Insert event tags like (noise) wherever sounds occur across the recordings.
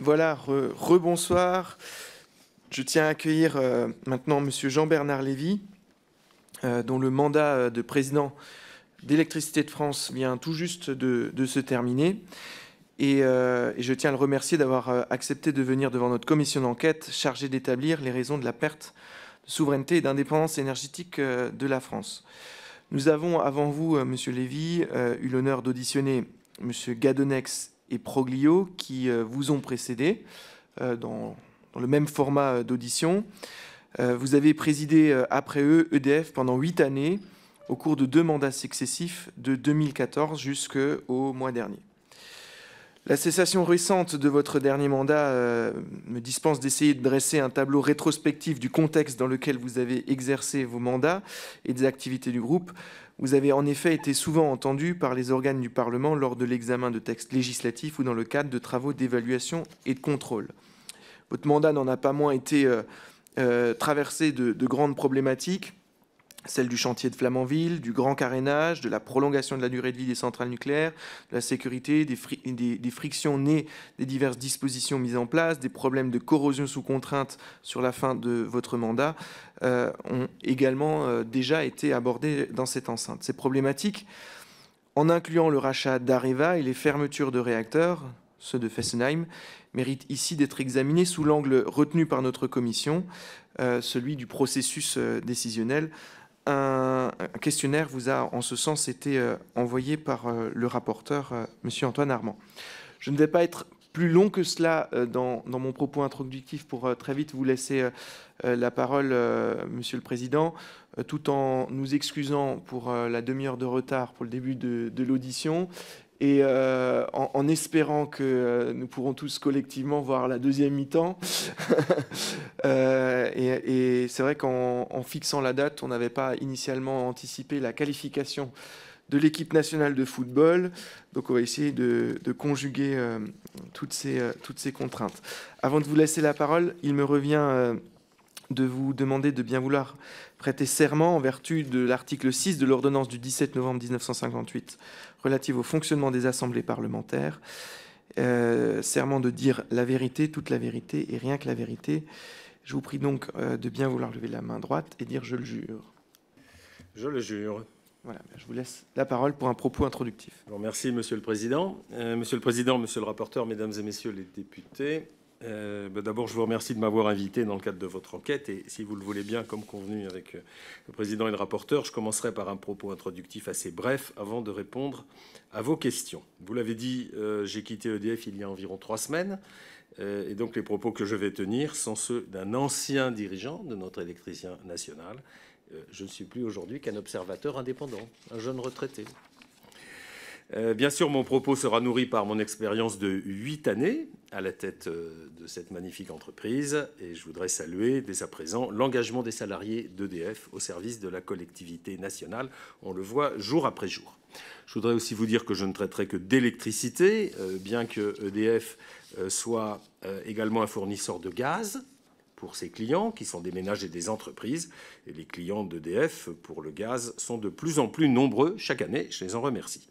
Voilà, rebonsoir. Je tiens à accueillir euh, maintenant M. Jean-Bernard Lévy, euh, dont le mandat euh, de président d'Électricité de France vient tout juste de, se terminer. Et, je tiens à le remercier d'avoir accepté de venir devant notre commission d'enquête chargée d'établir les raisons de la perte de souveraineté et d'indépendance énergétique de la France. Nous avons avant vous, M. Lévy, eu l'honneur d'auditionner M. Gadonex et Proglio qui euh, vous ont précédé euh, dans, le même format euh, d'audition. Vous avez présidé après eux EDF pendant huit années au cours de deux mandats successifs de 2014 jusqu'au mois dernier. La cessation récente de votre dernier mandat me dispense d'essayer de dresser un tableau rétrospectif du contexte dans lequel vous avez exercé vos mandats et des activités du groupe. Vous avez en effet été souvent entendu par les organes du Parlement lors de l'examen de textes législatifs ou dans le cadre de travaux d'évaluation et de contrôle. Votre mandat n'en a pas moins été euh, euh, traversé de, grandes problématiques, celle du chantier de Flamanville, du grand carénage, de la prolongation de la durée de vie des centrales nucléaires, de la sécurité, des, frictions nées des diverses dispositions mises en place, des problèmes de corrosion sous contrainte sur la fin de votre mandat, euh, ont également euh, déjà été abordés dans cette enceinte. Ces problématiques, en incluant le rachat d'Areva et les fermetures de réacteurs, ceux de Fessenheim, méritent ici d'être examinés sous l'angle retenu par notre commission, euh, celui du processus décisionnel. Un, questionnaire vous a en ce sens été envoyé par le rapporteur, M. Antoine Armand. Je ne vais pas être plus long que cela dans, dans, mon propos introductif pour très vite vous laisser euh, la parole, euh, Monsieur le Président, euh, tout en nous excusant pour la demi-heure de retard pour le début de, l'audition et en, espérant que nous pourrons tous collectivement voir la deuxième mi-temps. (laughs) et, c'est vrai qu'en fixant la date, on n'avait pas initialement anticipé la qualification de l'équipe nationale de football. Donc on va essayer de, conjuguer toutes ces, toutes, ces, contraintes. Avant de vous laisser la parole, il me revient de vous demander de bien vouloir prêter serment en vertu de l'article 6 de l'ordonnance du 17 novembre 1958 relative au fonctionnement des assemblées parlementaires. Euh, serment de dire la vérité, toute la vérité et rien que la vérité. Je vous prie donc euh, de bien vouloir lever la main droite et dire je le jure. Je le jure. Voilà, ben, je vous laisse la parole pour un propos introductif. merci, Monsieur le Président. Euh, monsieur le Président, Monsieur le rapporteur, Mesdames et Messieurs les députés, euh, bah, d'abord, je vous remercie de m'avoir invité dans le cadre de votre enquête. Et si vous le voulez bien, comme convenu avec euh, le président et le rapporteur, je commencerai par un propos introductif assez bref avant de répondre à vos questions. Vous l'avez dit, euh, j'ai quitté EDF il y a environ trois semaines. et donc, les propos que je vais tenir sont ceux d'un ancien dirigeant de notre électricien national. je ne suis plus aujourd'hui qu'un observateur indépendant, un jeune retraité. Bien sûr, mon propos sera nourri par mon expérience de huit années à la tête euh, de cette magnifique entreprise et je voudrais saluer dès à présent l'engagement des salariés d'EDF au service de la collectivité nationale. On le voit jour après jour. Je voudrais aussi vous dire que je ne traiterai que d'électricité, euh, bien que EDF euh, soit également un fournisseur de gaz pour ses clients, qui sont des ménages et des entreprises. Et les clients d'EDF pour le gaz sont de plus en plus nombreux chaque année. Je les en remercie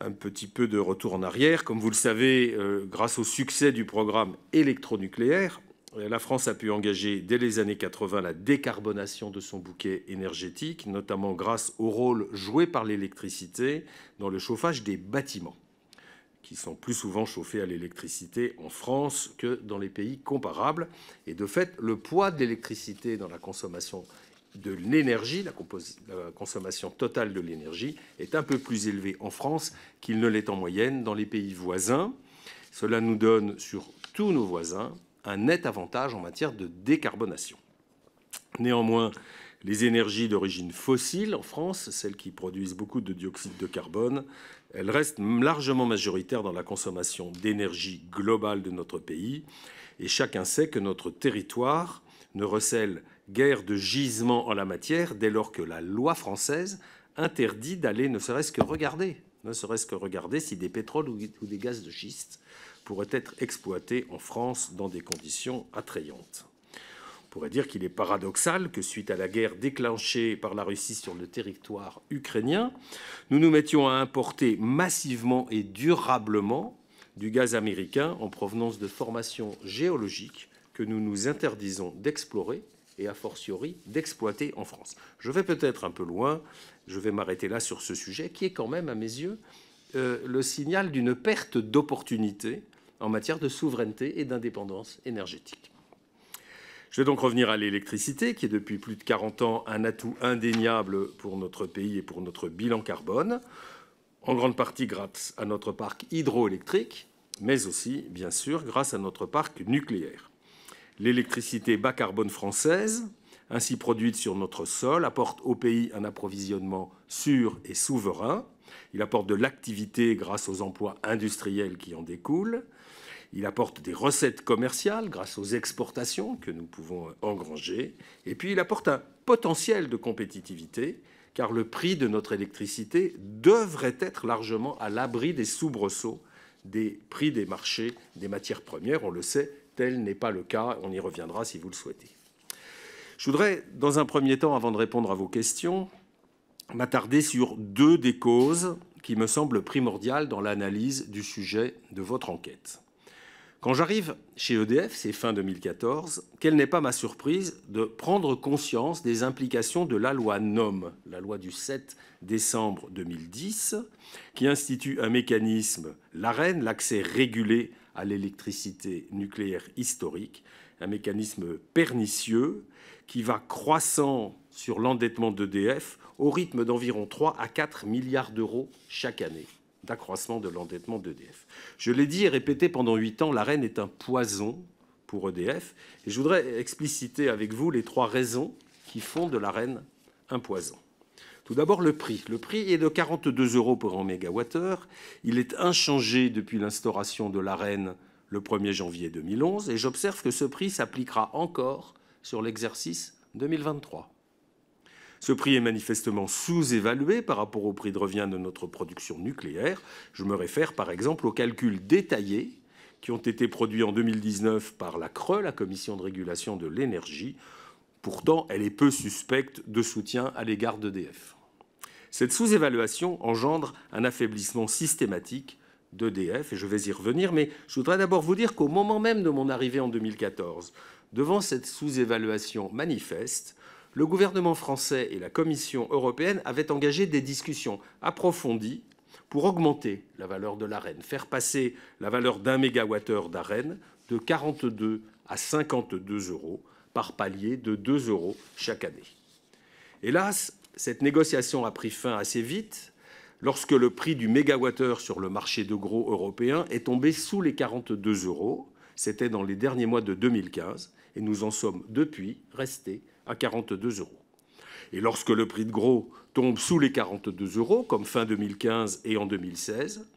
un petit peu de retour en arrière. Comme vous le savez, euh, grâce au succès du programme électronucléaire, euh, la France a pu engager dès les années 80 la décarbonation de son bouquet énergétique, notamment grâce au rôle joué par l'électricité dans le chauffage des bâtiments, qui sont plus souvent chauffés à l'électricité en France que dans les pays comparables. Et de fait, le poids de l'électricité dans la consommation de l'énergie, la, consommation totale de l'énergie, est un peu plus élevée en France qu'il ne l'est en moyenne dans les pays voisins. Cela nous donne sur tous nos voisins un net avantage en matière de décarbonation. Néanmoins, les énergies d'origine fossile en France, celles qui produisent beaucoup de dioxyde de carbone, elles restent largement majoritaires dans la consommation d'énergie globale de notre pays. Et chacun sait que notre territoire ne recèle Guerre de gisement en la matière dès lors que la loi française interdit d'aller ne serait-ce que regarder, ne serait-ce que regarder si des pétroles ou des gaz de schiste pourraient être exploités en France dans des conditions attrayantes. On pourrait dire qu'il est paradoxal que suite à la guerre déclenchée par la Russie sur le territoire ukrainien, nous nous mettions à importer massivement et durablement du gaz américain en provenance de formations géologiques que nous nous interdisons d'explorer et a fortiori d'exploiter en France. Je vais peut-être un peu loin, je vais m'arrêter là sur ce sujet qui est quand même à mes yeux euh, le signal d'une perte d'opportunité en matière de souveraineté et d'indépendance énergétique. Je vais donc revenir à l'électricité, qui est depuis plus de 40 ans un atout indéniable pour notre pays et pour notre bilan carbone, en grande partie grâce à notre parc hydroélectrique, mais aussi, bien sûr, grâce à notre parc nucléaire. L'électricité bas carbone française, ainsi produite sur notre sol, apporte au pays un approvisionnement sûr et souverain. Il apporte de l'activité grâce aux emplois industriels qui en découlent. Il apporte des recettes commerciales grâce aux exportations que nous pouvons engranger. Et puis il apporte un potentiel de compétitivité, car le prix de notre électricité devrait être largement à l'abri des soubresauts des prix des marchés des matières premières. On le sait, tel n'est pas le cas. On y reviendra si vous le souhaitez. Je voudrais, dans un premier temps, avant de répondre à vos questions, m'attarder sur deux des causes qui me semblent primordiales dans l'analyse du sujet de votre enquête. Quand j'arrive chez EDF, c'est fin 2014, quelle n'est pas ma surprise de prendre conscience des implications de la loi NOM, la loi du 7 décembre 2010, qui institue un mécanisme, l'AREN, l'accès régulé à l'électricité nucléaire historique, un mécanisme pernicieux qui va croissant sur l'endettement d'EDF au rythme d'environ 3 à 4 milliards d'euros chaque année d'accroissement de l'endettement d'EDF. Je l'ai dit et répété pendant 8 ans, la reine est un poison pour EDF et je voudrais expliciter avec vous les trois raisons qui font de la reine un poison. Tout d'abord, le prix. Le prix est de 42 euros pour un mégawattheure. Il est inchangé depuis l'instauration de l'AREN le 1er janvier 2011 et j'observe que ce prix s'appliquera encore sur l'exercice 2023. Ce prix est manifestement sous-évalué par rapport au prix de revient de notre production nucléaire. Je me réfère par exemple aux calculs détaillés qui ont été produits en 2019 par la CRE, la Commission de régulation de l'énergie. Pourtant, elle est peu suspecte de soutien à l'égard d'EDF. Cette sous-évaluation engendre un affaiblissement systématique d'EDF, et je vais y revenir, mais je voudrais d'abord vous dire qu'au moment même de mon arrivée en 2014, devant cette sous-évaluation manifeste, le gouvernement français et la Commission européenne avaient engagé des discussions approfondies pour augmenter la valeur de l'AREN, faire passer la valeur d'un mégawattheure d'AREN de 42 à 52 euros par palier de 2 euros chaque année. Hélas, cette négociation a pris fin assez vite lorsque le prix du mégawattheure sur le marché de gros européen est tombé sous les 42 euros. C'était dans les derniers mois de 2015 et nous en sommes depuis restés à 42 euros. Et lorsque le prix de gros tombe sous les 42 euros, comme fin 2015 et en 2016,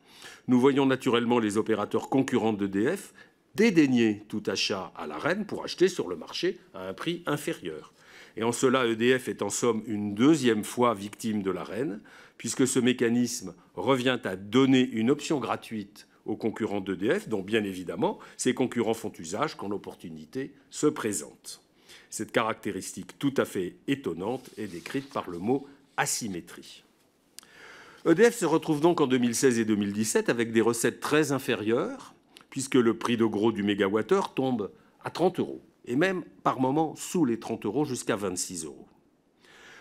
nous voyons naturellement les opérateurs concurrents d'EDF dédaigner tout achat à la reine pour acheter sur le marché à un prix inférieur. Et en cela, EDF est en somme une deuxième fois victime de la reine, puisque ce mécanisme revient à donner une option gratuite aux concurrents d'EDF, dont bien évidemment ces concurrents font usage quand l'opportunité se présente. Cette caractéristique tout à fait étonnante est décrite par le mot asymétrie. EDF se retrouve donc en 2016 et 2017 avec des recettes très inférieures puisque le prix de gros du mégawattheure tombe à 30 euros, et même par moment sous les 30 euros jusqu'à 26 euros.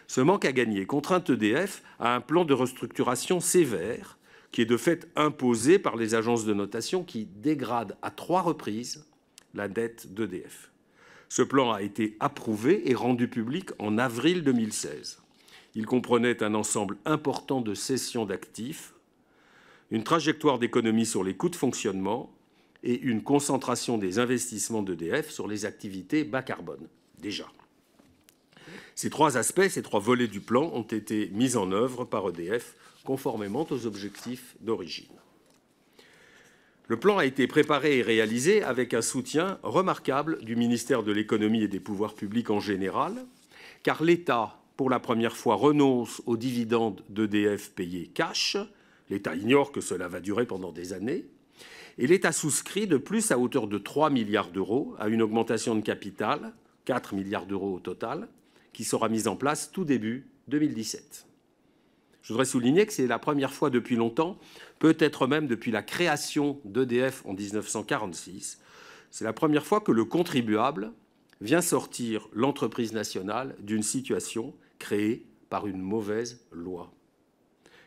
Ce manque à gagner contraint EDF à un plan de restructuration sévère, qui est de fait imposé par les agences de notation qui dégradent à trois reprises la dette d'EDF. Ce plan a été approuvé et rendu public en avril 2016. Il comprenait un ensemble important de cessions d'actifs, une trajectoire d'économie sur les coûts de fonctionnement et une concentration des investissements d'EDF sur les activités bas carbone, déjà. Ces trois aspects, ces trois volets du plan ont été mis en œuvre par EDF conformément aux objectifs d'origine. Le plan a été préparé et réalisé avec un soutien remarquable du ministère de l'économie et des pouvoirs publics en général, car l'État, pour la première fois, renonce aux dividendes d'EDF payés cash. L'État ignore que cela va durer pendant des années. Et l'État souscrit de plus à hauteur de 3 milliards d'euros à une augmentation de capital, 4 milliards d'euros au total, qui sera mise en place tout début 2017. Je voudrais souligner que c'est la première fois depuis longtemps, peut-être même depuis la création d'EDF en 1946, c'est la première fois que le contribuable vient sortir l'entreprise nationale d'une situation créée par une mauvaise loi.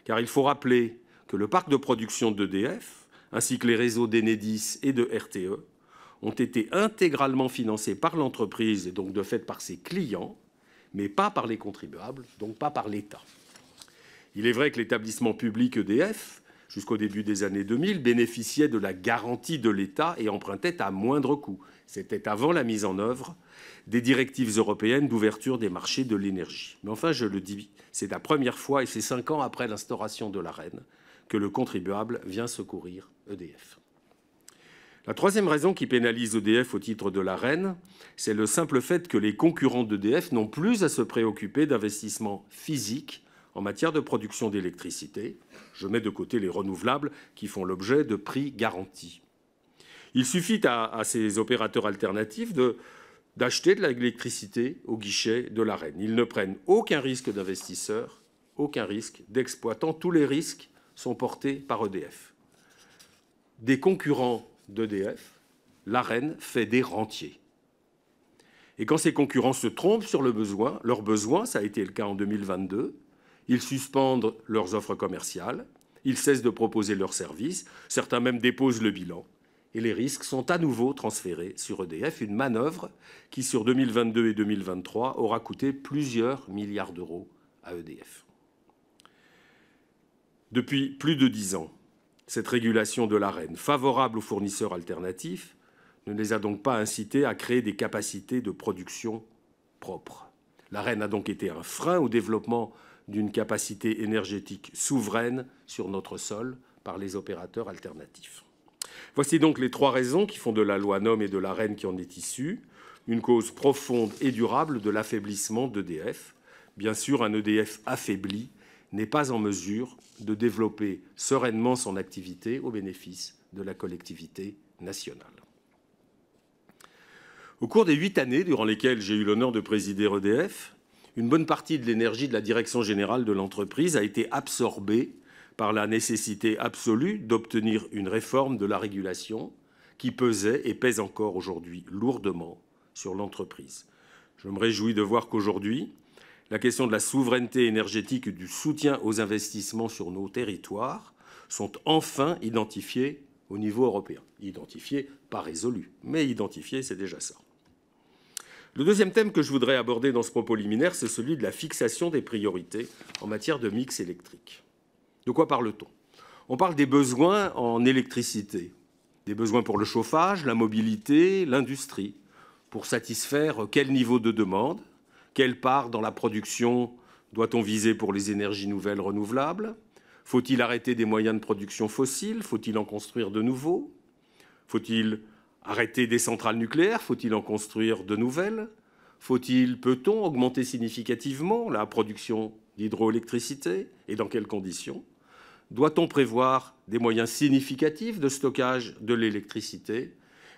Car il faut rappeler que le parc de production d'EDF, ainsi que les réseaux d'Enedis et de RTE, ont été intégralement financés par l'entreprise et donc de fait par ses clients, mais pas par les contribuables, donc pas par l'État. Il est vrai que l'établissement public EDF, jusqu'au début des années 2000, bénéficiait de la garantie de l'État et empruntait à moindre coût. C'était avant la mise en œuvre des directives européennes d'ouverture des marchés de l'énergie. Mais enfin, je le dis, c'est la première fois, et c'est cinq ans après l'instauration de la reine, que le contribuable vient secourir EDF. La troisième raison qui pénalise EDF au titre de la c'est le simple fait que les concurrents d'EDF n'ont plus à se préoccuper d'investissements physiques en matière de production d'électricité. Je mets de côté les renouvelables qui font l'objet de prix garantis. Il suffit à, ces opérateurs alternatifs d'acheter de l'électricité au guichet de la Ils ne prennent aucun risque d'investisseur, aucun risque d'exploitant. Tous les risques sont portés par EDF. Des concurrents d'EDF, l'arène fait des rentiers. Et quand ces concurrents se trompent sur le besoin, leurs besoins, ça a été le cas en 2022, ils suspendent leurs offres commerciales, ils cessent de proposer leurs services, certains même déposent le bilan, et les risques sont à nouveau transférés sur EDF, une manœuvre qui, sur 2022 et 2023, aura coûté plusieurs milliards d'euros à EDF depuis plus de dix ans. Cette régulation de l'AREN, favorable aux fournisseurs alternatifs, ne les a donc pas incités à créer des capacités de production propres. L'AREN a donc été un frein au développement d'une capacité énergétique souveraine sur notre sol par les opérateurs alternatifs. Voici donc les trois raisons qui font de la loi NOM et de l'AREN qui en est issue une cause profonde et durable de l'affaiblissement d'EDF. Bien sûr, un EDF affaibli n'est pas en mesure de développer sereinement son activité au bénéfice de la collectivité nationale. Au cours des huit années durant lesquelles j'ai eu l'honneur de présider EDF, une bonne partie de l'énergie de la direction générale de l'entreprise a été absorbée par la nécessité absolue d'obtenir une réforme de la régulation qui pesait et pèse encore aujourd'hui lourdement sur l'entreprise. Je me réjouis de voir qu'aujourd'hui, la question de la souveraineté énergétique et du soutien aux investissements sur nos territoires sont enfin identifiés au niveau européen. Identifiés, pas résolus, mais identifiés, c'est déjà ça. Le deuxième thème que je voudrais aborder dans ce propos liminaire, c'est celui de la fixation des priorités en matière de mix électrique. De quoi parle-t-on On parle des besoins en électricité, des besoins pour le chauffage, la mobilité, l'industrie, pour satisfaire quel niveau de demande quelle part dans la production doit-on viser pour les énergies nouvelles renouvelables Faut-il arrêter des moyens de production fossiles Faut-il en construire de nouveaux Faut-il arrêter des centrales nucléaires Faut-il en construire de nouvelles Faut-il, peut-on augmenter significativement la production d'hydroélectricité et dans quelles conditions Doit-on prévoir des moyens significatifs de stockage de l'électricité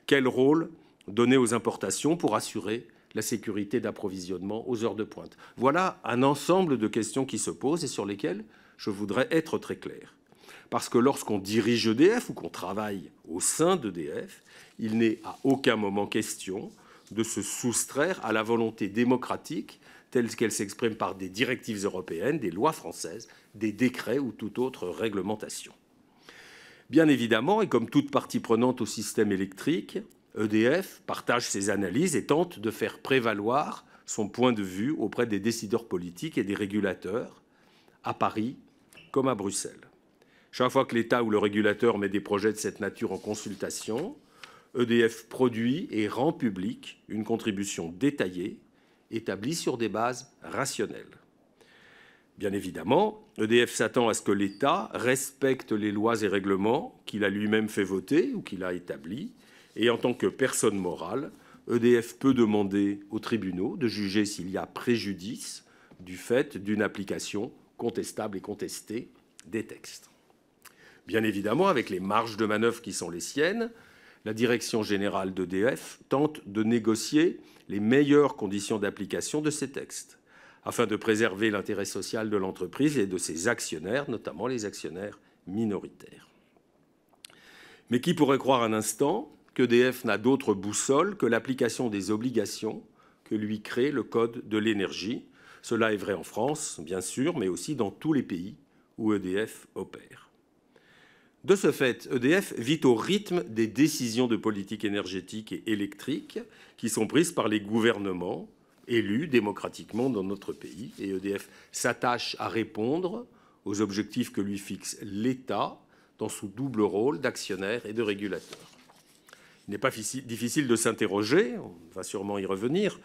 Quel rôle donner aux importations pour assurer la sécurité d'approvisionnement aux heures de pointe. Voilà un ensemble de questions qui se posent et sur lesquelles je voudrais être très clair. Parce que lorsqu'on dirige EDF ou qu'on travaille au sein d'EDF, il n'est à aucun moment question de se soustraire à la volonté démocratique telle qu'elle s'exprime par des directives européennes, des lois françaises, des décrets ou toute autre réglementation. Bien évidemment, et comme toute partie prenante au système électrique, EDF partage ses analyses et tente de faire prévaloir son point de vue auprès des décideurs politiques et des régulateurs, à Paris comme à Bruxelles. Chaque fois que l'État ou le régulateur met des projets de cette nature en consultation, EDF produit et rend public une contribution détaillée, établie sur des bases rationnelles. Bien évidemment, EDF s'attend à ce que l'État respecte les lois et règlements qu'il a lui-même fait voter ou qu'il a établis et en tant que personne morale, EDF peut demander aux tribunaux de juger s'il y a préjudice du fait d'une application contestable et contestée des textes. Bien évidemment, avec les marges de manœuvre qui sont les siennes, la direction générale d'EDF tente de négocier les meilleures conditions d'application de ces textes, afin de préserver l'intérêt social de l'entreprise et de ses actionnaires, notamment les actionnaires minoritaires. Mais qui pourrait croire un instant qu'EDF n'a d'autre boussole que l'application des obligations que lui crée le Code de l'énergie. Cela est vrai en France, bien sûr, mais aussi dans tous les pays où EDF opère. De ce fait, EDF vit au rythme des décisions de politique énergétique et électrique qui sont prises par les gouvernements élus démocratiquement dans notre pays. Et EDF s'attache à répondre aux objectifs que lui fixe l'État dans son double rôle d'actionnaire et de régulateur n'est pas difficile de s'interroger, on va sûrement y revenir,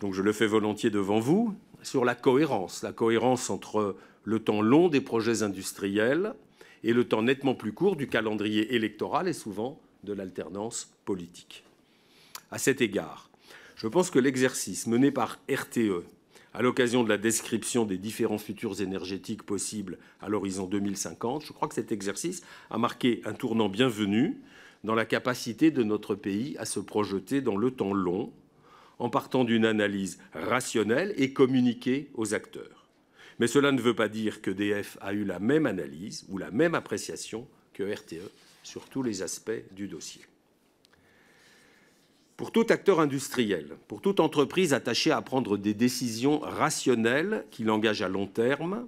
donc je le fais volontiers devant vous, sur la cohérence, la cohérence entre le temps long des projets industriels et le temps nettement plus court du calendrier électoral et souvent de l'alternance politique. À cet égard, je pense que l'exercice mené par RTE à l'occasion de la description des différents futurs énergétiques possibles à l'horizon 2050, je crois que cet exercice a marqué un tournant bienvenu dans la capacité de notre pays à se projeter dans le temps long, en partant d'une analyse rationnelle et communiquée aux acteurs. Mais cela ne veut pas dire que DF a eu la même analyse ou la même appréciation que RTE sur tous les aspects du dossier. Pour tout acteur industriel, pour toute entreprise attachée à prendre des décisions rationnelles qui l'engagent à long terme,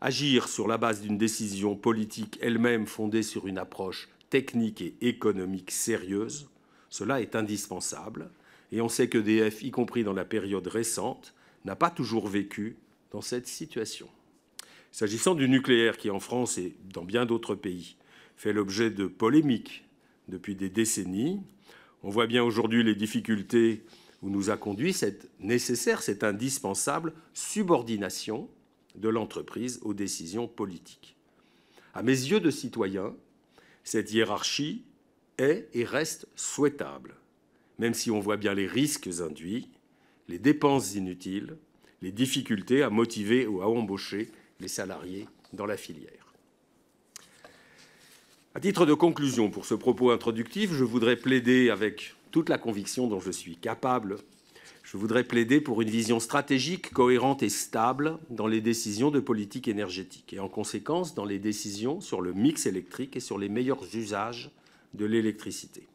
agir sur la base d'une décision politique elle-même fondée sur une approche technique et économique sérieuse, cela est indispensable, et on sait que DF, y compris dans la période récente, n'a pas toujours vécu dans cette situation. S'agissant du nucléaire, qui en France et dans bien d'autres pays fait l'objet de polémiques depuis des décennies, on voit bien aujourd'hui les difficultés où nous a conduit cette nécessaire, cette indispensable subordination de l'entreprise aux décisions politiques. À mes yeux de citoyen, cette hiérarchie est et reste souhaitable, même si on voit bien les risques induits, les dépenses inutiles, les difficultés à motiver ou à embaucher les salariés dans la filière. À titre de conclusion pour ce propos introductif, je voudrais plaider avec toute la conviction dont je suis capable je voudrais plaider pour une vision stratégique, cohérente et stable dans les décisions de politique énergétique et en conséquence dans les décisions sur le mix électrique et sur les meilleurs usages de l'électricité.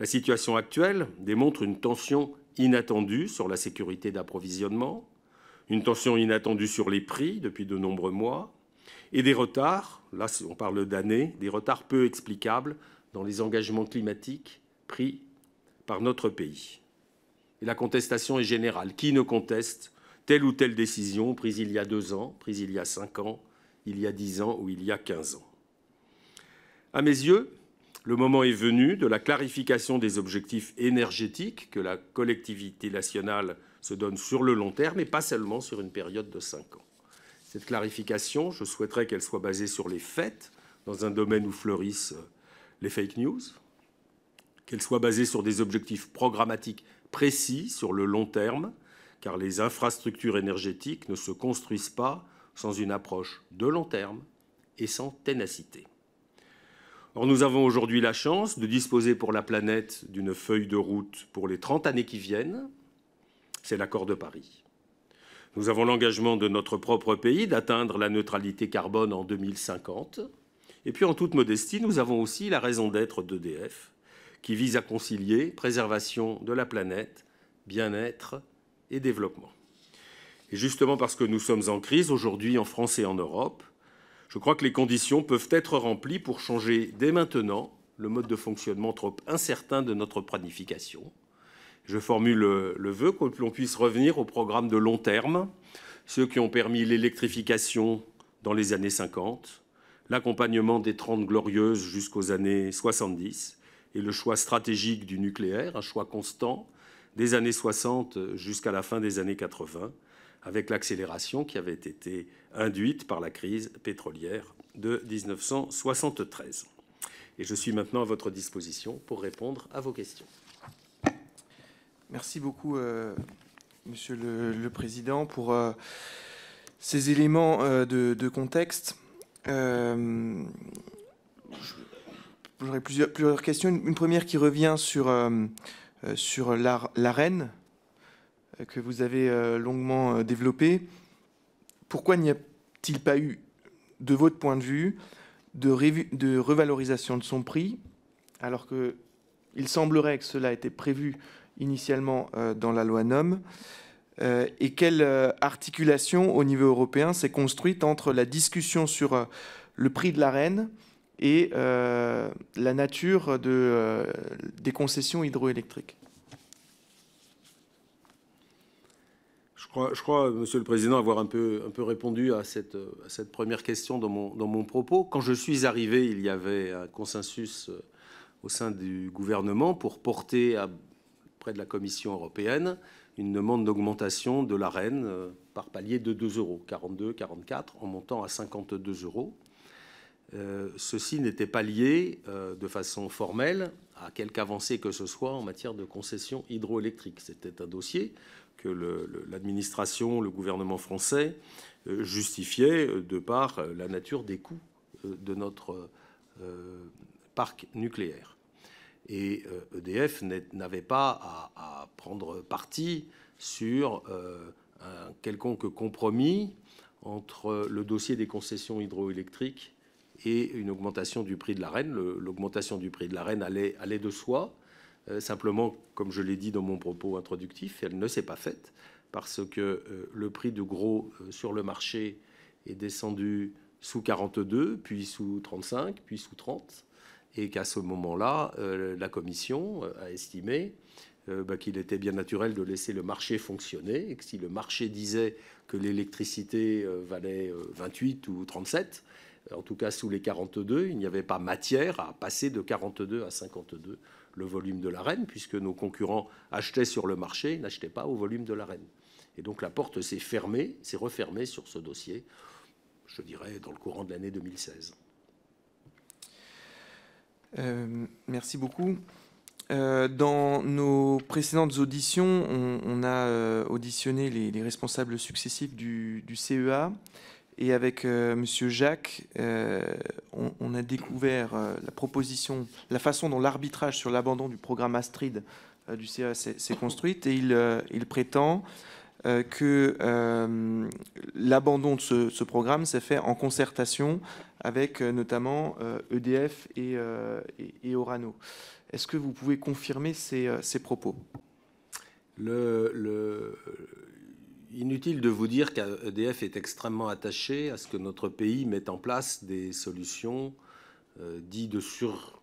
La situation actuelle démontre une tension inattendue sur la sécurité d'approvisionnement, une tension inattendue sur les prix depuis de nombreux mois, et des retards, là on parle d'années, des retards peu explicables dans les engagements climatiques pris par notre pays la contestation est générale. Qui ne conteste telle ou telle décision prise il y a deux ans, prise il y a cinq ans, il y a dix ans ou il y a quinze ans À mes yeux, le moment est venu de la clarification des objectifs énergétiques que la collectivité nationale se donne sur le long terme et pas seulement sur une période de cinq ans. Cette clarification, je souhaiterais qu'elle soit basée sur les faits, dans un domaine où fleurissent les fake news, qu'elle soit basée sur des objectifs programmatiques précis sur le long terme, car les infrastructures énergétiques ne se construisent pas sans une approche de long terme et sans ténacité. Or, nous avons aujourd'hui la chance de disposer pour la planète d'une feuille de route pour les 30 années qui viennent. C'est l'accord de Paris. Nous avons l'engagement de notre propre pays d'atteindre la neutralité carbone en 2050. Et puis, en toute modestie, nous avons aussi la raison d'être d'EDF, qui vise à concilier préservation de la planète, bien-être et développement. Et justement parce que nous sommes en crise aujourd'hui en France et en Europe, je crois que les conditions peuvent être remplies pour changer dès maintenant le mode de fonctionnement trop incertain de notre planification. Je formule le vœu que l'on puisse revenir aux programmes de long terme, ceux qui ont permis l'électrification dans les années 50, l'accompagnement des 30 glorieuses jusqu'aux années 70, et le choix stratégique du nucléaire, un choix constant des années 60 jusqu'à la fin des années 80, avec l'accélération qui avait été induite par la crise pétrolière de 1973. Et je suis maintenant à votre disposition pour répondre à vos questions. Merci beaucoup, euh, Monsieur le, Président, pour euh, ces éléments euh, de, de, contexte j'aurais plusieurs, questions. Une, première qui revient sur, euh, euh, sur l'arène euh, que vous avez longuement développée. Pourquoi n'y a-t-il pas eu, de votre point de vue, de, revalorisation de son prix, alors que il semblerait que cela été prévu initialement dans la loi NOM et quelle articulation au niveau européen s'est construite entre la discussion sur le prix de l'arène et euh, la nature euh, des concessions hydroélectriques. Je crois, Monsieur le Président, avoir un peu, répondu à cette, première question dans mon, propos. Quand je suis arrivé, il y avait un consensus euh, au sein du gouvernement pour porter auprès près de la Commission européenne une demande d'augmentation de l'AREN par palier de 2 euros, 42, 44, en montant à 52 euros. Euh, ceci n'était pas lié euh, de façon formelle à quelque avancée que ce soit en matière de concession hydroélectrique. C'était un dossier que l'administration, le, gouvernement français euh, justifiait de par la nature des coûts de notre parc nucléaire. Et EDF e n'avait pas à, à, prendre parti sur un quelconque compromis entre le dossier des concessions hydroélectriques et une augmentation du prix de la reine. L'augmentation du prix de la reine allait, de soi. Euh, simplement, comme je l'ai dit dans mon propos introductif, elle ne s'est pas faite parce que euh, le prix de gros euh, sur le marché est descendu sous 42, puis sous 35, puis sous 30, et qu'à ce moment-là, la Commission a estimé bah, qu'il était bien naturel de laisser le marché fonctionner, et que si le marché disait que l'électricité valait 28 ou 37, en tout cas sous les 42, il n'y avait pas matière à passer de 42 à 52 le volume de la reine, puisque nos concurrents achetaient sur le marché, n'achetaient pas au volume de la reine. Et donc la porte s'est fermée, s'est refermée sur ce dossier, je dirais, dans le courant de l'année 2016. Euh, merci beaucoup. Euh, dans nos précédentes auditions, on, a euh, auditionné les, responsables successifs du CEA. Et avec M. Euh, Monsieur Jacques, euh, on, a découvert euh, la proposition, la façon dont l'arbitrage sur l'abandon du programme Astrid du CEA s'est construite. Et il, il prétend que l'abandon de ce, programme s'est fait en concertation avec notamment EDF e et, Orano. Est-ce que vous pouvez confirmer ces, propos le, Inutile de vous dire qu'EDF est extrêmement attaché à ce que notre pays mette en place des solutions euh, dites de, sur,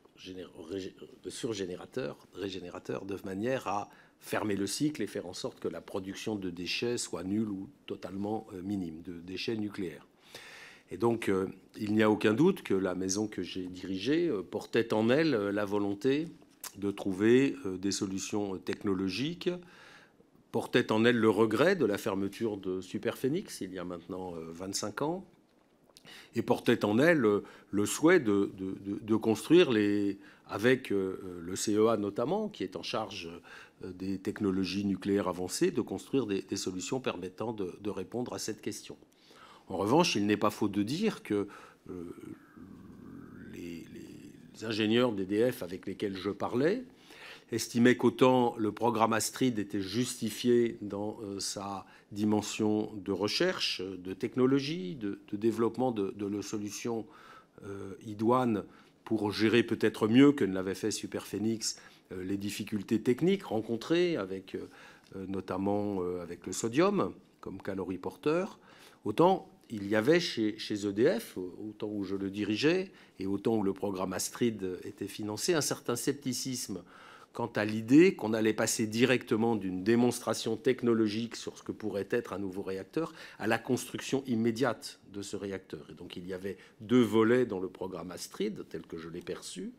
surgénérateurs, régénérateurs, de manière à fermer le cycle et faire en sorte que la production de déchets soit nulle ou totalement euh, minime, de déchets nucléaires. Et donc, euh, il n'y a aucun doute que la maison que j'ai dirigée portait en elle la volonté de trouver des solutions technologiques portait en elle le regret de la fermeture de Superphénix il y a maintenant 25 euh, ans, et portait en elle euh, le souhait de, construire avec euh, le CEA notamment, qui est en charge des technologies nucléaires avancées, de construire des, solutions permettant de, répondre à cette question. En revanche, il n'est pas faux de dire que les ingénieurs d'EDF avec lesquels je parlais estimait qu'autant le programme Astrid était justifié dans euh, sa dimension de recherche, de technologie, de, développement de, solutions euh, idoines pour gérer peut-être mieux que ne l'avait fait Superphénix euh, les difficultés techniques rencontrées avec notamment avec le sodium comme calorie porteur. autant il y avait chez, chez, EDF, autant où je le dirigeais et autant où le programme Astrid était financé, un certain scepticisme quant à l'idée qu'on allait passer directement d'une démonstration technologique sur ce que pourrait être un nouveau réacteur à la construction immédiate de ce réacteur. Et donc il y avait deux volets dans le programme Astrid, tel que je l'ai perçu.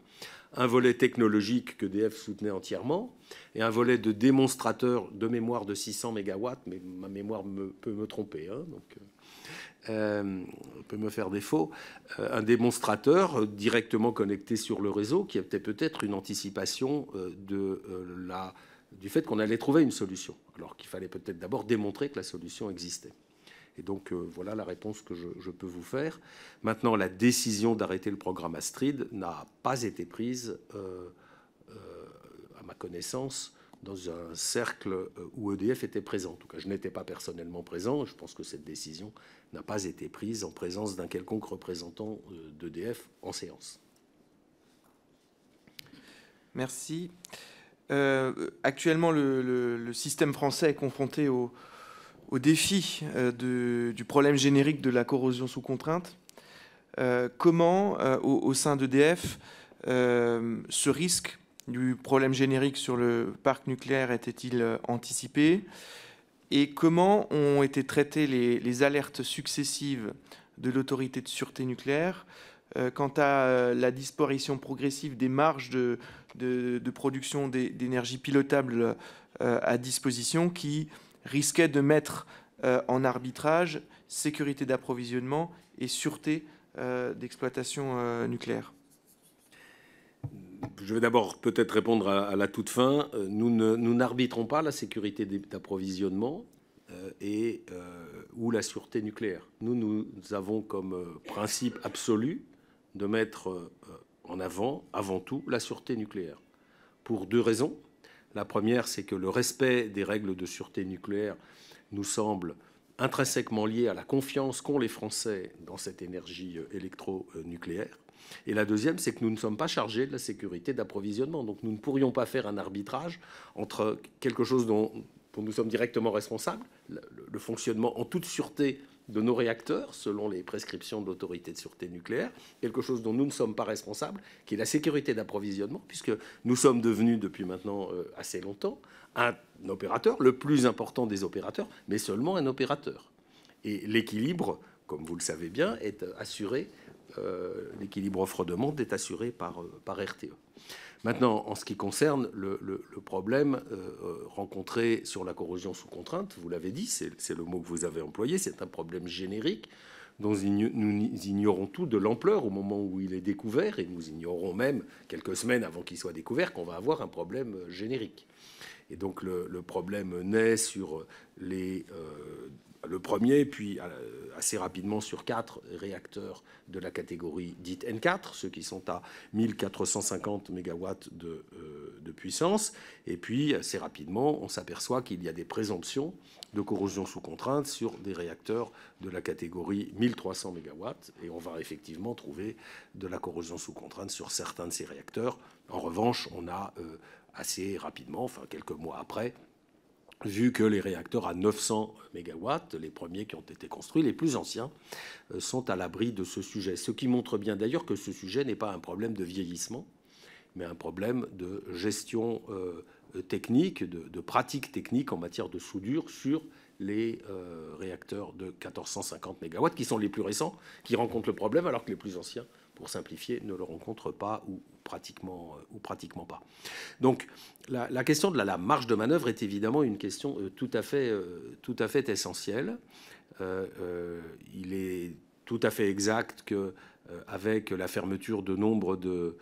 Un volet technologique que DF soutenait entièrement, et un volet de démonstrateur de mémoire de 600 MW, mais ma mémoire peut me tromper. Hein, donc, euh, euh, on peut me faire défaut, euh, un démonstrateur euh, directement connecté sur le réseau qui était peut-être une anticipation de la, du fait qu'on allait trouver une solution, alors qu'il fallait peut-être d'abord démontrer que la solution existait. Et donc voilà la réponse que je, peux vous faire. Maintenant, la décision d'arrêter le programme Astrid n'a pas été prise, à ma connaissance, dans un cercle euh, où EDF était présent. En tout cas, je n'étais pas personnellement présent. Je pense que cette décision n'a pas été prise en présence d'un quelconque représentant euh, d'EDF en séance. Merci. Euh, actuellement, le, système français est confronté au, défi du problème générique de la corrosion sous contrainte. comment, au, au, sein d'EDF, ce risque du problème générique sur le parc nucléaire était-il euh, anticipé Et comment ont été traitées les, alertes successives de l'autorité de sûreté nucléaire euh, quant à euh, la disparition progressive des marges de, production d'énergie pilotable à disposition qui risquaient de mettre en arbitrage sécurité d'approvisionnement et sûreté d'exploitation nucléaire je vais d'abord peut-être répondre à, la toute fin. Euh, nous n'arbitrons pas la sécurité d'approvisionnement euh, et euh, ou la sûreté nucléaire. Nous, nous avons comme principe absolu de mettre en avant, avant tout, la sûreté nucléaire. Pour deux raisons. La première, c'est que le respect des règles de sûreté nucléaire nous semble intrinsèquement lié à la confiance qu'ont les Français dans cette énergie électronucléaire. Et la deuxième, c'est que nous ne sommes pas chargés de la sécurité d'approvisionnement. Donc nous ne pourrions pas faire un arbitrage entre quelque chose dont, nous sommes directement responsables, le, fonctionnement en toute sûreté de nos réacteurs, selon les prescriptions de l'autorité de sûreté nucléaire, quelque chose dont nous ne sommes pas responsables, qui est la sécurité d'approvisionnement, puisque nous sommes devenus depuis maintenant euh, assez longtemps un opérateur, le plus important des opérateurs, mais seulement un opérateur. Et l'équilibre, comme vous le savez bien, est assuré euh, l'équilibre offre-demande est assuré par, euh, par RTE. Maintenant, en ce qui concerne le, problème euh, rencontré sur la corrosion sous contrainte, vous l'avez dit, c'est le mot que vous avez employé, c'est un problème générique dont nous ignorons tout de l'ampleur au moment où il est découvert, et nous ignorons même, quelques semaines avant qu'il soit découvert, qu'on va avoir un problème générique. Et donc le, problème naît sur les le premier, puis euh, assez rapidement sur quatre réacteurs de la catégorie dite N4, ceux qui sont à 1450 MW euh, de, puissance. Et puis, assez rapidement, on s'aperçoit qu'il y a des présomptions de corrosion sous contrainte sur des réacteurs de la catégorie 1300 MW. Et on va effectivement trouver de la corrosion sous contrainte sur certains de ces réacteurs. En revanche, on a euh, assez rapidement, enfin quelques mois après, vu que les réacteurs à 900 MW, les premiers qui ont été construits, les plus anciens, euh, sont à l'abri de ce sujet. Ce qui montre bien d'ailleurs que ce sujet n'est pas un problème de vieillissement, mais un problème de gestion euh, technique, de, pratique technique en matière de soudure sur les euh, réacteurs de 1450 MW, qui sont les plus récents, qui rencontrent le problème, alors que les plus anciens pour simplifier, ne le rencontre pas ou pratiquement, euh, ou pratiquement pas. Donc la, question de la, marge de manœuvre est évidemment une question euh, tout, à fait, euh, tout à fait essentielle. il est tout à fait exact que avec la fermeture de nombre de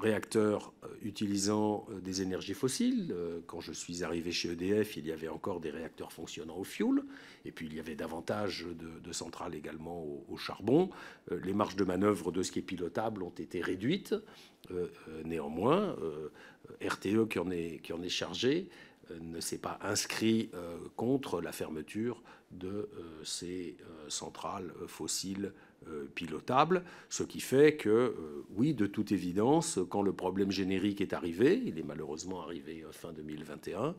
réacteurs euh, utilisant euh, des énergies fossiles. Euh, quand je suis arrivé chez EDF, il y avait encore des réacteurs fonctionnant au fioul, et puis il y avait davantage de, centrales également au, charbon. Les marges de manœuvre de ce qui est pilotable ont été réduites. Néanmoins, RTE qui en est, qui en est chargé ne s'est pas inscrit contre la fermeture de ces centrales fossiles euh, pilotable, ce qui fait que, euh, oui, de toute évidence, quand le problème générique est arrivé, il est malheureusement arrivé euh, fin 2021,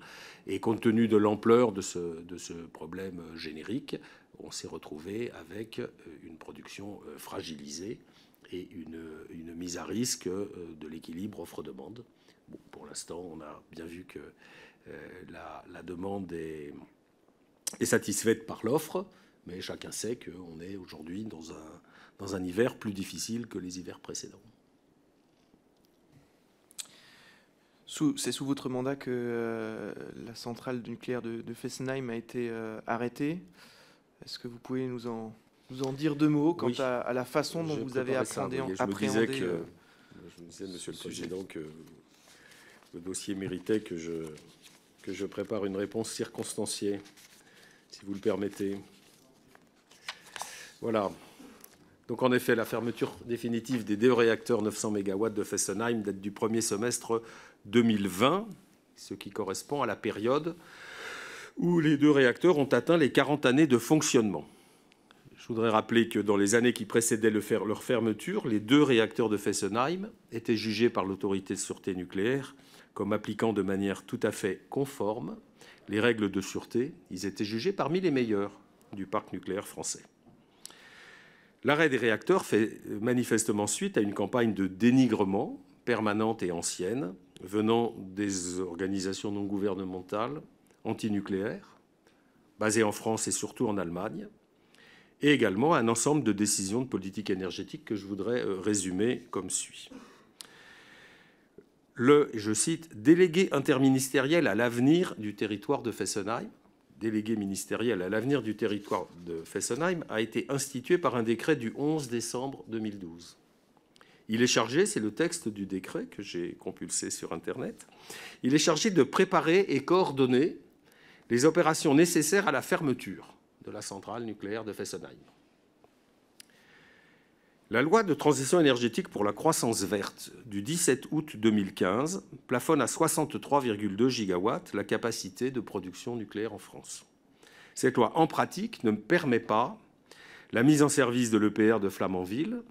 et compte tenu de l'ampleur de ce, de problème générique, on s'est retrouvé avec une production fragilisée et une, mise à risque de l'équilibre offre-demande. Bon, pour l'instant, on a bien vu que la, demande est satisfaite par l'offre, mais chacun sait qu'on est aujourd'hui dans un, hiver plus difficile que les hivers précédents. C'est sous votre mandat que euh, la centrale nucléaire de, Fessenheim a été euh, arrêtée. Est-ce que vous pouvez nous en, dire deux mots quant à, la façon dont vous avez appréhendé, euh, je me disais que, Monsieur le Président, que le dossier méritait que je prépare une réponse circonstanciée, si vous le permettez. Voilà. Donc en effet, la fermeture définitive des deux réacteurs 900 MW de Fessenheim date du premier semestre 2020, ce qui correspond à la période où les deux réacteurs ont atteint les 40 années de fonctionnement. Je voudrais rappeler que dans les années qui précédaient leur fermeture, les deux réacteurs de Fessenheim étaient jugés par l'autorité de sûreté nucléaire comme appliquant de manière tout à fait conforme les règles de sûreté. Ils étaient jugés parmi les meilleurs du parc nucléaire français. L'arrêt des réacteurs fait euh, manifestement suite à une campagne de dénigrement permanente et ancienne venant des organisations non gouvernementales antinucléaires, basées en France et surtout en Allemagne, et également à un ensemble de décisions de politique énergétique que je voudrais euh, résumer comme suit. Le, je cite, délégué interministériel à l'avenir du territoire de Fessenheim, délégué ministériel à l'avenir du territoire de Fessenheim a été institué par un décret du 11 décembre 2012. Il est chargé, c'est le texte du décret que j'ai compulsé sur Internet, il est chargé de préparer et coordonner les opérations nécessaires à la fermeture de la centrale nucléaire de Fessenheim. La loi de transition énergétique pour la croissance verte du 17 août 2015 plafonne à 63,2 gigawatts la capacité de production nucléaire en France. Cette loi, en pratique, ne permet pas la mise en service de l'EPR de Flamanville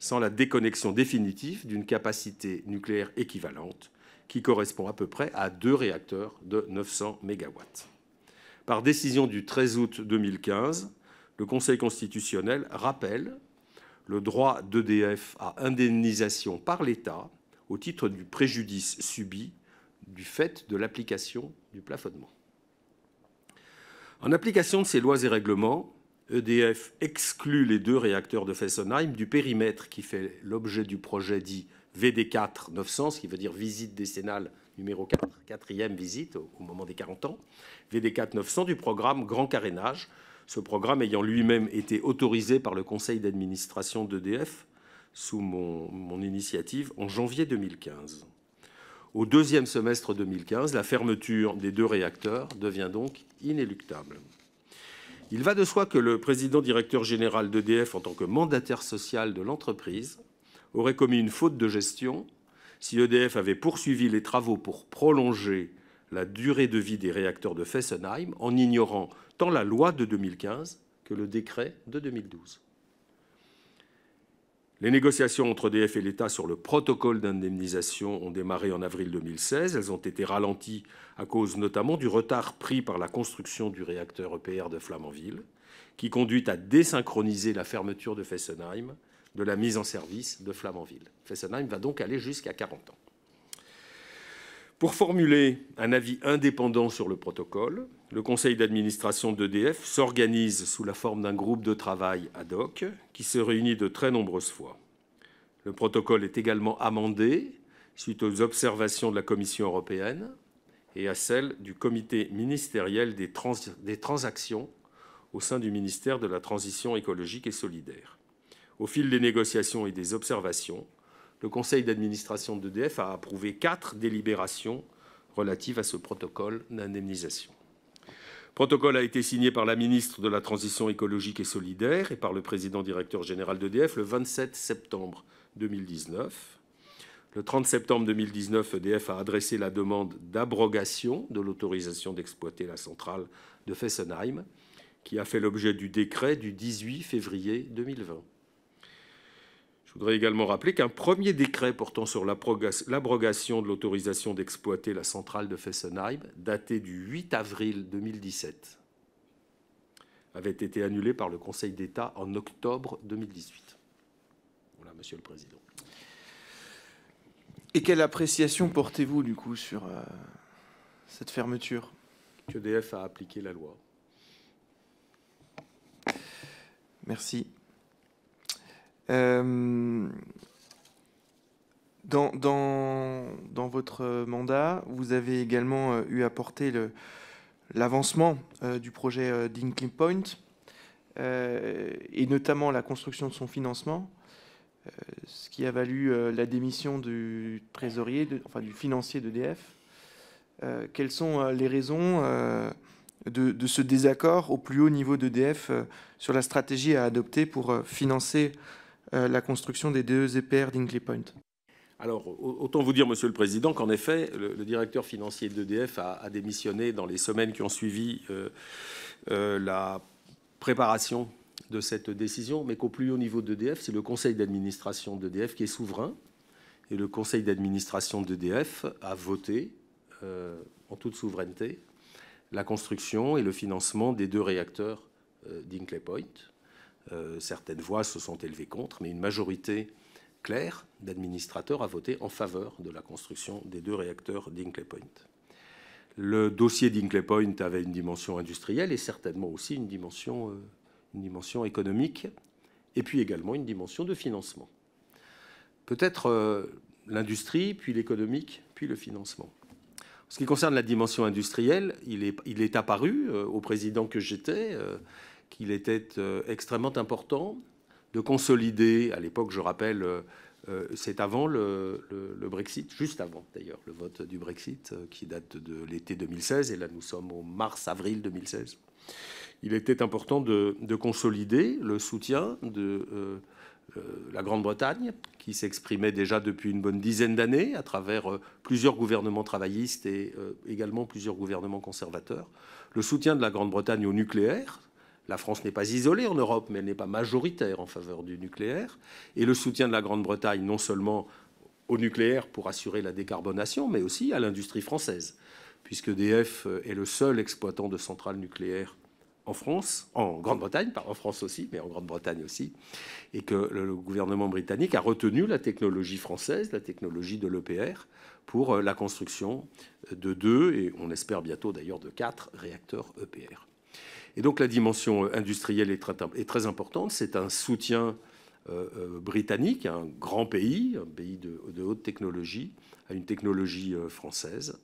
sans la déconnexion définitive d'une capacité nucléaire équivalente qui correspond à peu près à deux réacteurs de 900 MW. Par décision du 13 août 2015, le Conseil constitutionnel rappelle le droit d'EDF à indemnisation par l'État au titre du préjudice subi du fait de l'application du plafonnement. En application de ces lois et règlements, EDF exclut les deux réacteurs de Fessenheim du périmètre qui fait l'objet du projet dit VD4 900, ce qui veut dire visite décennale numéro 4, quatrième visite au moment des 40 ans, VD4 900 du programme Grand Carénage, ce programme ayant lui-même été autorisé par le conseil d'administration d'EDF sous mon, initiative en janvier 2015. Au deuxième semestre 2015, la fermeture des deux réacteurs devient donc inéluctable. Il va de soi que le président directeur général d'EDF, en tant que mandataire social de l'entreprise, aurait commis une faute de gestion si EDF avait poursuivi les travaux pour prolonger la durée de vie des réacteurs de Fessenheim en ignorant tant la loi de 2015 que le décret de 2012. Les négociations entre EDF et l'État sur le protocole d'indemnisation ont démarré en avril 2016. Elles ont été ralenties à cause notamment du retard pris par la construction du réacteur EPR de Flamanville, qui conduit à désynchroniser la fermeture de Fessenheim de la mise en service de Flamanville. Fessenheim va donc aller jusqu'à 40 ans. Pour formuler un avis indépendant sur le protocole, le conseil d'administration d'EDF s'organise sous la forme d'un groupe de travail ad hoc qui se réunit de très nombreuses fois. Le protocole est également amendé suite aux observations de la Commission européenne et à celles du comité ministériel des, des transactions au sein du ministère de la Transition écologique et solidaire. Au fil des négociations et des observations, le conseil d'administration d'EDF a approuvé quatre délibérations relatives à ce protocole d'indemnisation. Le protocole a été signé par la ministre de la Transition écologique et solidaire et par le président directeur général d'EDF le 27 septembre 2019. Le 30 septembre 2019, EDF a adressé la demande d'abrogation de l'autorisation d'exploiter la centrale de Fessenheim, qui a fait l'objet du décret du 18 février 2020. Je voudrais également rappeler qu'un premier décret portant sur l'abrogation de l'autorisation d'exploiter la centrale de Fessenheim, daté du 8 avril 2017, avait été annulé par le Conseil d'État en octobre 2018. Voilà, Monsieur le Président. Et quelle appréciation portez-vous du coup sur euh, cette fermeture QDF a appliqué la loi. Merci. Euh, dans, dans, votre mandat, vous avez également euh, eu à porter l'avancement euh, du projet d'Inking Point et notamment la construction de son financement ce qui a valu la démission du trésorier, enfin du financier d'EDF. quelles sont les raisons de, ce désaccord au plus haut niveau d'EDF sur la stratégie à adopter pour financer euh, la construction des deux EPR d'Inkley Point. Alors, autant vous dire, Monsieur le Président, qu'en effet, le, directeur financier d'EDF a, démissionné dans les semaines qui ont suivi euh, euh, la préparation de cette décision, mais qu'au plus haut niveau d'EDF, c'est le conseil d'administration d'EDF qui est souverain. Et le conseil d'administration d'EDF a voté, en toute souveraineté, la construction et le financement des deux réacteurs d'Inclay Point euh, certaines voix se sont élevées contre, mais une majorité claire d'administrateurs a voté en faveur de la construction des deux réacteurs d'Inklepoint. Point. Le dossier d'Inklepoint Point avait une dimension industrielle et certainement aussi euh, une dimension, économique, et puis également une dimension de financement. Peut-être euh, l'industrie, puis l'économique, puis le financement. En ce qui concerne la dimension industrielle, il est, apparu au président que j'étais, qu'il était euh, extrêmement important de consolider, à l'époque, je rappelle, euh, euh, c'est avant le, Brexit, juste avant d'ailleurs le vote du Brexit, qui date de l'été 2016, et là nous sommes au mars-avril 2016. Il était important de, consolider le soutien de la Grande-Bretagne, qui s'exprimait déjà depuis une bonne dizaine d'années à travers plusieurs gouvernements travaillistes et également plusieurs gouvernements conservateurs. Le soutien de la Grande-Bretagne au nucléaire, la France n'est pas isolée en Europe, mais elle n'est pas majoritaire en faveur du nucléaire. Et le soutien de la Grande-Bretagne, non seulement au nucléaire pour assurer la décarbonation, mais aussi à l'industrie française, puisque DF est le seul exploitant de centrales nucléaires en France, en Grande-Bretagne, en France aussi, mais en Grande-Bretagne aussi, et que le gouvernement britannique a retenu la technologie française, la technologie de l'EPR, pour euh, la construction de deux, et on espère bientôt d'ailleurs de quatre réacteurs EPR. Et donc la dimension euh, industrielle est très, très importante. C'est un soutien euh, euh, britannique un grand pays, un pays de, haute technologie, à une technologie française.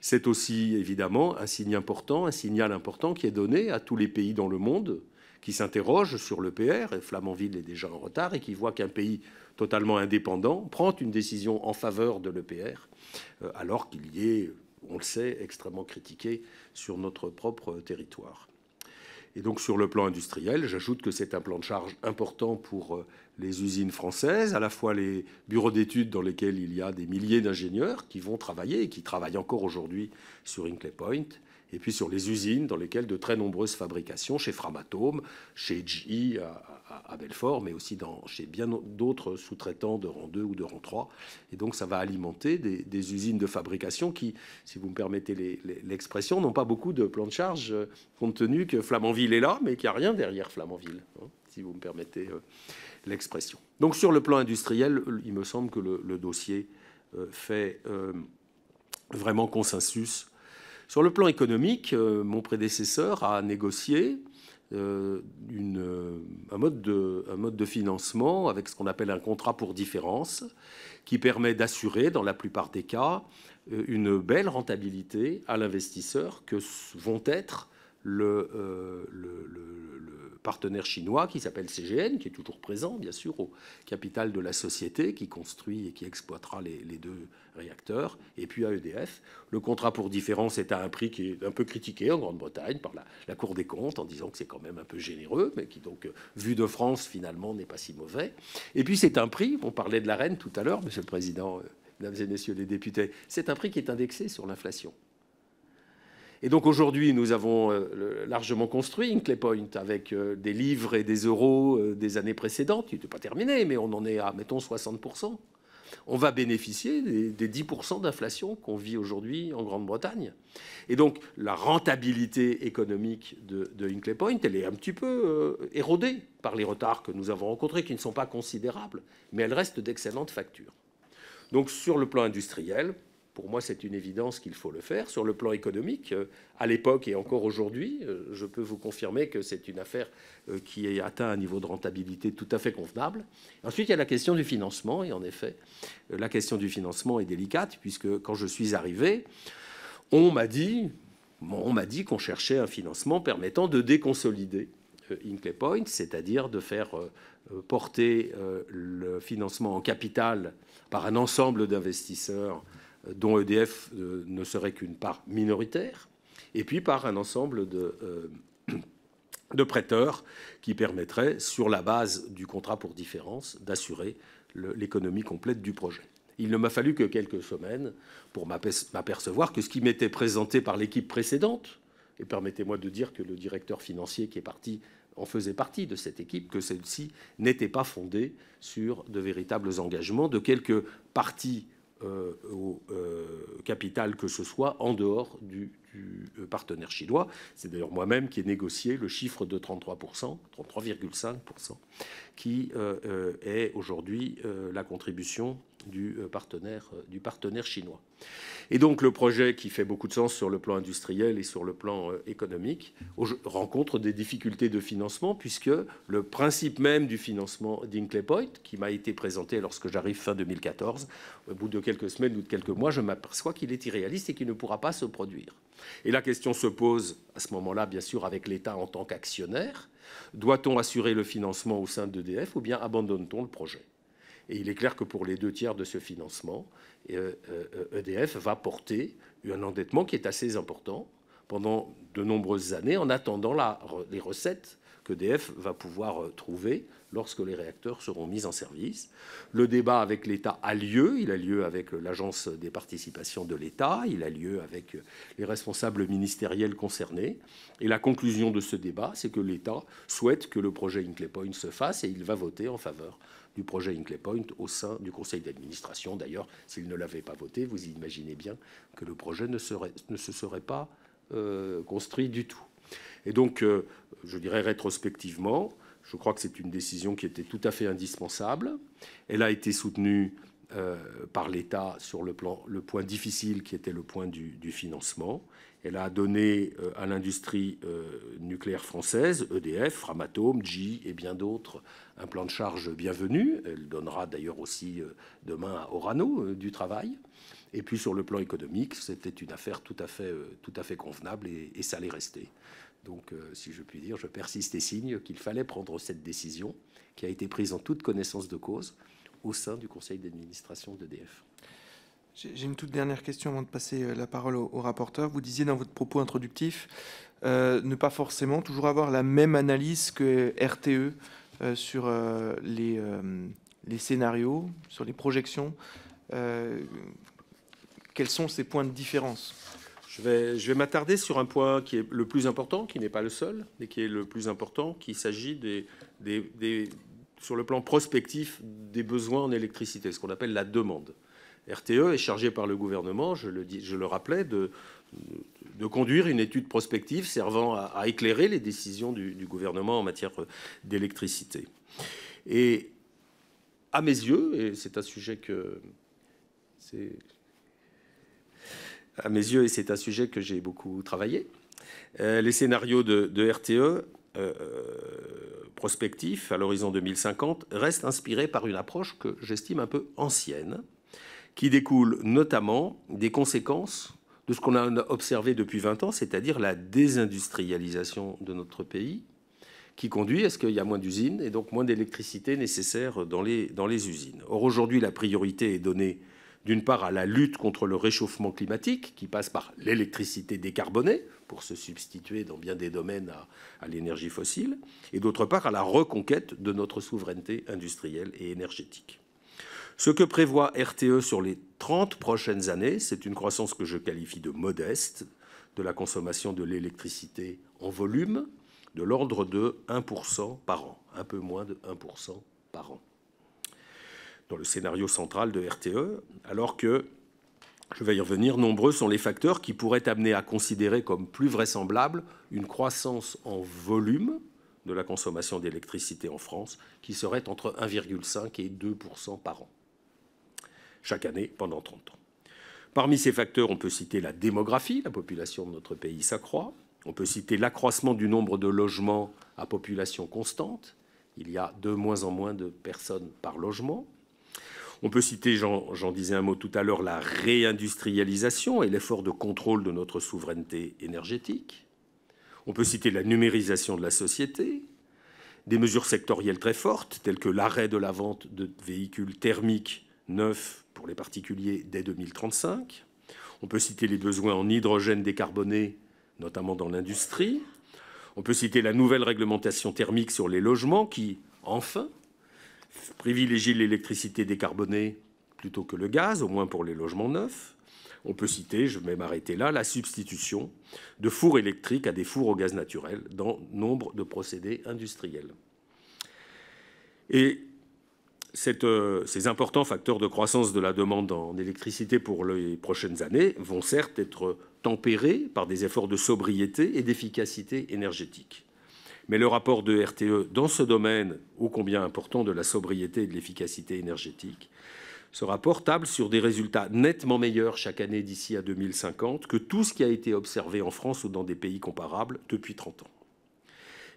C'est aussi évidemment un signe important, un signal important qui est donné à tous les pays dans le monde qui s'interrogent sur l'EPR, et Flamanville est déjà en retard, et qui voit qu'un pays totalement indépendant prend une décision en faveur de l'EPR, alors qu'il y est, on le sait, extrêmement critiqué sur notre propre territoire. Et donc sur le plan industriel, j'ajoute que c'est un plan de charge important pour euh, les usines françaises, à la fois les bureaux d'études dans lesquels il y a des milliers d'ingénieurs qui vont travailler et qui travaillent encore aujourd'hui sur Inclay Point, et puis sur les usines dans lesquelles de très nombreuses fabrications, chez Framatome, chez G.I. E, à, Belfort, mais aussi dans, chez bien d'autres sous-traitants de rang 2 ou de rang 3. Et donc ça va alimenter des, usines de fabrication qui, si vous me permettez l'expression, n'ont pas beaucoup de plans de charge, euh, compte tenu que Flamanville est là, mais qu'il n'y a rien derrière Flamanville, hein, si vous me permettez euh, l'expression. Donc sur le plan industriel, il me semble que le, dossier euh, fait... vraiment consensus sur le plan économique, euh, mon prédécesseur a négocié euh, euh, un, mode de, un, mode de, financement avec ce qu'on appelle un contrat pour différence, qui permet d'assurer, dans la plupart des cas, une belle rentabilité à l'investisseur que vont être euh, le, partenaire chinois qui s'appelle CGN, qui est toujours présent, bien sûr, au capital de la société, qui construit et qui exploitera les, deux réacteurs, et puis à EDF. Le contrat pour différence est à un prix qui est un peu critiqué en Grande-Bretagne par la, la, Cour des comptes, en disant que c'est quand même un peu généreux, mais qui, donc, vu de France, finalement, n'est pas si mauvais. Et puis c'est un prix, on parlait de la reine tout à l'heure, Monsieur le Président, euh, Mesdames et Messieurs les députés, c'est un prix qui est indexé sur l'inflation. Et donc aujourd'hui, nous avons euh, largement construit une Point avec euh, des livres et des euros euh, des années précédentes. Il n'était pas terminé, mais on en est à, mettons, 60%. On va bénéficier des, 10% d'inflation qu'on vit aujourd'hui en Grande-Bretagne. Et donc la rentabilité économique de, de Point, elle est un petit peu érodée par les retards que nous avons rencontrés, qui ne sont pas considérables, mais elle reste d'excellentes factures. Donc sur le plan industriel, pour moi, c'est une évidence qu'il faut le faire. Sur le plan économique, euh, à l'époque et encore aujourd'hui, euh, je peux vous confirmer que c'est une affaire euh, qui a atteint un niveau de rentabilité tout à fait convenable. Ensuite, il y a la question du financement. Et en effet, la question du financement est délicate, puisque quand je suis arrivé, on m'a dit, on m'a dit qu'on cherchait un financement permettant de déconsolider Inclay Point, c'est-à-dire de faire porter le financement en capital par un ensemble d'investisseurs dont EDF euh, ne serait qu'une part minoritaire, et puis par un ensemble euh, (clears throat) de, prêteurs qui permettraient, sur la base du contrat pour différence, d'assurer l'économie complète du projet. Il ne m'a fallu que quelques semaines pour m'apercevoir que ce qui m'était présenté par l'équipe précédente, et permettez-moi de dire que le directeur financier qui est parti en faisait partie de cette équipe, que celle-ci n'était pas fondée sur de véritables engagements de quelques parties euh, au euh, capital que ce soit en dehors du, du euh, partenaire chinois. C'est d'ailleurs moi-même qui ai négocié le chiffre de 33%, 33,5%, qui est aujourd'hui la contribution du euh, partenaire, euh, du partenaire chinois. Et donc le projet qui fait beaucoup de sens sur le plan industriel et sur le plan euh, économique rencontre des difficultés de financement puisque le principe même du financement d'Inclay Point, qui m'a été présenté lorsque j'arrive fin 2014, au bout de quelques semaines ou de quelques mois, je m'aperçois qu'il est irréaliste et qu'il ne pourra pas se produire. Et la question se pose à ce moment-là, bien sûr, avec l'État en tant qu'actionnaire. Doit-on assurer le financement au sein d'EDF ou bien abandonne-t-on le projet et il est clair que pour les deux tiers de ce financement, EDF euh, euh, e va porter un endettement qui est assez important pendant de nombreuses années en attendant les recettes qu'EDF va pouvoir euh, trouver lorsque les réacteurs seront mis en service. Le débat avec l'État a lieu, il a lieu avec l'Agence des participations de l'État, il a lieu avec les responsables ministériels concernés. Et la conclusion de ce débat, c'est que l'État souhaite que le projet Inclay Point se fasse et il va voter en faveur du projet Point au sein du conseil d'administration. D'ailleurs, s'il ne l'avait pas voté, vous imaginez bien que le projet ne, serait, se serait pas euh, construit du tout. Et donc, euh, je dirais rétrospectivement, je crois que c'est une décision qui était tout à fait indispensable. Elle a été soutenue euh, par l'État sur le, plan, le point difficile qui était le point du, financement. Elle a donné euh, à l'industrie euh, nucléaire française, EDF, Framatome, G et bien d'autres, un plan de charge bienvenu. Elle donnera d'ailleurs aussi demain à Orano du travail. Et puis sur le plan économique, c'était une affaire tout à fait, tout à fait convenable et, et ça l'est resté. Donc, si je puis dire, je persiste et signe qu'il fallait prendre cette décision qui a été prise en toute connaissance de cause au sein du conseil d'administration d'EDF. J'ai une toute dernière question avant de passer euh, la parole au, rapporteur. Vous disiez dans votre propos introductif euh, ne pas forcément toujours avoir la même analyse que RTE euh, sur les, les, scénarios, sur les projections. quels sont ces points de différence je vais, je vais m'attarder sur un point qui est le plus important, qui n'est pas le seul, mais qui est le plus important, qu'il s'agit des, sur le plan prospectif des besoins en électricité, ce qu'on appelle la demande. RTE est chargé par le gouvernement, je le, dis, je le rappelais, de, conduire une étude prospective servant à, éclairer les décisions du, gouvernement en matière d'électricité. Et à mes yeux, et c'est un sujet que à mes yeux et c'est un sujet que j'ai beaucoup travaillé, euh, les scénarios de RTE euh, euh, prospectif à l'horizon 2050 reste inspiré par une approche que j'estime un peu ancienne, qui découle notamment des conséquences de ce qu'on a observé depuis 20 ans, c'est-à-dire la désindustrialisation de notre pays, qui conduit à ce qu'il y a moins d'usines et donc moins d'électricité nécessaire dans les, dans les usines. Or, aujourd'hui, la priorité est donnée d'une part à la lutte contre le réchauffement climatique, qui passe par l'électricité décarbonée, pour se substituer dans bien des domaines à, l'énergie fossile, et d'autre part à la reconquête de notre souveraineté industrielle et énergétique. Ce que prévoit RTE sur les 30 prochaines années, c'est une croissance que je qualifie de modeste de la consommation de l'électricité en volume, de l'ordre de 1% par an, un peu moins de 1% par an. Dans le scénario central de RTE, alors que je vais y revenir, nombreux sont les facteurs qui pourraient amener à considérer comme plus vraisemblable une croissance en volume de la consommation d'électricité en France qui serait entre 1,5 et 2 par an, chaque année pendant 30 ans. Parmi ces facteurs, on peut citer la démographie, la population de notre pays s'accroît, on peut citer l'accroissement du nombre de logements à population constante, il y a de moins en moins de personnes par logement, on peut citer, j'en disais un mot tout à l'heure, la réindustrialisation et l'effort de contrôle de notre souveraineté énergétique. On peut citer la numérisation de la société, des mesures sectorielles très fortes, telles que l'arrêt de la vente de véhicules thermiques neufs pour les particuliers dès 2035. On peut citer les besoins en hydrogène décarboné, notamment dans l'industrie. On peut citer la nouvelle réglementation thermique sur les logements qui, enfin, privilégie l'électricité décarbonée plutôt que le gaz, au moins pour les logements neufs. On peut citer, je vais m'arrêter là, la substitution de fours électriques à des fours au gaz naturel dans nombre de procédés industriels. Et euh, ces importants facteurs de croissance de la demande en électricité pour les prochaines années vont certes être tempérés par des efforts de sobriété et d'efficacité énergétique. Mais le rapport de RTE dans ce domaine, ô combien important, de la sobriété et de l'efficacité énergétique, sera portable sur des résultats nettement meilleurs chaque année d'ici à 2050 que tout ce qui a été observé en France ou dans des pays comparables depuis 30 ans.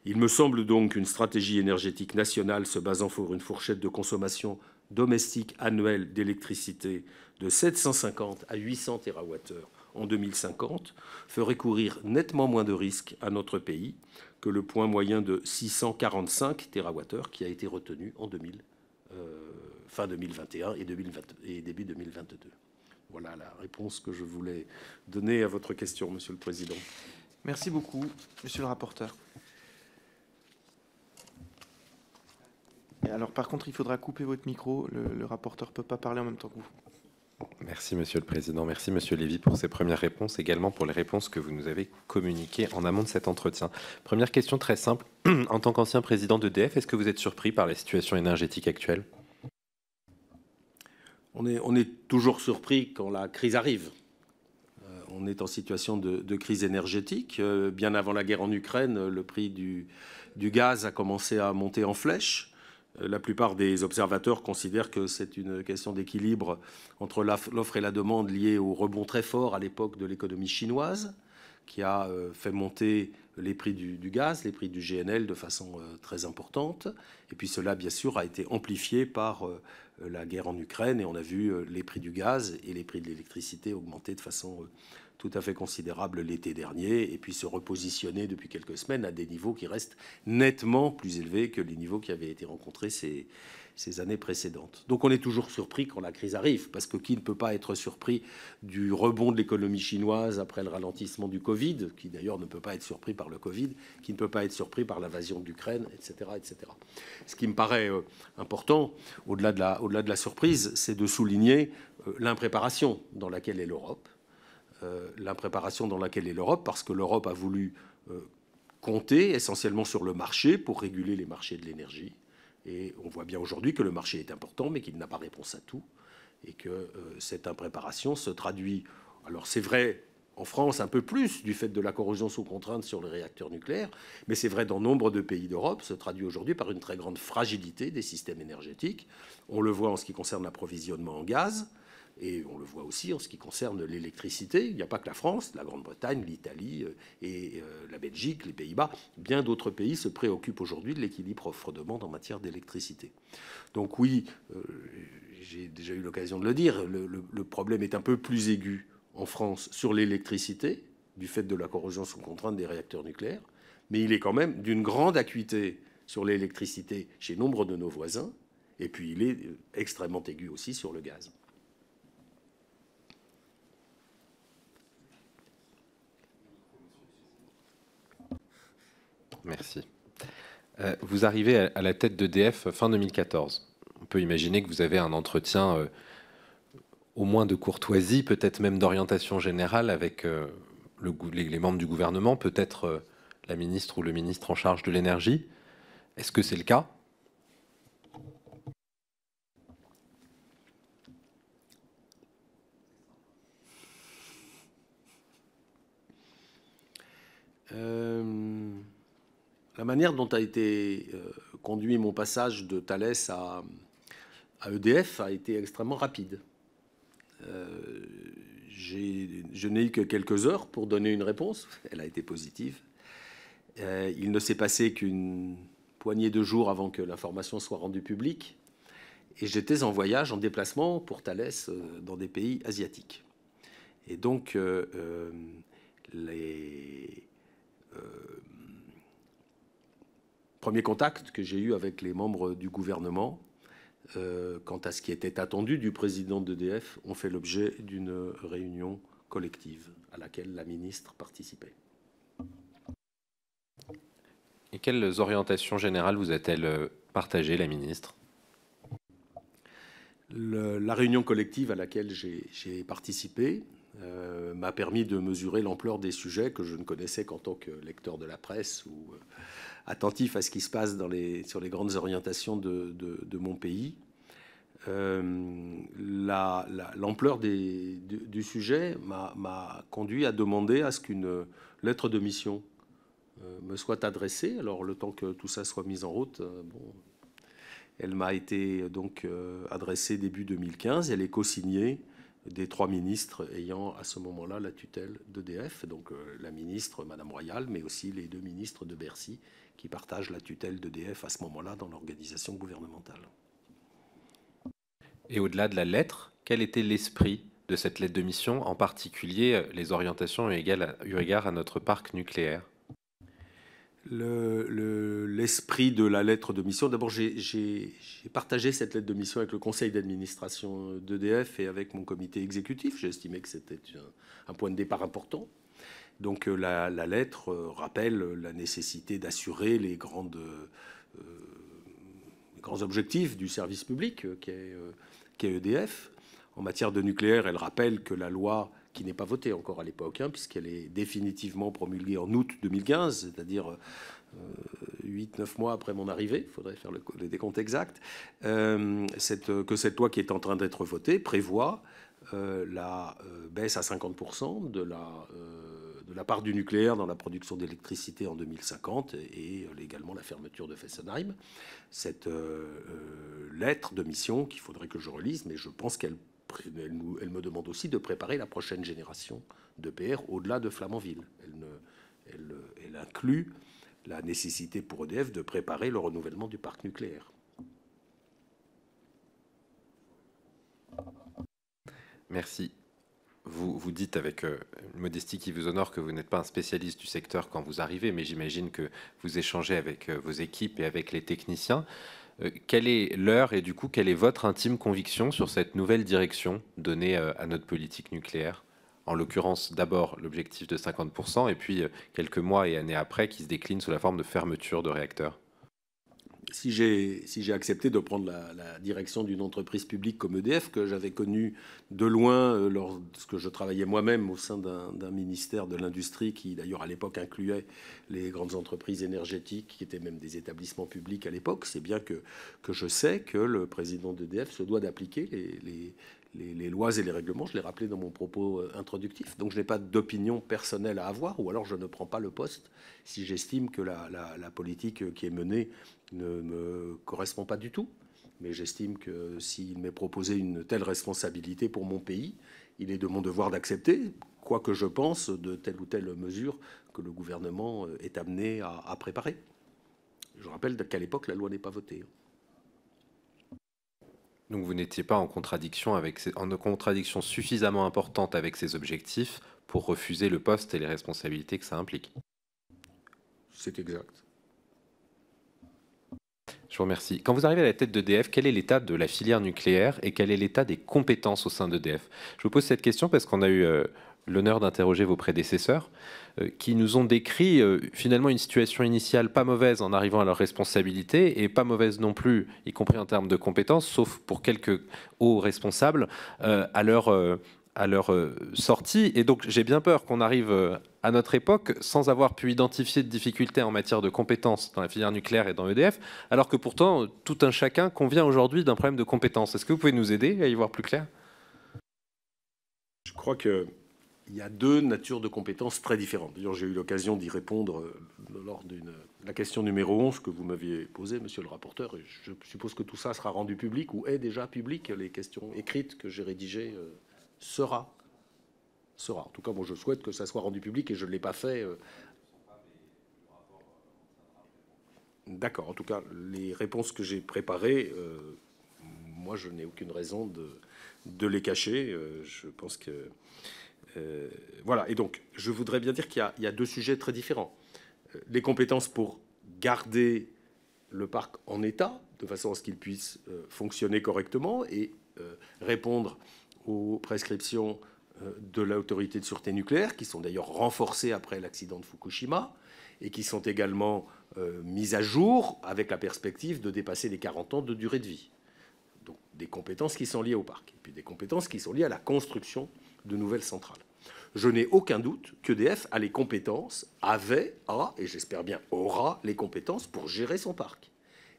Il me semble donc qu'une stratégie énergétique nationale se basant sur une fourchette de consommation domestique annuelle d'électricité de 750 à 800 TWh en 2050 ferait courir nettement moins de risques à notre pays que le point moyen de 645 TWh qui a été retenu en 2000, euh, fin 2021 et, début 2022. Voilà la réponse que je voulais donner à votre question, Monsieur le Président. Merci beaucoup, Monsieur le rapporteur. Alors par contre, il faudra couper votre micro. Le, le rapporteur ne peut pas parler en même temps que vous. Merci Monsieur le Président, merci Monsieur Lévy pour ces premières réponses, également pour les réponses que vous nous avez communiquées en amont de cet entretien. Première question très simple, (clears throat) en tant qu'ancien président d'EDF, est-ce que vous êtes surpris par la situation énergétique actuelle on est, toujours surpris quand la crise arrive. Euh, on est en situation de, crise énergétique. Euh, bien avant la guerre en Ukraine, le prix du gaz a commencé à monter en flèche. Euh, la plupart des observateurs considèrent que c'est une question d'équilibre entre l'offre et la demande liée au rebond très fort à l'époque de l'économie chinoise, qui a euh, fait monter les prix du, gaz, les prix du GNL de façon euh, très importante. Et puis cela, bien sûr, a été amplifié par la guerre en Ukraine et on a vu les prix du gaz et les prix de l'électricité augmenter de façon tout à fait considérable l'été dernier et puis se repositionner depuis quelques semaines à des niveaux qui restent nettement plus élevés que les niveaux qui avaient été rencontrés ces, années précédentes. Donc on est toujours surpris quand la crise arrive, parce que qui ne peut pas être surpris du rebond de l'économie chinoise après le ralentissement du Covid, qui d'ailleurs ne peut pas être surpris par le Covid, qui ne peut pas être surpris par l'invasion d'Ukraine, etc., etc. Ce qui me paraît euh, important, au -delà de la surprise, c'est de souligner euh, l'impréparation dans laquelle est l'Europe euh, l'impréparation dans laquelle est l'Europe, parce que l'Europe a voulu euh, compter essentiellement sur le marché pour réguler les marchés de l'énergie. Et on voit bien aujourd'hui que le marché est important, mais qu'il n'a pas réponse à tout, et que euh, cette impréparation se traduit. Alors c'est vrai en France un peu plus du fait de la corrosion sous contrainte sur les réacteurs nucléaires, mais c'est vrai dans nombre de pays d'Europe, se traduit aujourd'hui par une très grande fragilité des systèmes énergétiques. On le voit en ce qui concerne l'approvisionnement en gaz. Et on le voit aussi en ce qui concerne l'électricité. Il n'y a pas que la France, la Grande-Bretagne, l'Italie euh, et euh, la Belgique, les Pays-Bas. Bien d'autres pays se préoccupent aujourd'hui de l'équilibre offre-demande en matière d'électricité. Donc oui, euh, j'ai déjà eu l'occasion de le dire, le problème est un peu plus aigu en France sur l'électricité, du fait de la corrosion sous contrainte des réacteurs nucléaires, mais il est quand même d'une grande acuité sur l'électricité chez nombre de nos voisins, et puis il est extrêmement aigu aussi sur le gaz. Merci. Euh, vous arrivez à la tête d'EDF fin 2014. On peut imaginer que vous avez un entretien euh, au moins de courtoisie, peut-être même d'orientation générale avec euh, les, membres du gouvernement, peut-être la ministre ou le ministre en charge de l'énergie. Est-ce que c'est le cas la manière dont a été euh, conduit mon passage de Thalès à, EDF a été extrêmement rapide. Euh, je n'ai eu que quelques heures pour donner une réponse. Elle a été positive. Euh, il ne s'est passé qu'une poignée de jours avant que l'information soit rendue publique. Et j'étais en voyage, en déplacement pour Thalès dans des pays asiatiques. Et donc, les premier contact que j'ai eu avec les membres du gouvernement euh, quant à ce qui était attendu du président d'EDF ont fait l'objet d'une réunion collective à laquelle la ministre participait. Et quelles orientations générales vous a-t-elle euh, partagées, la ministre La réunion collective à laquelle j'ai participé euh, m'a permis de mesurer l'ampleur des sujets que je ne connaissais qu'en tant que lecteur de la presse ou euh, attentif à ce qui se passe sur les grandes orientations de, mon pays. Euh, l'ampleur du, sujet m'a conduit à demander à ce qu'une lettre de mission me soit adressée. Alors le temps que tout ça soit mis en route, elle m'a été donc adressée début 2015. Elle est co-signée des trois ministres ayant à ce moment-là la tutelle d'EDF, donc euh, la ministre Madame Royal, mais aussi les deux ministres de Bercy qui partagent la tutelle d'EDF à ce moment-là dans l'organisation gouvernementale. Et au-delà de la lettre, quel était l'esprit de cette lettre de mission, en particulier euh, les orientations eu égard à notre parc nucléaire l'esprit de la lettre de mission. D'abord, j'ai partagé cette lettre de mission avec le conseil d'administration d'EDF et avec mon comité exécutif. J'ai estimé que c'était un, point de départ important. Donc euh, la, lettre euh, rappelle la nécessité d'assurer euh, les grands objectifs du service public qu'est EDF. E en matière de nucléaire, elle rappelle que la loi qui n'est pas votée encore à l'époque, hein, puisqu'elle est définitivement promulguée en août 2015, c'est-à-dire 8-9 euh, mois après mon arrivée, il faudrait faire le, décompte exact, euh, cette, que cette loi qui est en train d'être votée prévoit euh, la baisse à 50% de la, de la part du nucléaire dans la production d'électricité en 2050 et, et également la fermeture de Fessenheim. Cette lettre de mission qu'il faudrait que je relise, mais je pense qu'elle elle, me demande aussi de préparer la prochaine génération de PR au-delà de Flamanville. Elle, inclut la nécessité pour EDF de préparer le renouvellement du parc nucléaire. Merci. Vous, dites avec euh, modestie qui vous honore que vous n'êtes pas un spécialiste du secteur quand vous arrivez, mais j'imagine que vous échangez avec euh, vos équipes et avec les techniciens. Euh, quelle est l'heure et du coup quelle est votre intime conviction sur cette nouvelle direction donnée euh, à notre politique nucléaire en l'occurrence d'abord l'objectif de 50% et puis euh, quelques mois et années après qui se décline sous la forme de fermeture de réacteurs si j'ai si accepté de prendre la, direction d'une entreprise publique comme EDF, que j'avais connue de loin euh, lorsque je travaillais moi-même au sein d'un ministère de l'Industrie, qui d'ailleurs à l'époque incluait les grandes entreprises énergétiques, qui étaient même des établissements publics à l'époque, c'est bien que, que je sais que le président d'EDF se doit d'appliquer les, les, lois et les règlements, je l'ai rappelé dans mon propos euh, introductif. Donc je n'ai pas d'opinion personnelle à avoir, ou alors je ne prends pas le poste si j'estime que la, politique qui est menée ne me correspond pas du tout. Mais j'estime que s'il m'est proposé une telle responsabilité pour mon pays, il est de mon devoir d'accepter, quoi que je pense, de telle ou telle mesure que le gouvernement euh, est amené à, à préparer. Je rappelle qu'à l'époque, la loi n'est pas votée. Donc vous n'étiez pas en contradiction, avec en contradiction suffisamment importante avec ces objectifs pour refuser le poste et les responsabilités que ça implique. C'est exact. Je vous remercie. Quand vous arrivez à la tête d'EDF, quel est l'état de la filière nucléaire et quel est l'état des compétences au sein d'EDF Je vous pose cette question parce qu'on a eu euh, l'honneur d'interroger vos prédécesseurs. Euh, qui nous ont décrit euh, finalement une situation initiale pas mauvaise en arrivant à leurs responsabilités et pas mauvaise non plus, y compris en termes de compétences, sauf pour quelques hauts responsables euh, à leur à leur sortie. Et donc j'ai bien peur qu'on arrive à notre époque sans avoir pu identifier de difficultés en matière de compétences dans la filière nucléaire et dans EDF, alors que pourtant tout un chacun convient aujourd'hui d'un problème de compétences. Est-ce que vous pouvez nous aider à y voir plus clair Je crois que il y a deux natures de compétences très différentes. D'ailleurs, j'ai eu l'occasion d'y répondre euh, lors de la question numéro 11 que vous m'aviez posée, monsieur le rapporteur. je suppose que tout ça sera rendu public ou est déjà public. Les questions écrites que j'ai rédigées euh, sera. Sera. En tout cas, moi, je souhaite que ça soit rendu public et je ne l'ai pas fait. Euh, d'accord. En tout cas, les réponses que j'ai préparées, moi, je n'ai aucune raison de, de les cacher. je pense que euh, voilà, et donc, je voudrais bien dire qu'il y, a deux sujets très différents. Euh, les compétences pour garder le parc en état, de façon à ce qu'il puisse euh, fonctionner correctement et répondre aux prescriptions de l'autorité de sûreté nucléaire, qui sont d'ailleurs renforcées après l'accident de Fukushima, et qui sont également mises à jour avec la perspective de dépasser les 40 ans de durée de vie. Donc des compétences qui sont liées au parc, et puis des compétences qui sont liées à la construction de nouvelles centrales je n'ai aucun doute qu'EDF a les compétences, avait, a, et j'espère bien aura les compétences pour gérer son parc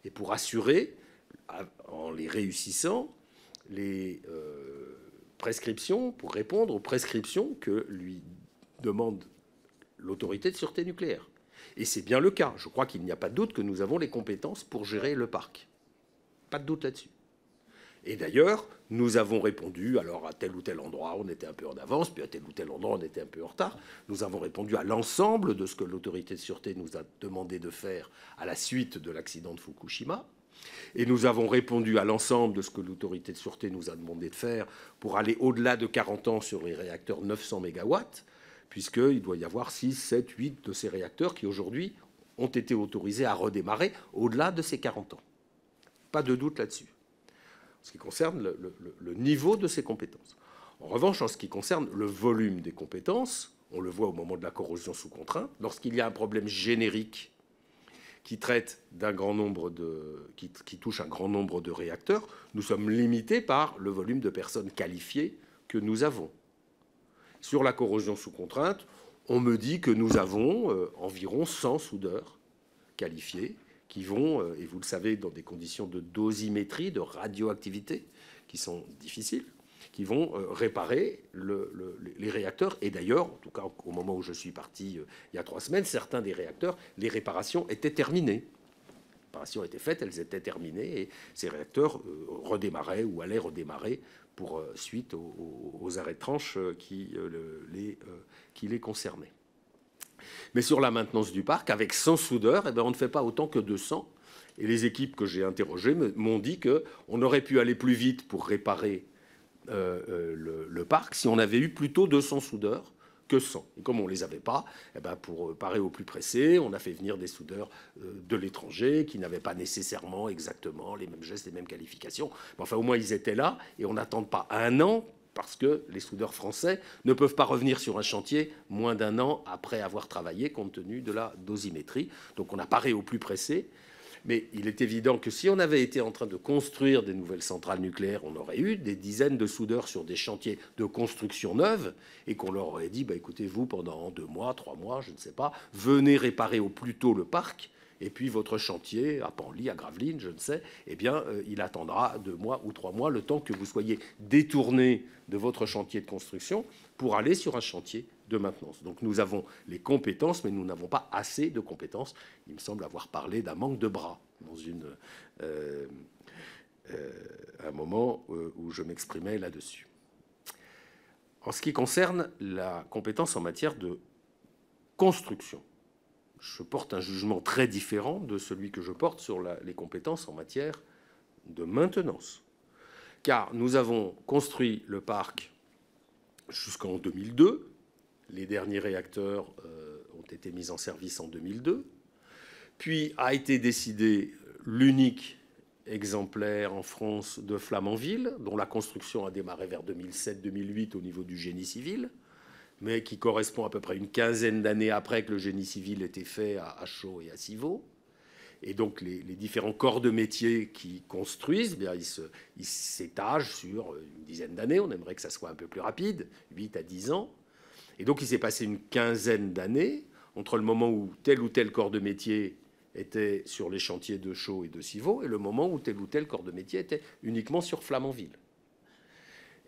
et pour assurer, en les réussissant, les euh, prescriptions, pour répondre aux prescriptions que lui demande l'autorité de sûreté nucléaire. Et c'est bien le cas. Je crois qu'il n'y a pas de doute que nous avons les compétences pour gérer le parc. Pas de doute là-dessus. Et d'ailleurs, nous avons répondu, alors à tel ou tel endroit, on était un peu en avance, puis à tel ou tel endroit, on était un peu en retard. Nous avons répondu à l'ensemble de ce que l'autorité de sûreté nous a demandé de faire à la suite de l'accident de Fukushima. Et nous avons répondu à l'ensemble de ce que l'autorité de sûreté nous a demandé de faire pour aller au-delà de 40 ans sur les réacteurs 900 MW, puisqu'il doit y avoir 6, 7, 8 de ces réacteurs qui aujourd'hui ont été autorisés à redémarrer au-delà de ces 40 ans. Pas de doute là-dessus ce qui concerne le, niveau de ses compétences. En revanche, en ce qui concerne le volume des compétences, on le voit au moment de la corrosion sous contrainte, lorsqu'il y a un problème générique qui traite d'un grand nombre de qui, touche un grand nombre de réacteurs, nous sommes limités par le volume de personnes qualifiées que nous avons. Sur la corrosion sous contrainte, on me dit que nous avons euh, environ 100 soudeurs qualifiés qui vont, euh, et vous le savez, dans des conditions de dosimétrie, de radioactivité, qui sont difficiles, qui vont euh, réparer les réacteurs. Et d'ailleurs, en tout cas au moment où je suis parti euh, il y a trois semaines, certains des réacteurs, les réparations étaient terminées. Les réparations étaient faites, elles étaient terminées, et ces réacteurs redémarraient ou allaient redémarrer pour suite aux, arrêts de tranche qui les concernaient. Mais sur la maintenance du parc, avec 100 soudeurs, eh ben, on ne fait pas autant que 200. Et les équipes que j'ai interrogées m'ont dit qu'on aurait pu aller plus vite pour réparer euh, euh, le, parc si on avait eu plutôt 200 soudeurs que 100. Et comme on ne les avait pas, eh ben, pour euh, parer au plus pressé, on a fait venir des soudeurs de l'étranger qui n'avaient pas nécessairement exactement les mêmes gestes, les mêmes qualifications. enfin, au moins, ils étaient là et on n'attend pas un an parce que les soudeurs français ne peuvent pas revenir sur un chantier moins d'un an après avoir travaillé compte tenu de la dosimétrie. Donc on apparaît au plus pressé. Mais il est évident que si on avait été en train de construire des nouvelles centrales nucléaires, on aurait eu des dizaines de soudeurs sur des chantiers de construction neuve et qu'on leur aurait dit bah, écoutez, vous, pendant deux mois, trois mois, je ne sais pas, venez réparer au plus tôt le parc et puis votre chantier à Panly, à Gravelines, je ne sais, eh bien, euh, il attendra deux mois ou trois mois, le temps que vous soyez détourné de votre chantier de construction pour aller sur un chantier de maintenance. Donc nous avons les compétences, mais nous n'avons pas assez de compétences. Il me semble avoir parlé d'un manque de bras dans une, euh, euh, un moment où je m'exprimais là-dessus. En ce qui concerne la compétence en matière de construction, je porte un jugement très différent de celui que je porte sur les compétences en matière de maintenance. Car nous avons construit le parc jusqu'en 2002. Les derniers réacteurs euh, ont été mis en service en 2002. Puis a été décidé l'unique exemplaire en France de Flamanville, dont la construction a démarré vers 2007-2008 au niveau du génie civil mais qui correspond à peu près une quinzaine d'années après que le génie civil était fait à, Chaux et à Civaux. Et donc les, différents corps de métier qui construisent, bien, ils s'étagent sur une dizaine d'années. On aimerait que ça soit un peu plus rapide, 8 à 10 ans. Et donc il s'est passé une quinzaine d'années entre le moment où tel ou tel corps de métier était sur les chantiers de Chaux et de Civaux et le moment où tel ou tel corps de métier était uniquement sur Flamanville.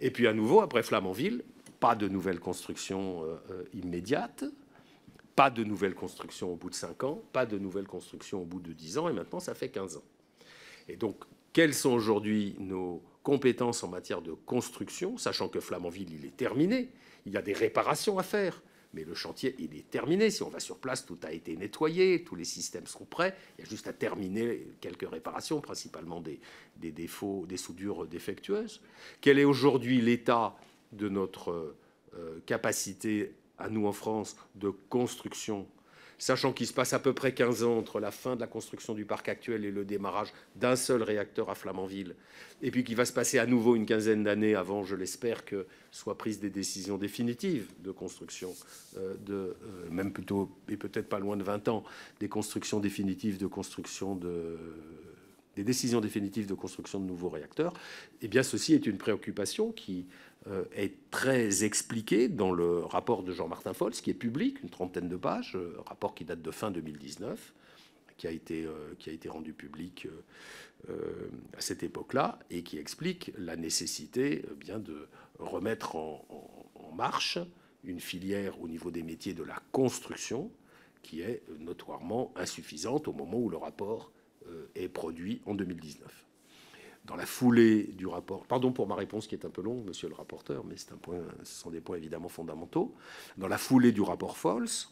Et puis à nouveau, après Flamanville, pas de nouvelles constructions euh, euh, immédiates, pas de nouvelles constructions au bout de 5 ans, pas de nouvelles constructions au bout de 10 ans, et maintenant ça fait 15 ans. Et donc, quelles sont aujourd'hui nos compétences en matière de construction, sachant que Flamanville, il est terminé, il y a des réparations à faire, mais le chantier, il est terminé. Si on va sur place, tout a été nettoyé, tous les systèmes sont prêts. Il y a juste à terminer quelques réparations, principalement des, des défauts, des soudures défectueuses. Quel est aujourd'hui l'état de notre euh, capacité à nous en France de construction, sachant qu'il se passe à peu près 15 ans entre la fin de la construction du parc actuel et le démarrage d'un seul réacteur à Flamanville, et puis qu'il va se passer à nouveau une quinzaine d'années avant, je l'espère, que soient prises des décisions définitives de construction, euh, de, euh, même plutôt, et peut-être pas loin de 20 ans, des constructions définitives de construction de des décisions définitives de construction de nouveaux réacteurs, eh bien ceci est une préoccupation qui euh, est très expliqué dans le rapport de Jean-Martin Folles, qui est public, une trentaine de pages, euh, rapport qui date de fin 2019, qui a été, euh, qui a été rendu public à cette époque-là, et qui explique la nécessité bien, de remettre en, marche une filière au niveau des métiers de la construction qui est notoirement insuffisante au moment où le rapport est produit en 2019 dans la foulée du rapport, pardon pour ma réponse qui est un peu longue, monsieur le rapporteur, mais c'est un point, ce sont des points évidemment fondamentaux, dans la foulée du rapport FOLS,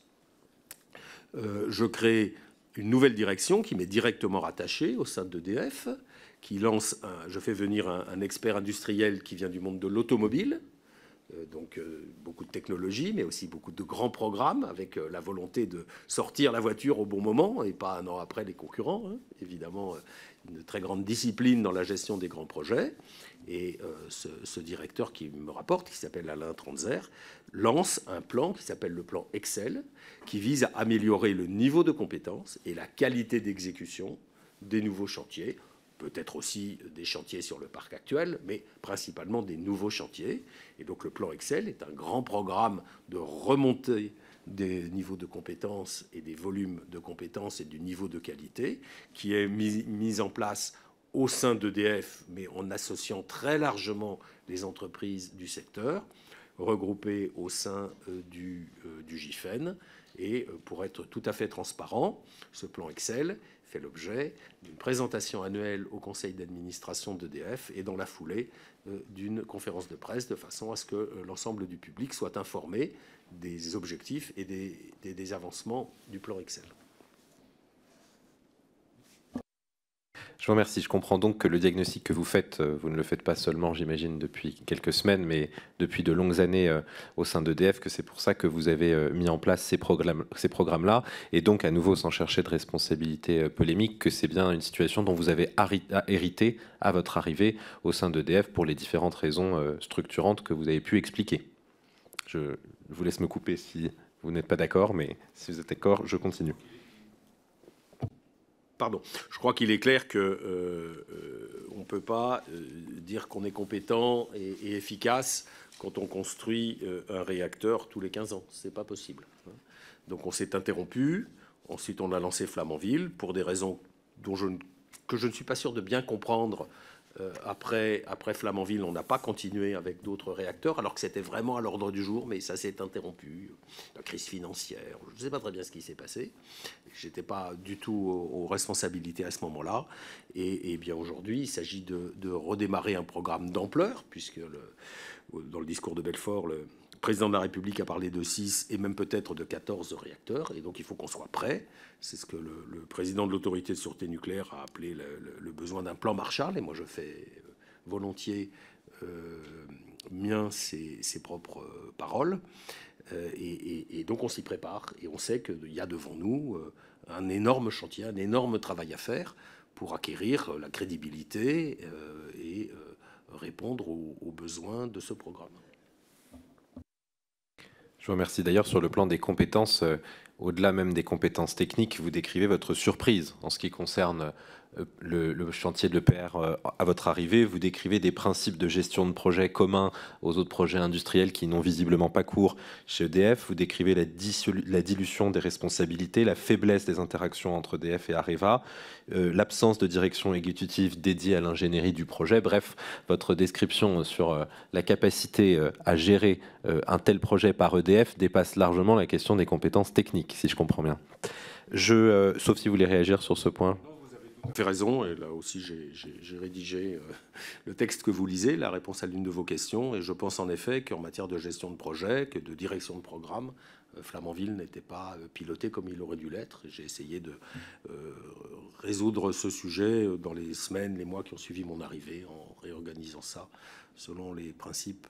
euh, je crée une nouvelle direction qui m'est directement rattachée au sein de DF, qui lance, je fais venir un expert industriel qui vient du monde de l'automobile, euh, donc euh, beaucoup de technologies, mais aussi beaucoup de grands programmes, avec euh, la volonté de sortir la voiture au bon moment et pas un an après les concurrents. Hein. Évidemment, une très grande discipline dans la gestion des grands projets. Et ce, ce, directeur qui me rapporte, qui s'appelle Alain Tranzer, lance un plan qui s'appelle le plan Excel, qui vise à améliorer le niveau de compétence et la qualité d'exécution des nouveaux chantiers peut-être aussi des chantiers sur le parc actuel, mais principalement des nouveaux chantiers. Et donc le plan Excel est un grand programme de remontée des niveaux de compétences et des volumes de compétences et du niveau de qualité qui est mis, en place au sein d'EDF, mais en associant très largement les entreprises du secteur, regroupées au sein euh, du, euh, GIFEN. Et euh, pour être tout à fait transparent, ce plan Excel fait l'objet d'une présentation annuelle au conseil d'administration d'EDF et dans la foulée euh, d'une conférence de presse de façon à ce que euh, l'ensemble du public soit informé des objectifs et des avancements du plan Excel. Je vous remercie. Je comprends donc que le diagnostic que vous faites, euh, vous ne le faites pas seulement, j'imagine, depuis quelques semaines, mais depuis de longues années euh, au sein d'EDF, que c'est pour ça que vous avez euh, mis en place ces programmes-là, ces programmes et donc à nouveau sans chercher de responsabilité polémique, que c'est bien une situation dont vous avez ah, hérité à votre arrivée au sein d'EDF pour les différentes raisons structurantes que vous avez pu expliquer. Je vous laisse me couper si vous n'êtes pas d'accord, mais si vous êtes d'accord, je continue. Pardon. Je crois qu'il est clair que euh, euh, on ne peut pas euh, dire qu'on est compétent et, efficace quand on construit un réacteur tous les 15 ans. C'est pas possible. Hein. Donc on s'est interrompu. Ensuite, on a lancé Flamanville pour des raisons dont que je ne suis pas sûr de bien comprendre euh, après, après Flamanville, on n'a pas continué avec d'autres réacteurs, alors que c'était vraiment à l'ordre du jour, mais ça s'est interrompu. La crise financière, je ne sais pas très bien ce qui s'est passé. Je n'étais pas du tout aux, responsabilités à ce moment-là. Et, bien aujourd'hui, il s'agit de, redémarrer un programme d'ampleur, puisque dans le discours de Belfort, le, le président de la République a parlé de 6 et même peut-être de 14 réacteurs, et donc il faut qu'on soit prêt. C'est ce que le, président de l'autorité de sûreté nucléaire a appelé le, besoin d'un plan Marshall, et moi je fais euh, volontiers euh, mien ses, propres euh, paroles. et, donc on s'y prépare, et on sait qu'il y a devant nous un énorme chantier, un énorme travail à faire pour acquérir la crédibilité et répondre aux besoins de ce programme. Je vous remercie d'ailleurs sur le plan des compétences. Euh, au-delà même des compétences techniques, vous décrivez votre surprise en ce qui concerne le, chantier de l'EPR euh, à votre arrivée, vous décrivez des principes de gestion de projet communs aux autres projets industriels qui n'ont visiblement pas cours chez EDF. Vous décrivez la, dilution des responsabilités, la faiblesse des interactions entre EDF et Areva, euh, l'absence de direction exécutive dédiée à l'ingénierie du projet. Bref, votre description sur euh, la capacité à gérer un tel projet par EDF dépasse largement la question des compétences techniques, si je comprends bien. Je, sauf si vous voulez réagir sur ce point. Vous avez raison, et là aussi j'ai rédigé euh, le texte que vous lisez, la réponse à l'une de vos questions, et je pense en effet qu'en matière de gestion de projet, que de direction de programme, euh, Flamanville n'était pas euh, piloté comme il aurait dû l'être. J'ai essayé de résoudre ce sujet dans les semaines, les mois qui ont suivi mon arrivée, en réorganisant ça selon les principes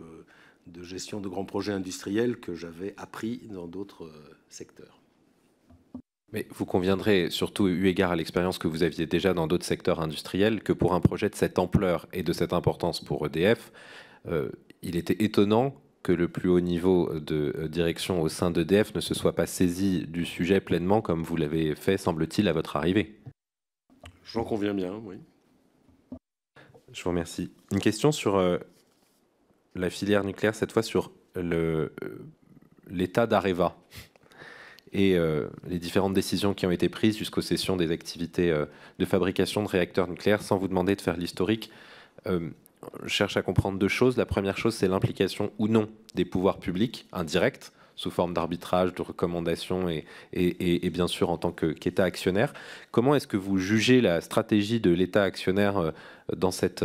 de gestion de grands projets industriels que j'avais appris dans d'autres secteurs. Mais vous conviendrez, surtout eu égard à l'expérience que vous aviez déjà dans d'autres secteurs industriels, que pour un projet de cette ampleur et de cette importance pour EDF, euh, il était étonnant que le plus haut niveau de euh, direction au sein d'EDF ne se soit pas saisi du sujet pleinement comme vous l'avez fait, semble-t-il, à votre arrivée. J'en conviens bien, oui. Je vous remercie. Une question sur euh, la filière nucléaire, cette fois sur l'état d'Areva et euh, les différentes décisions qui ont été prises jusqu'aux cessions des activités euh, de fabrication de réacteurs nucléaires sans vous demander de faire l'historique. je euh, cherche à comprendre deux choses. La première chose, c'est l'implication ou non des pouvoirs publics indirects sous forme d'arbitrage, de recommandations et, et, bien sûr en tant qu'État actionnaire. Comment est-ce que vous jugez la stratégie de l'État actionnaire dans cette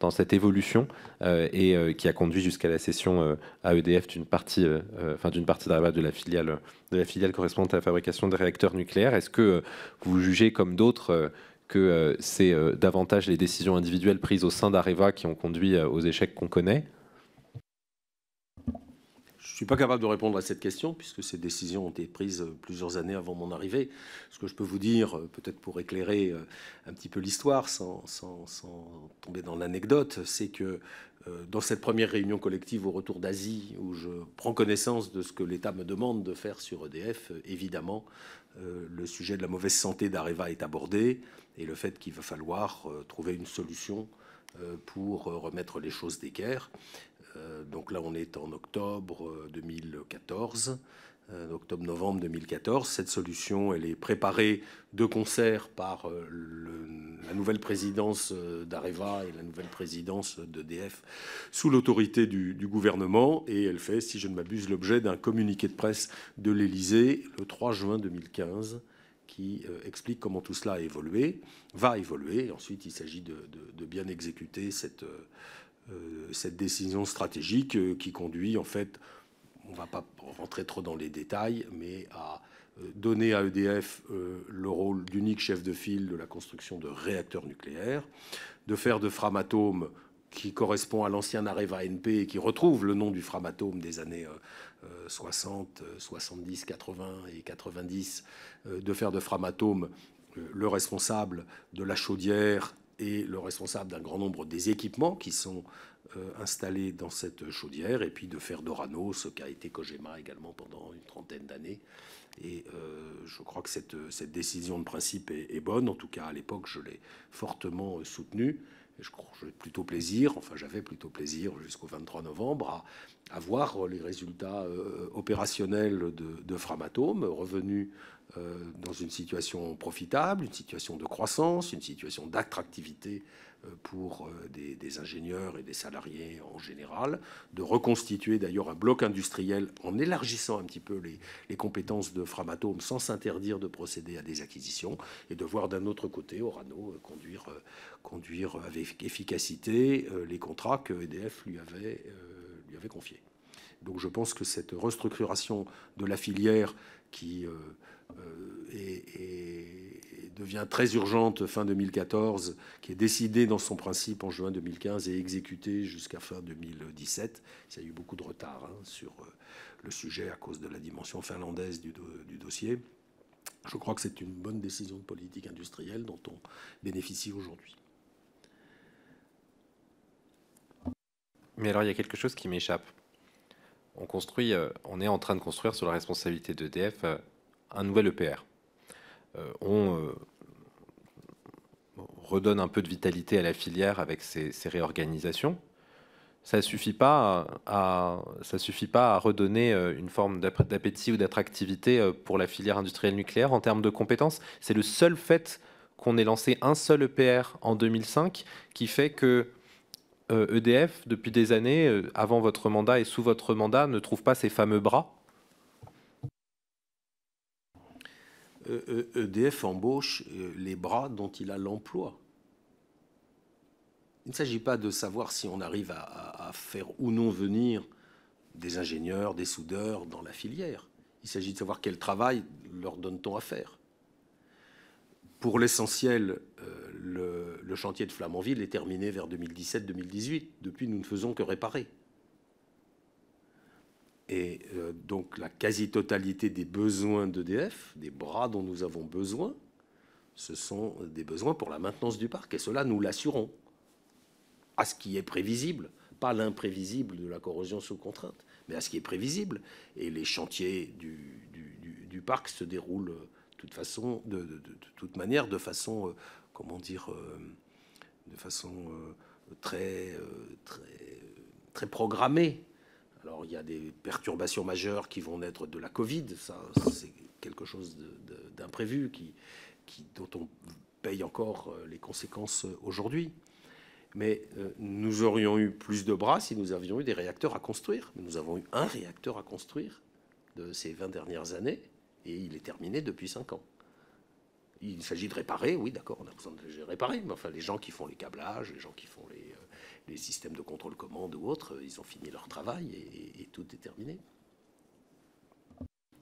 dans cette évolution euh, et euh, qui a conduit jusqu'à la cession euh, à EDF d'une partie, enfin d'une partie de la filiale de la filiale correspondante à la fabrication des réacteurs nucléaires. Est-ce que vous jugez comme d'autres que c'est davantage les décisions individuelles prises au sein d'Areva qui ont conduit aux échecs qu'on connaît je ne suis pas capable de répondre à cette question, puisque ces décisions ont été prises euh, plusieurs années avant mon arrivée. Ce que je peux vous dire, euh, peut-être pour éclairer euh, un petit peu l'histoire, sans, tomber dans l'anecdote, c'est que dans cette première réunion collective au retour d'Asie, où je prends connaissance de ce que l'État me demande de faire sur EDF, évidemment, le sujet de la mauvaise santé d'Areva est abordé, et le fait qu'il va falloir trouver une solution pour remettre les choses d'équerre. Euh, donc là, on est en octobre 2014, octobre-novembre 2014. Cette solution, elle est préparée de concert par euh, la nouvelle présidence euh, d'Areva et la nouvelle présidence d'EDF sous l'autorité du, gouvernement. Et elle fait, si je ne m'abuse, l'objet d'un communiqué de presse de l'Élysée le 3 juin 2015 qui explique comment tout cela a évolué, va évoluer. ensuite, il s'agit de, bien exécuter cette euh, cette décision stratégique euh, qui conduit en fait, on ne va pas rentrer trop dans les détails, mais à euh, donner à EDF le rôle d'unique chef de file de la construction de réacteurs nucléaires, de faire de Framatome qui correspond à l'ancien Areva NP et qui retrouve le nom du Framatome des années 60, 70, 80 et 90, de faire de Framatome le responsable de la chaudière et le responsable d'un grand nombre des équipements qui sont euh, installés dans cette chaudière, et puis de faire d'Orano ce qu'a été Kojima également pendant une trentaine d'années. Et euh, je crois que cette, décision de principe est, est bonne. En tout cas, à l'époque, je l'ai fortement soutenue je, plutôt plaisir, enfin j'avais plutôt plaisir jusqu'au 23 novembre à, voir euh, les résultats euh, opérationnels de, Framatome revenus euh, dans une situation profitable, une situation de croissance, une situation d'attractivité euh, pour euh, des, ingénieurs et des salariés en général, de reconstituer d'ailleurs un bloc industriel en élargissant un petit peu les, compétences de Framatome sans s'interdire de procéder à des acquisitions et de voir d'un autre côté Orano euh, conduire, conduire avec efficacité les contrats que EDF lui avait, lui avait confiés. Donc je pense que cette restructuration de la filière qui est devient très urgente fin 2014, qui est décidée dans son principe en juin 2015 et exécutée jusqu'à fin 2017. Il y a eu beaucoup de retard hein, sur euh, le sujet à cause de la dimension finlandaise du, dossier. Je crois que c'est une bonne décision de politique industrielle dont on bénéficie aujourd'hui. Mais alors, il y a quelque chose qui m'échappe. On construit, euh, on est en train de construire sur la responsabilité d'EDF euh, un nouvel EPR. On redonne un peu de vitalité à la filière avec ces, réorganisations. Ça suffit pas à, ça suffit pas à redonner euh, une forme d'appétit ou d'attractivité euh, pour la filière industrielle nucléaire en termes de compétences. C'est le seul fait qu'on ait lancé un seul EPR en 2005 qui fait que EDF, euh, e depuis des années, avant votre mandat et sous votre mandat, ne trouve pas ses fameux bras EDF e e embauche euh, les bras dont il a l'emploi. Il ne s'agit pas de savoir si on arrive à, faire ou non venir des ingénieurs, des soudeurs dans la filière. Il s'agit de savoir quel travail leur donne-t-on à faire. Pour l'essentiel, euh, le, le chantier de Flamanville est terminé vers 2017-2018. Depuis, nous ne faisons que réparer et euh, donc la quasi-totalité des besoins d'EDF, des bras dont nous avons besoin, ce sont des besoins pour la maintenance du parc, et cela nous l'assurons à ce qui est prévisible, pas l'imprévisible de la corrosion sous contrainte, mais à ce qui est prévisible. Et les chantiers du, parc se déroulent euh, de toute façon, de, toute manière, de façon, euh, comment dire, de façon très, très, très programmée alors il y a des perturbations majeures qui vont naître de la Covid, ça c'est quelque chose d'imprévu qui, dont on paye encore euh, les conséquences euh, aujourd'hui. Mais euh, nous aurions eu plus de bras si nous avions eu des réacteurs à construire. Nous avons eu un réacteur à construire de ces 20 dernières années et il est terminé depuis 5 ans. Il s'agit de réparer, oui, d'accord, on a besoin de réparer, mais enfin, les gens qui font les câblages, les gens qui font les systèmes de contrôle-commande ou autres, euh, ils ont fini leur travail et, tout est terminé.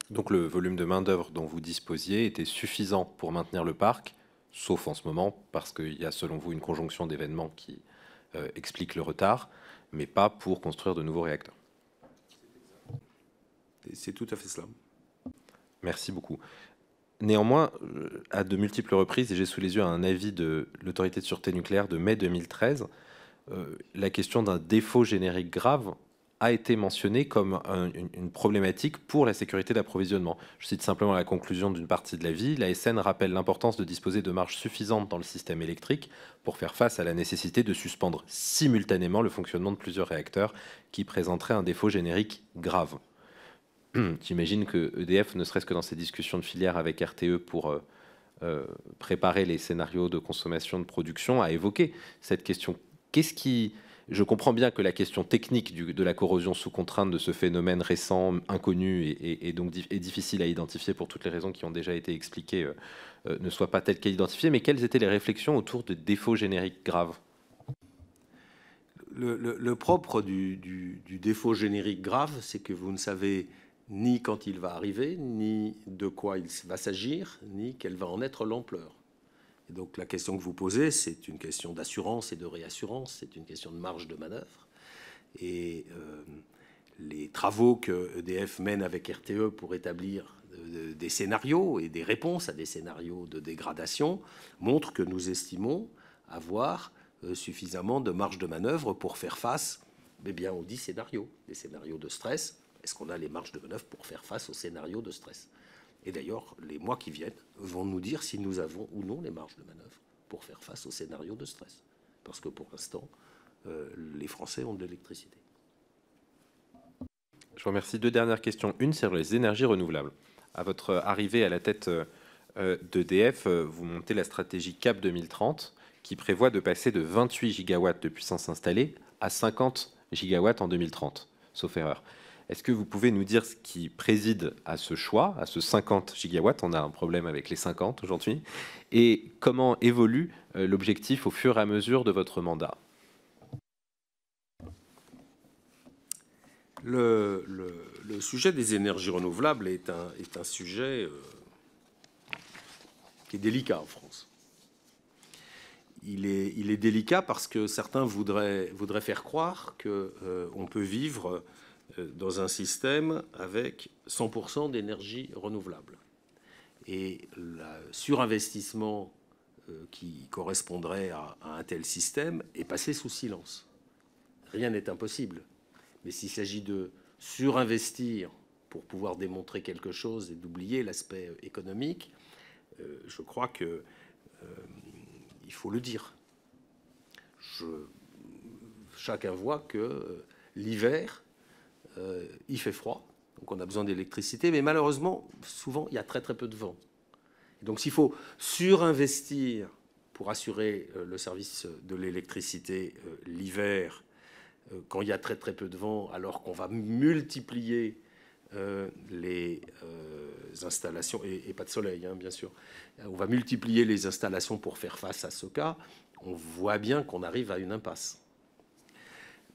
Donc le volume de main-d'œuvre dont vous disposiez était suffisant pour maintenir le parc, sauf en ce moment, parce qu'il y a selon vous une conjonction d'événements qui euh, explique le retard, mais pas pour construire de nouveaux réacteurs. C'est tout à fait cela. Merci beaucoup. Néanmoins, euh, à de multiples reprises, et j'ai sous les yeux un avis de l'autorité de sûreté nucléaire de mai 2013, euh, la question d'un défaut générique grave a été mentionnée comme une, problématique pour la sécurité d'approvisionnement. Je cite simplement la conclusion d'une partie de l'avis. La SN rappelle l'importance de disposer de marges suffisantes dans le système électrique pour faire face à la nécessité de suspendre simultanément le fonctionnement de plusieurs réacteurs qui présenteraient un défaut générique grave. (clears throat) J'imagine que EDF, ne serait-ce que dans ses discussions de filière avec RTE pour euh, euh, préparer les scénarios de consommation de production, a évoqué cette question Qu'est-ce qui. Je comprends bien que la question technique de la corrosion sous contrainte de ce phénomène récent, inconnu et, donc difficile à identifier pour toutes les raisons qui ont déjà été expliquées, euh, euh, ne soit pas telle qu'à identifier, mais quelles étaient les réflexions autour de défauts génériques graves le, propre du, défaut générique grave, c'est que vous ne savez ni quand il va arriver, ni de quoi il va s'agir, ni quelle va en être l'ampleur donc la question que vous posez, c'est une question d'assurance et de réassurance, c'est une question de marge de manœuvre. Et euh, les travaux que EDF mène avec RTE pour établir euh, des scénarios et des réponses à des scénarios de dégradation montrent que nous estimons avoir euh, suffisamment de marge de manœuvre pour faire face bien, aux 10 scénarios, Des scénarios de stress. Est-ce qu'on a les marges de manœuvre pour faire face aux scénarios de stress et d'ailleurs, les mois qui viennent vont nous dire si nous avons ou non les marges de manœuvre pour faire face au scénario de stress. Parce que pour l'instant, euh, les Français ont de l'électricité. Je vous remercie. Deux dernières questions. Une sur les énergies renouvelables. À votre arrivée à la tête euh, euh, d'EDF, vous montez la stratégie CAP 2030 qui prévoit de passer de 28 gigawatts de puissance installée à 50 gigawatts en 2030, sauf erreur. Est-ce que vous pouvez nous dire ce qui préside à ce choix, à ce 50 gigawatts On a un problème avec les 50 aujourd'hui. Et comment évolue euh, l'objectif au fur et à mesure de votre mandat le, sujet des énergies renouvelables est un, sujet euh, qui est délicat en France. Il est, délicat parce que certains voudraient, faire croire qu'on euh, peut vivre euh, dans un système avec 100% d'énergie renouvelable. Et le surinvestissement euh, qui correspondrait à, un tel système est passé sous silence. Rien n'est impossible. Mais s'il s'agit de surinvestir pour pouvoir démontrer quelque chose et d'oublier l'aspect euh, économique, je crois qu'il faut le dire. chacun voit que l'hiver, euh, il fait froid, donc on a besoin d'électricité, mais malheureusement, souvent, il y a très très peu de vent. Donc s'il faut surinvestir pour assurer euh, le service de l'électricité euh, l'hiver, quand il y a très très peu de vent, alors qu'on va multiplier les installations, et, pas de soleil, hein, bien sûr, on va multiplier les installations pour faire face à ce cas, on voit bien qu'on arrive à une impasse.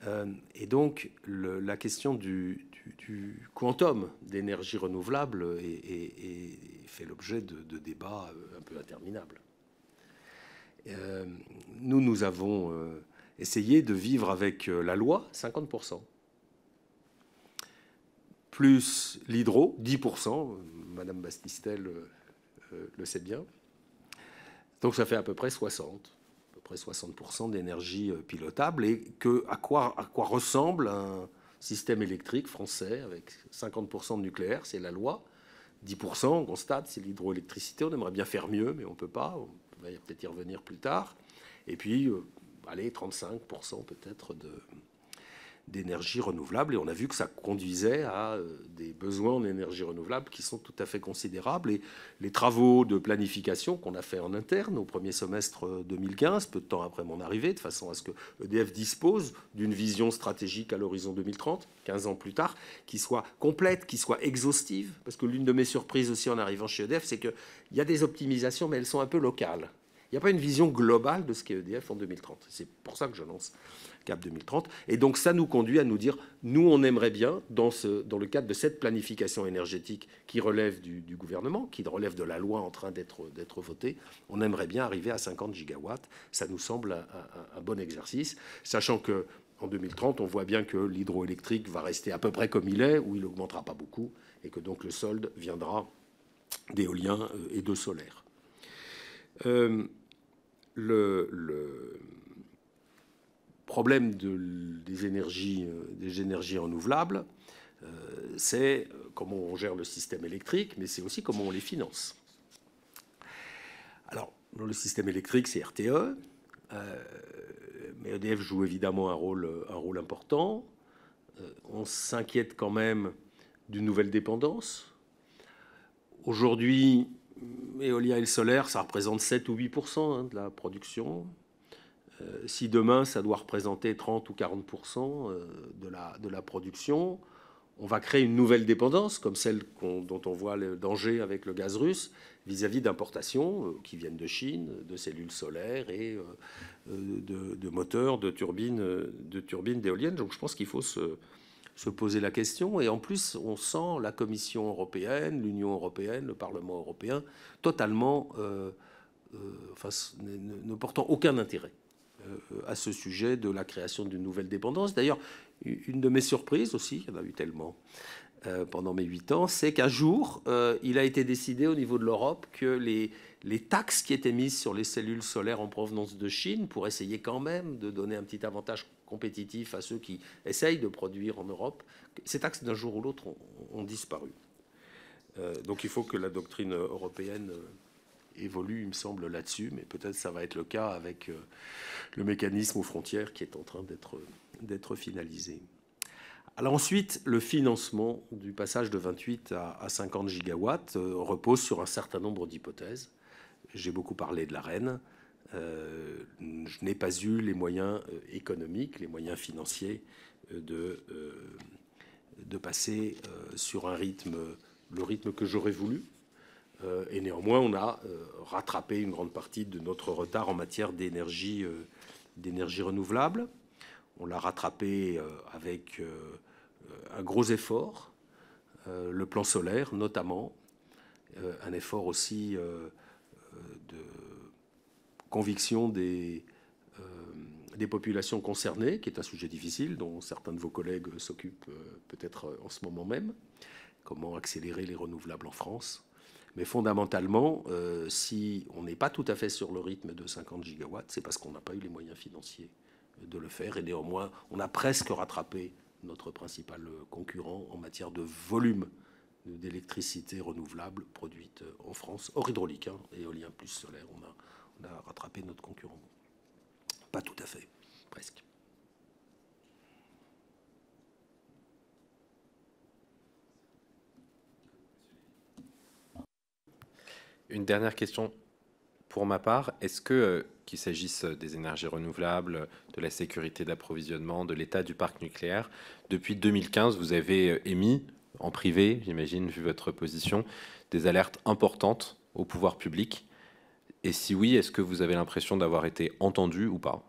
Euh, et donc, la question du, quantum d'énergie renouvelable fait l'objet de, débats euh, un peu interminables. Euh, nous, nous avons essayé de vivre avec la loi 50%, plus l'hydro 10%, Madame Bastistel le sait bien, donc ça fait à peu près 60%. 60% d'énergie euh, pilotable et que, à, quoi, à quoi ressemble un système électrique français avec 50% de nucléaire, c'est la loi. 10%, on constate, c'est l'hydroélectricité. On aimerait bien faire mieux, mais on ne peut pas. On va peut-être y revenir plus tard. Et puis, euh, allez, 35% peut-être de, d'énergie renouvelable. Et on a vu que ça conduisait à euh, des besoins en énergie renouvelable qui sont tout à fait considérables. Et les travaux de planification qu'on a fait en interne au premier semestre 2015, euh, peu de temps après mon arrivée, de façon à ce que EDF dispose d'une vision stratégique à l'horizon 2030, 15 ans plus tard, qui soit complète, qui soit exhaustive. Parce que l'une de mes surprises aussi en arrivant chez EDF, c'est qu'il y a des optimisations, mais elles sont un peu locales. Il n'y a pas une vision globale de ce qu'est EDF en 2030. C'est pour ça que je lance Cap 2030. Et donc ça nous conduit à nous dire, nous, on aimerait bien, dans, ce, dans le cadre de cette planification énergétique qui relève du, gouvernement, qui relève de la loi en train d'être votée, on aimerait bien arriver à 50 gigawatts. Ça nous semble un, bon exercice, sachant que en 2030, on voit bien que l'hydroélectrique va rester à peu près comme il est, où il n'augmentera pas beaucoup, et que donc le solde viendra d'éolien euh, et de solaire. Euh, le, problème de, des, énergies, euh, des énergies renouvelables, euh, c'est euh, comment on gère le système électrique, mais c'est aussi comment on les finance. Alors, le système électrique, c'est RTE, mais EDF joue évidemment un rôle, un rôle important. on s'inquiète quand même d'une nouvelle dépendance. Aujourd'hui, éolien et solaire, ça représente 7 ou 8 hein, de la production. Euh, si demain ça doit représenter 30 ou 40 euh, de la, de la production, on va créer une nouvelle dépendance, comme celle dont on voit le danger avec le gaz russe, vis-à-vis d'importations euh, qui viennent de Chine, de cellules solaires et de, moteurs, de turbines, de turbines d'éoliennes. Donc je pense qu'il faut se, poser la question. Et en plus, on sent la Commission européenne, l'Union européenne, le Parlement européen totalement, ne portant aucun intérêt euh, à ce sujet de la création d'une nouvelle dépendance. D'ailleurs, une de mes surprises aussi, il y en a eu tellement euh, pendant mes huit ans, c'est qu'un jour, euh, il a été décidé au niveau de l'Europe que les, les taxes qui étaient mises sur les cellules solaires en provenance de Chine, pour essayer quand même de donner un petit avantage compétitif à ceux qui essayent de produire en Europe, ces taxes d'un jour ou l'autre ont, disparu. donc il faut que la doctrine européenne évolue, il me semble, là-dessus, mais peut-être ça va être le cas avec euh, le mécanisme aux frontières qui est en train d'être finalisé. Alors ensuite, le financement du passage de 28 à 50 gigawatts euh, repose sur un certain nombre d'hypothèses. J'ai beaucoup parlé de la reine. Euh, je n'ai pas eu les moyens économiques, les moyens financiers de, de passer sur un rythme, le rythme que j'aurais voulu, euh, et néanmoins, on a euh, rattrapé une grande partie de notre retard en matière d'énergie euh, renouvelable. On l'a rattrapé avec un gros effort, le plan solaire notamment, un effort aussi de conviction des populations concernées, qui est un sujet difficile dont certains de vos collègues s'occupent peut-être en ce moment même. Comment accélérer les renouvelables en France mais fondamentalement, euh, si on n'est pas tout à fait sur le rythme de 50 gigawatts, c'est parce qu'on n'a pas eu les moyens financiers de le faire. Et néanmoins, on a presque rattrapé notre principal concurrent en matière de volume d'électricité renouvelable produite en France, hors hydraulique, hein, éolien plus solaire. on a rattrapé notre concurrent. Pas tout à fait, presque. Une dernière question pour ma part. Est-ce que, euh, qu'il s'agisse des énergies renouvelables, de la sécurité d'approvisionnement, de l'état du parc nucléaire, depuis 2015, vous avez euh, émis en privé, j'imagine, vu votre position, des alertes importantes au pouvoir public Et si oui, est-ce que vous avez l'impression d'avoir été entendu ou pas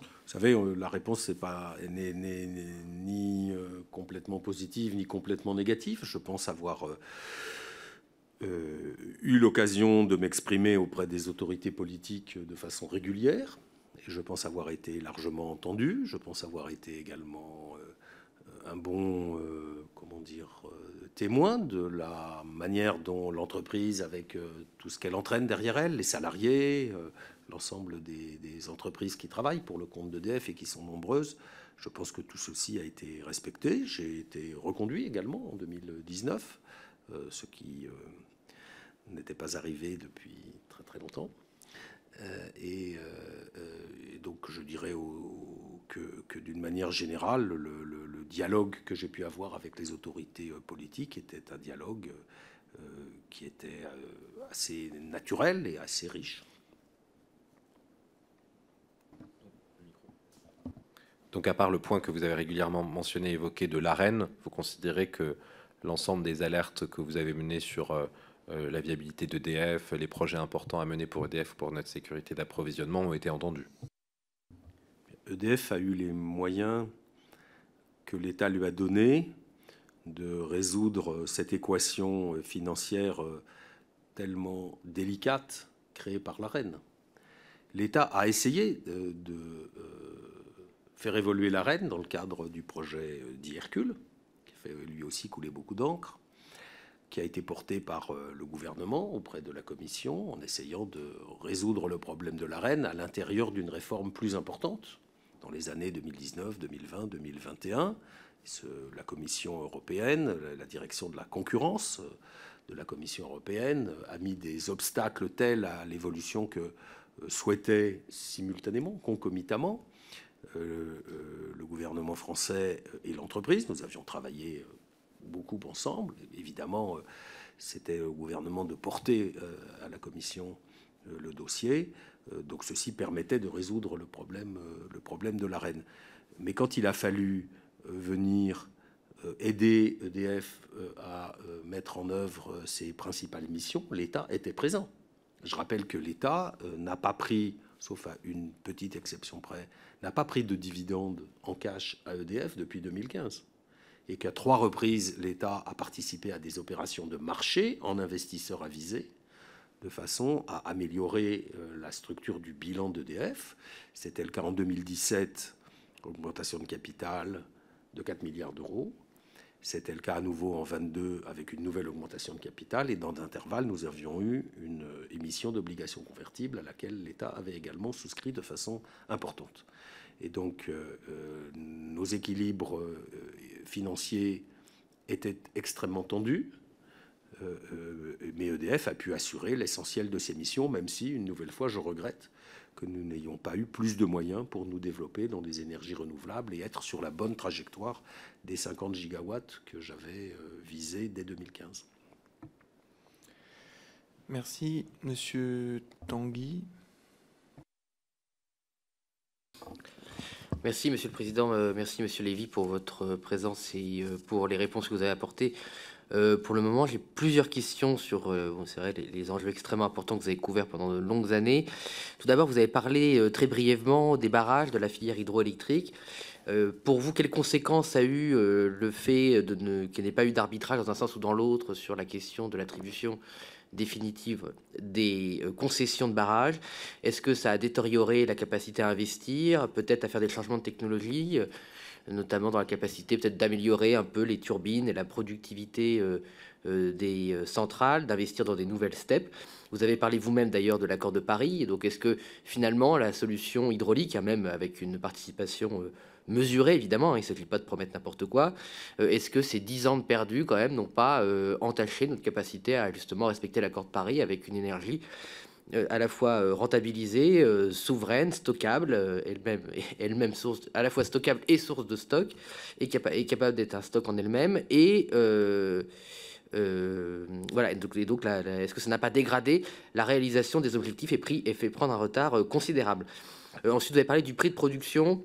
vous savez, euh, la réponse n'est pas ni complètement positive ni complètement négative. Je pense avoir euh, eu l'occasion de m'exprimer auprès des autorités politiques de façon régulière. Et je pense avoir été largement entendu. Je pense avoir été également euh, un bon, euh, comment dire, euh, témoin de la manière dont l'entreprise, avec tout ce qu'elle entraîne derrière elle, les salariés, l'ensemble des, des, entreprises qui travaillent pour le compte d'EDF et qui sont nombreuses, je pense que tout ceci a été respecté. J'ai été reconduit également en 2019, ce qui n'était pas arrivé depuis très très longtemps. Euh, euh, euh, et, donc, je dirais que, d'une manière générale, le, dialogue que j'ai pu avoir avec les autorités politiques était un dialogue qui était assez naturel et assez riche. Donc, à part le point que vous avez régulièrement mentionné, évoqué de l'arène, vous considérez que l'ensemble des alertes que vous avez menées sur euh, la viabilité d'EDF, les projets importants à mener pour EDF pour notre sécurité d'approvisionnement ont été entendus. EDF a eu les moyens que l'État lui a donnés de résoudre cette équation financière tellement délicate créée par la reine. L'État a essayé euh, de euh, faire évoluer la reine dans le cadre du projet d'Hercule, qui fait lui aussi couler beaucoup d'encre qui a été porté par euh, le gouvernement auprès de la Commission en essayant de résoudre le problème de reine à l'intérieur d'une réforme plus importante dans les années 2019, 2020, 2021. la Commission européenne, la direction de la concurrence euh, de la Commission européenne euh, a mis des obstacles tels à l'évolution que souhaitait simultanément, concomitamment, le gouvernement français et l'entreprise. Nous avions travaillé beaucoup ensemble. Évidemment, euh, c'était au gouvernement de porter euh, à la commission euh, le dossier. Donc ceci permettait de résoudre le problème, le problème de l'arène. Mais quand il a fallu venir aider EDF à mettre en œuvre ses principales missions, l'État était présent. Je rappelle que l'État n'a pas pris, sauf à une petite exception près, n'a pas pris de dividendes en cash à EDF depuis 2015 et qu'à trois reprises, l'État a participé à des opérations de marché en investisseur avisé, de façon à améliorer euh, la structure du bilan d'EDF. C'était le cas en 2017, augmentation de capital de 4 milliards d'euros. C'était le cas à nouveau en 22 avec une nouvelle augmentation de capital. Et dans l'intervalle, nous avions eu une euh, émission d'obligations convertibles à laquelle l'État avait également souscrit de façon importante. Et donc, euh, nos équilibres financier était extrêmement tendu, euh, euh, mais EDF a pu assurer l'essentiel de ses missions, même si, une nouvelle fois, je regrette que nous n'ayons pas eu plus de moyens pour nous développer dans des énergies renouvelables et être sur la bonne trajectoire des 50 gigawatts que j'avais euh, visé dès 2015. Merci, Monsieur Tanguy. Merci, Monsieur le Président. Euh, merci, Monsieur Lévy, pour votre euh, présence et euh, pour les réponses que vous avez apportées. pour le moment, j'ai plusieurs questions sur les, enjeux extrêmement importants que vous avez couverts pendant de longues années. Tout d'abord, vous avez parlé très brièvement des barrages, de la filière hydroélectrique. pour vous, quelles conséquences a eu le fait qu'il n'y pas eu d'arbitrage dans un sens ou dans l'autre sur la question de l'attribution définitive des euh, concessions de barrages Est-ce que ça a détérioré la capacité à investir, peut-être à faire des changements de technologie, euh, notamment dans la capacité peut-être d'améliorer un peu les turbines et la productivité euh, des centrales, d'investir dans des nouvelles steppes vous avez parlé vous-même d'ailleurs de l'accord de Paris. Donc est-ce que finalement la solution hydraulique, hein, même avec une participation mesuré, évidemment, hein, il ne s'agit pas de promettre n'importe quoi. Euh, est-ce que ces dix ans de perdu, quand même, n'ont pas euh, entaché notre capacité à justement respecter l'accord de Paris avec une énergie euh, à la fois rentabilisée, souveraine, stockable, elle-même (laughs) elle source, à la fois stockable et source de stock, et, capable d'être un stock en elle-même, et voilà, donc, est-ce que ça n'a pas dégradé la réalisation des objectifs et, pris, et fait prendre un retard considérable Ensuite, vous avez parlé du prix de production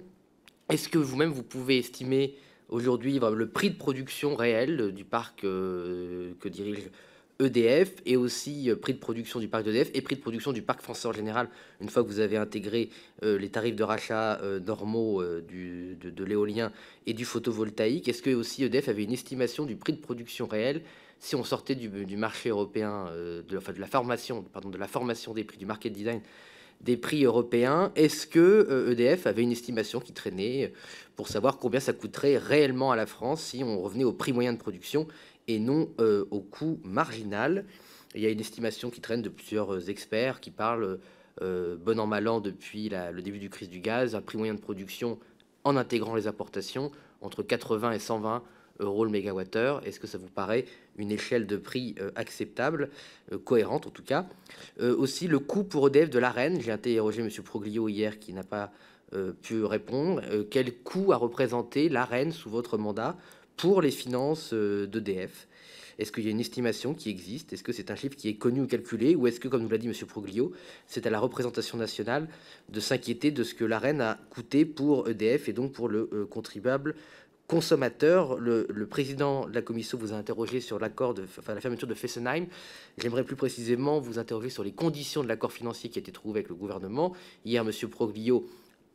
est-ce que vous-même, vous pouvez estimer aujourd'hui le prix de production réel euh, du parc euh, que dirige EDF et aussi euh, prix de production du parc d'EDF et prix de production du parc français en général, une fois que vous avez intégré les tarifs de rachat normaux de, l'éolien et du photovoltaïque, est-ce que aussi EDF avait une estimation du prix de production réel si on sortait du, marché européen, de, de, la formation, pardon, de la formation des prix, du market design des prix européens, est-ce que EDF euh, e avait une estimation qui traînait euh, pour savoir combien ça coûterait réellement à la France si on revenait au prix moyen de production et non euh, au coût marginal Il y a une estimation qui traîne de plusieurs experts qui parlent bon an mal an depuis le début du crise du gaz, un prix moyen de production en intégrant les apportations entre 80 et 120 euros le mégawattheure. Est-ce que ça vous paraît une échelle de prix euh, acceptable, euh, cohérente en tout cas euh, Aussi, le coût pour EDF de l'arène. J'ai interrogé M. Proglio hier qui n'a pas pu répondre. quel coût a représenté l'arène sous votre mandat pour les finances d'EDF est-ce qu'il y a une estimation qui existe Est-ce que c'est un chiffre qui est connu ou calculé Ou est-ce que, comme nous l'a dit M. Proglio, c'est à la représentation nationale de s'inquiéter de ce que l'arène a coûté pour EDF et donc pour le contribuable consommateurs. Le, président de la commission vous a interrogé sur l'accord de enfin, la fermeture de Fessenheim. J'aimerais plus précisément vous interroger sur les conditions de l'accord financier qui a été trouvé avec le gouvernement. Hier, M. Proglio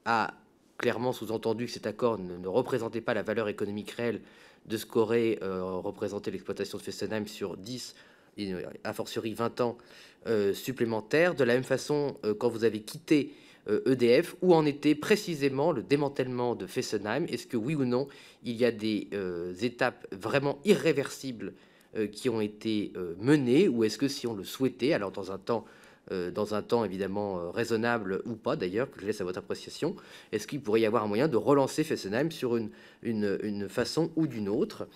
a clairement sous-entendu que cet accord ne, représentait pas la valeur économique réelle de ce qu'aurait euh, représenté l'exploitation de Fessenheim sur 10 euh, a fortiori 20 ans euh, supplémentaires. De la même façon, quand vous avez quitté EDF euh, e Où en était précisément le démantèlement de Fessenheim Est-ce que oui ou non, il y a des euh, étapes vraiment irréversibles euh, qui ont été menées Ou est-ce que si on le souhaitait, alors dans un temps, évidemment raisonnable ou pas d'ailleurs, que je laisse à votre appréciation, est-ce qu'il pourrait y avoir un moyen de relancer Fessenheim sur une façon ou d'une autre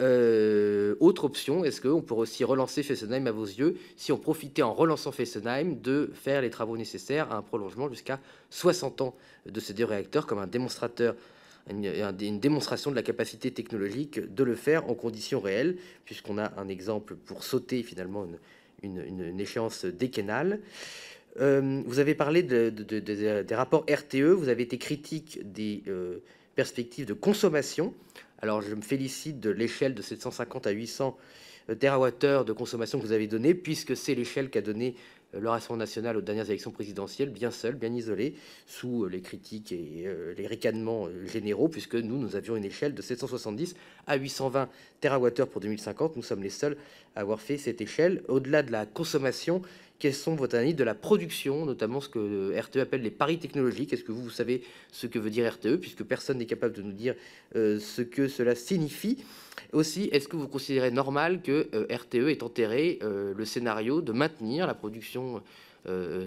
euh, autre option, est-ce qu'on pourrait aussi relancer Fessenheim à vos yeux si on profitait en relançant Fessenheim de faire les travaux nécessaires à un prolongement jusqu'à 60 ans de ces deux réacteurs comme un démonstrateur une, démonstration de la capacité technologique de le faire en conditions réelles, puisqu'on a un exemple pour sauter finalement une, échéance décennale. Euh, vous avez parlé des rapports RTE, vous avez été critique des euh, perspectives de consommation alors je me félicite de l'échelle de 750 à 800 euh, terawattheures de consommation que vous avez donnée, puisque c'est l'échelle qu'a donnée euh, le Rassemblement national aux dernières élections présidentielles, bien seul, bien isolé, sous euh, les critiques et les ricanements généraux, puisque nous, nous avions une échelle de 770 à 820 terawattheures pour 2050. Nous sommes les seuls à avoir fait cette échelle. Au-delà de la consommation, quels sont vos analyses de la production, notamment ce que euh, RTE appelle les paris technologiques. Est-ce que vous, savez ce que veut dire RTE, puisque personne n'est capable de nous dire euh, ce que cela signifie Aussi, est-ce que vous considérez normal que euh, RTE ait enterré le scénario de maintenir la production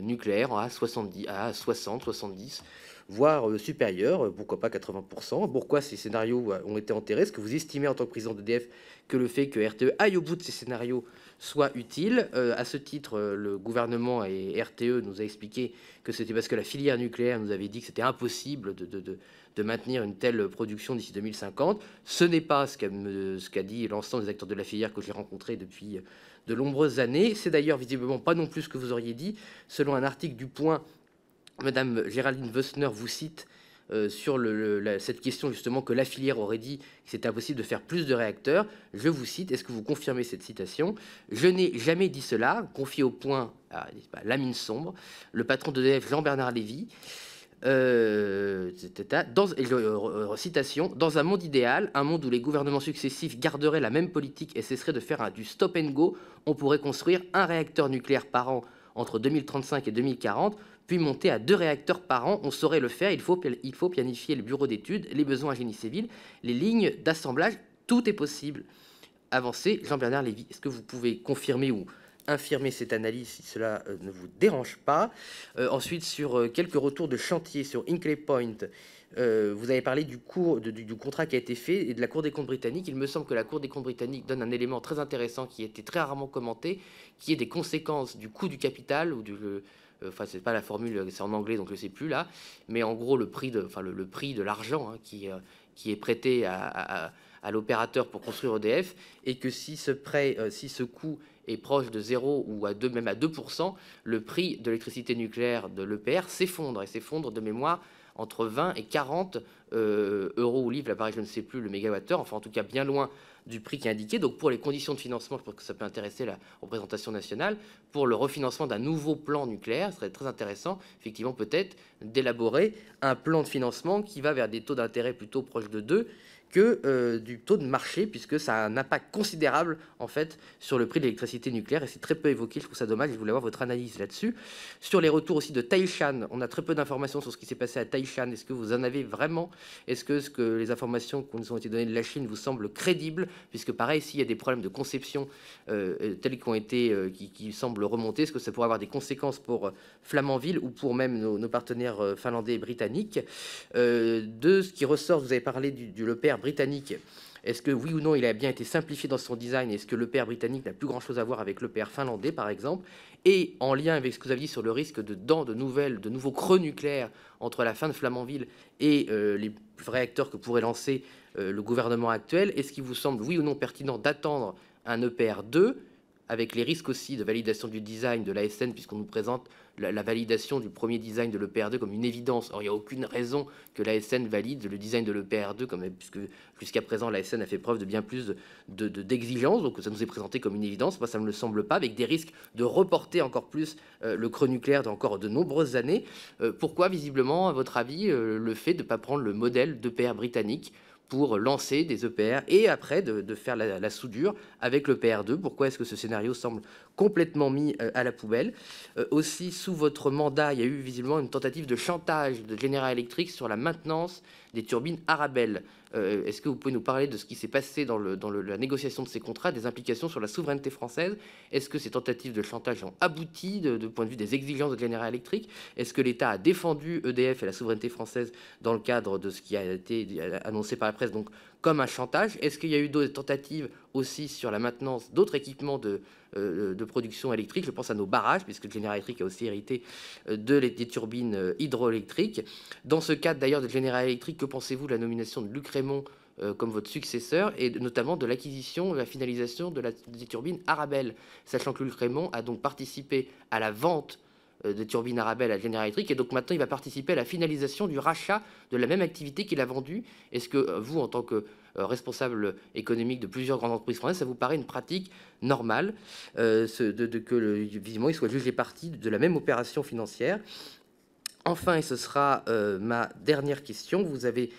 nucléaire à 70, à 60, 70 voire supérieur, pourquoi pas 80%. Pourquoi ces scénarios ont été enterrés Est-ce que vous estimez en tant que président d'EDF que le fait que RTE aille au bout de ces scénarios soit utile. Euh, à ce titre, euh, le gouvernement et RTE nous a expliqué que c'était parce que la filière nucléaire nous avait dit que c'était impossible de, maintenir une telle production d'ici 2050. Ce n'est pas ce qu'a dit l'ensemble des acteurs de la filière que j'ai rencontrés depuis euh, de nombreuses années. C'est d'ailleurs visiblement pas non plus ce que vous auriez dit. Selon un article du Point, Madame Géraldine Wessner vous cite euh, sur cette question justement que la filière aurait dit que c'était impossible de faire plus de réacteurs. Je vous cite, est-ce que vous confirmez cette citation Je n'ai jamais dit cela, confié au point à ah, la mine sombre, le patron de d'EDF Jean-Bernard Lévy. Euh, dans, dans un monde idéal, un monde où les gouvernements successifs garderaient la même politique et cesseraient de faire un, du stop and go, on pourrait construire un réacteur nucléaire par an entre 2035 et 2040 puis monter à deux réacteurs par an. On saurait le faire, il faut, il faut planifier le bureau d'études, les besoins à génie civil, les lignes d'assemblage, tout est possible. Avancé, Jean-Bernard Lévy, est-ce que vous pouvez confirmer ou infirmer cette analyse si cela euh, ne vous dérange pas euh, Ensuite, sur euh, quelques retours de chantier sur Inclay Point, vous avez parlé du, cours, du, contrat qui a été fait et de la Cour des comptes britanniques. Il me semble que la Cour des comptes britanniques donne un élément très intéressant qui était très rarement commenté, qui est des conséquences du coût du capital ou du, euh, enfin, c'est pas la formule, euh, c'est en anglais, donc je sais plus là. Mais en gros, le prix de, le, prix de l'argent hein, euh, qui, est prêté à, l'opérateur pour construire EDF, et que si ce prêt, si ce coût est proche de zéro ou à deux, même à 2%, le prix de l'électricité nucléaire de l'EPR s'effondre et s'effondre de mémoire entre 20 et 40 euros euros livre, livres, pareil je ne sais plus, le mégawattheure, enfin en tout cas bien loin du prix qui est indiqué. Donc pour les conditions de financement, je pense que ça peut intéresser la représentation nationale. Pour le refinancement d'un nouveau plan nucléaire, ce serait très intéressant, effectivement, peut-être d'élaborer un plan de financement qui va vers des taux d'intérêt plutôt proches de 2 que euh, du taux de marché, puisque ça a un impact considérable en fait sur le prix de l'électricité nucléaire, et c'est très peu évoqué, je trouve ça dommage, je voulais avoir votre analyse là-dessus. Sur les retours aussi de Taishan, on a très peu d'informations sur ce qui s'est passé à Taishan, est-ce que vous en avez vraiment Est-ce que, ce que les informations qu'on nous ont été données de la Chine vous semblent crédibles Puisque pareil, s'il y a des problèmes de conception euh, euh, tels qu ont été, qui, semblent remonter, est-ce que ça pourrait avoir des conséquences pour Flamanville ou pour même nos, partenaires finlandais et britanniques De ce qui ressort, vous avez parlé du, du britannique, est-ce que oui ou non il a bien été simplifié dans son design Est-ce que le britannique n'a plus grand-chose à voir avec le finlandais, par exemple Et en lien avec ce que vous avez dit sur le risque de dents de nouvelles, de nouveaux creux nucléaires entre la fin de Flamanville et euh, les réacteurs que pourrait lancer euh, le gouvernement actuel, est-ce qu'il vous semble oui ou non pertinent d'attendre un EPR 2 avec les risques aussi de validation du design de l'ASN, puisqu'on nous présente la, validation du premier design de l'EPR2 comme une évidence. Or, il n'y a aucune raison que l'ASN valide le design de l'EPR2, puisque jusqu'à présent, l'ASN a fait preuve de bien plus d'exigence, de, donc ça nous est présenté comme une évidence. Moi, ça ne me le semble pas, avec des risques de reporter encore plus euh, le creux nucléaire d'encore de nombreuses années. Euh, pourquoi, visiblement, à votre avis, euh, le fait de ne pas prendre le modèle d'EPR britannique pour lancer des EPR et après de, faire la, soudure avec le PR2. Pourquoi est-ce que ce scénario semble complètement mis euh, à la poubelle euh, Aussi, sous votre mandat, il y a eu visiblement une tentative de chantage de General Electric sur la maintenance des turbines Arabelle. Euh, est-ce que vous pouvez nous parler de ce qui s'est passé dans, la négociation de ces contrats, des implications sur la souveraineté française Est-ce que ces tentatives de chantage ont abouti de, point de vue des exigences de General Electric Est-ce que l'État a défendu EDF et la souveraineté française dans le cadre de ce qui a été annoncé par la presse, comme un chantage. Est-ce qu'il y a eu d'autres tentatives aussi sur la maintenance d'autres équipements de, euh, production électrique Je pense à nos barrages, puisque Général Électrique a aussi hérité euh, de, des turbines euh, hydroélectriques. Dans ce cadre d'ailleurs de Général Électrique, que pensez-vous de la nomination de Luc Raymond comme votre successeur, et notamment de l'acquisition, et la finalisation de la, turbine turbines Arabelle, sachant que Luc Raymond a donc participé à la vente euh, de turbines Arabelle à General Electric. Et donc maintenant, il va participer à la finalisation du rachat de la même activité qu'il a vendue. Est-ce que euh, vous, en tant que euh, responsable économique de plusieurs grandes entreprises françaises, ça vous paraît une pratique normale de, que, le, visiblement, il soit jugé parti de la même opération financière Enfin, et ce sera ma dernière question, vous avez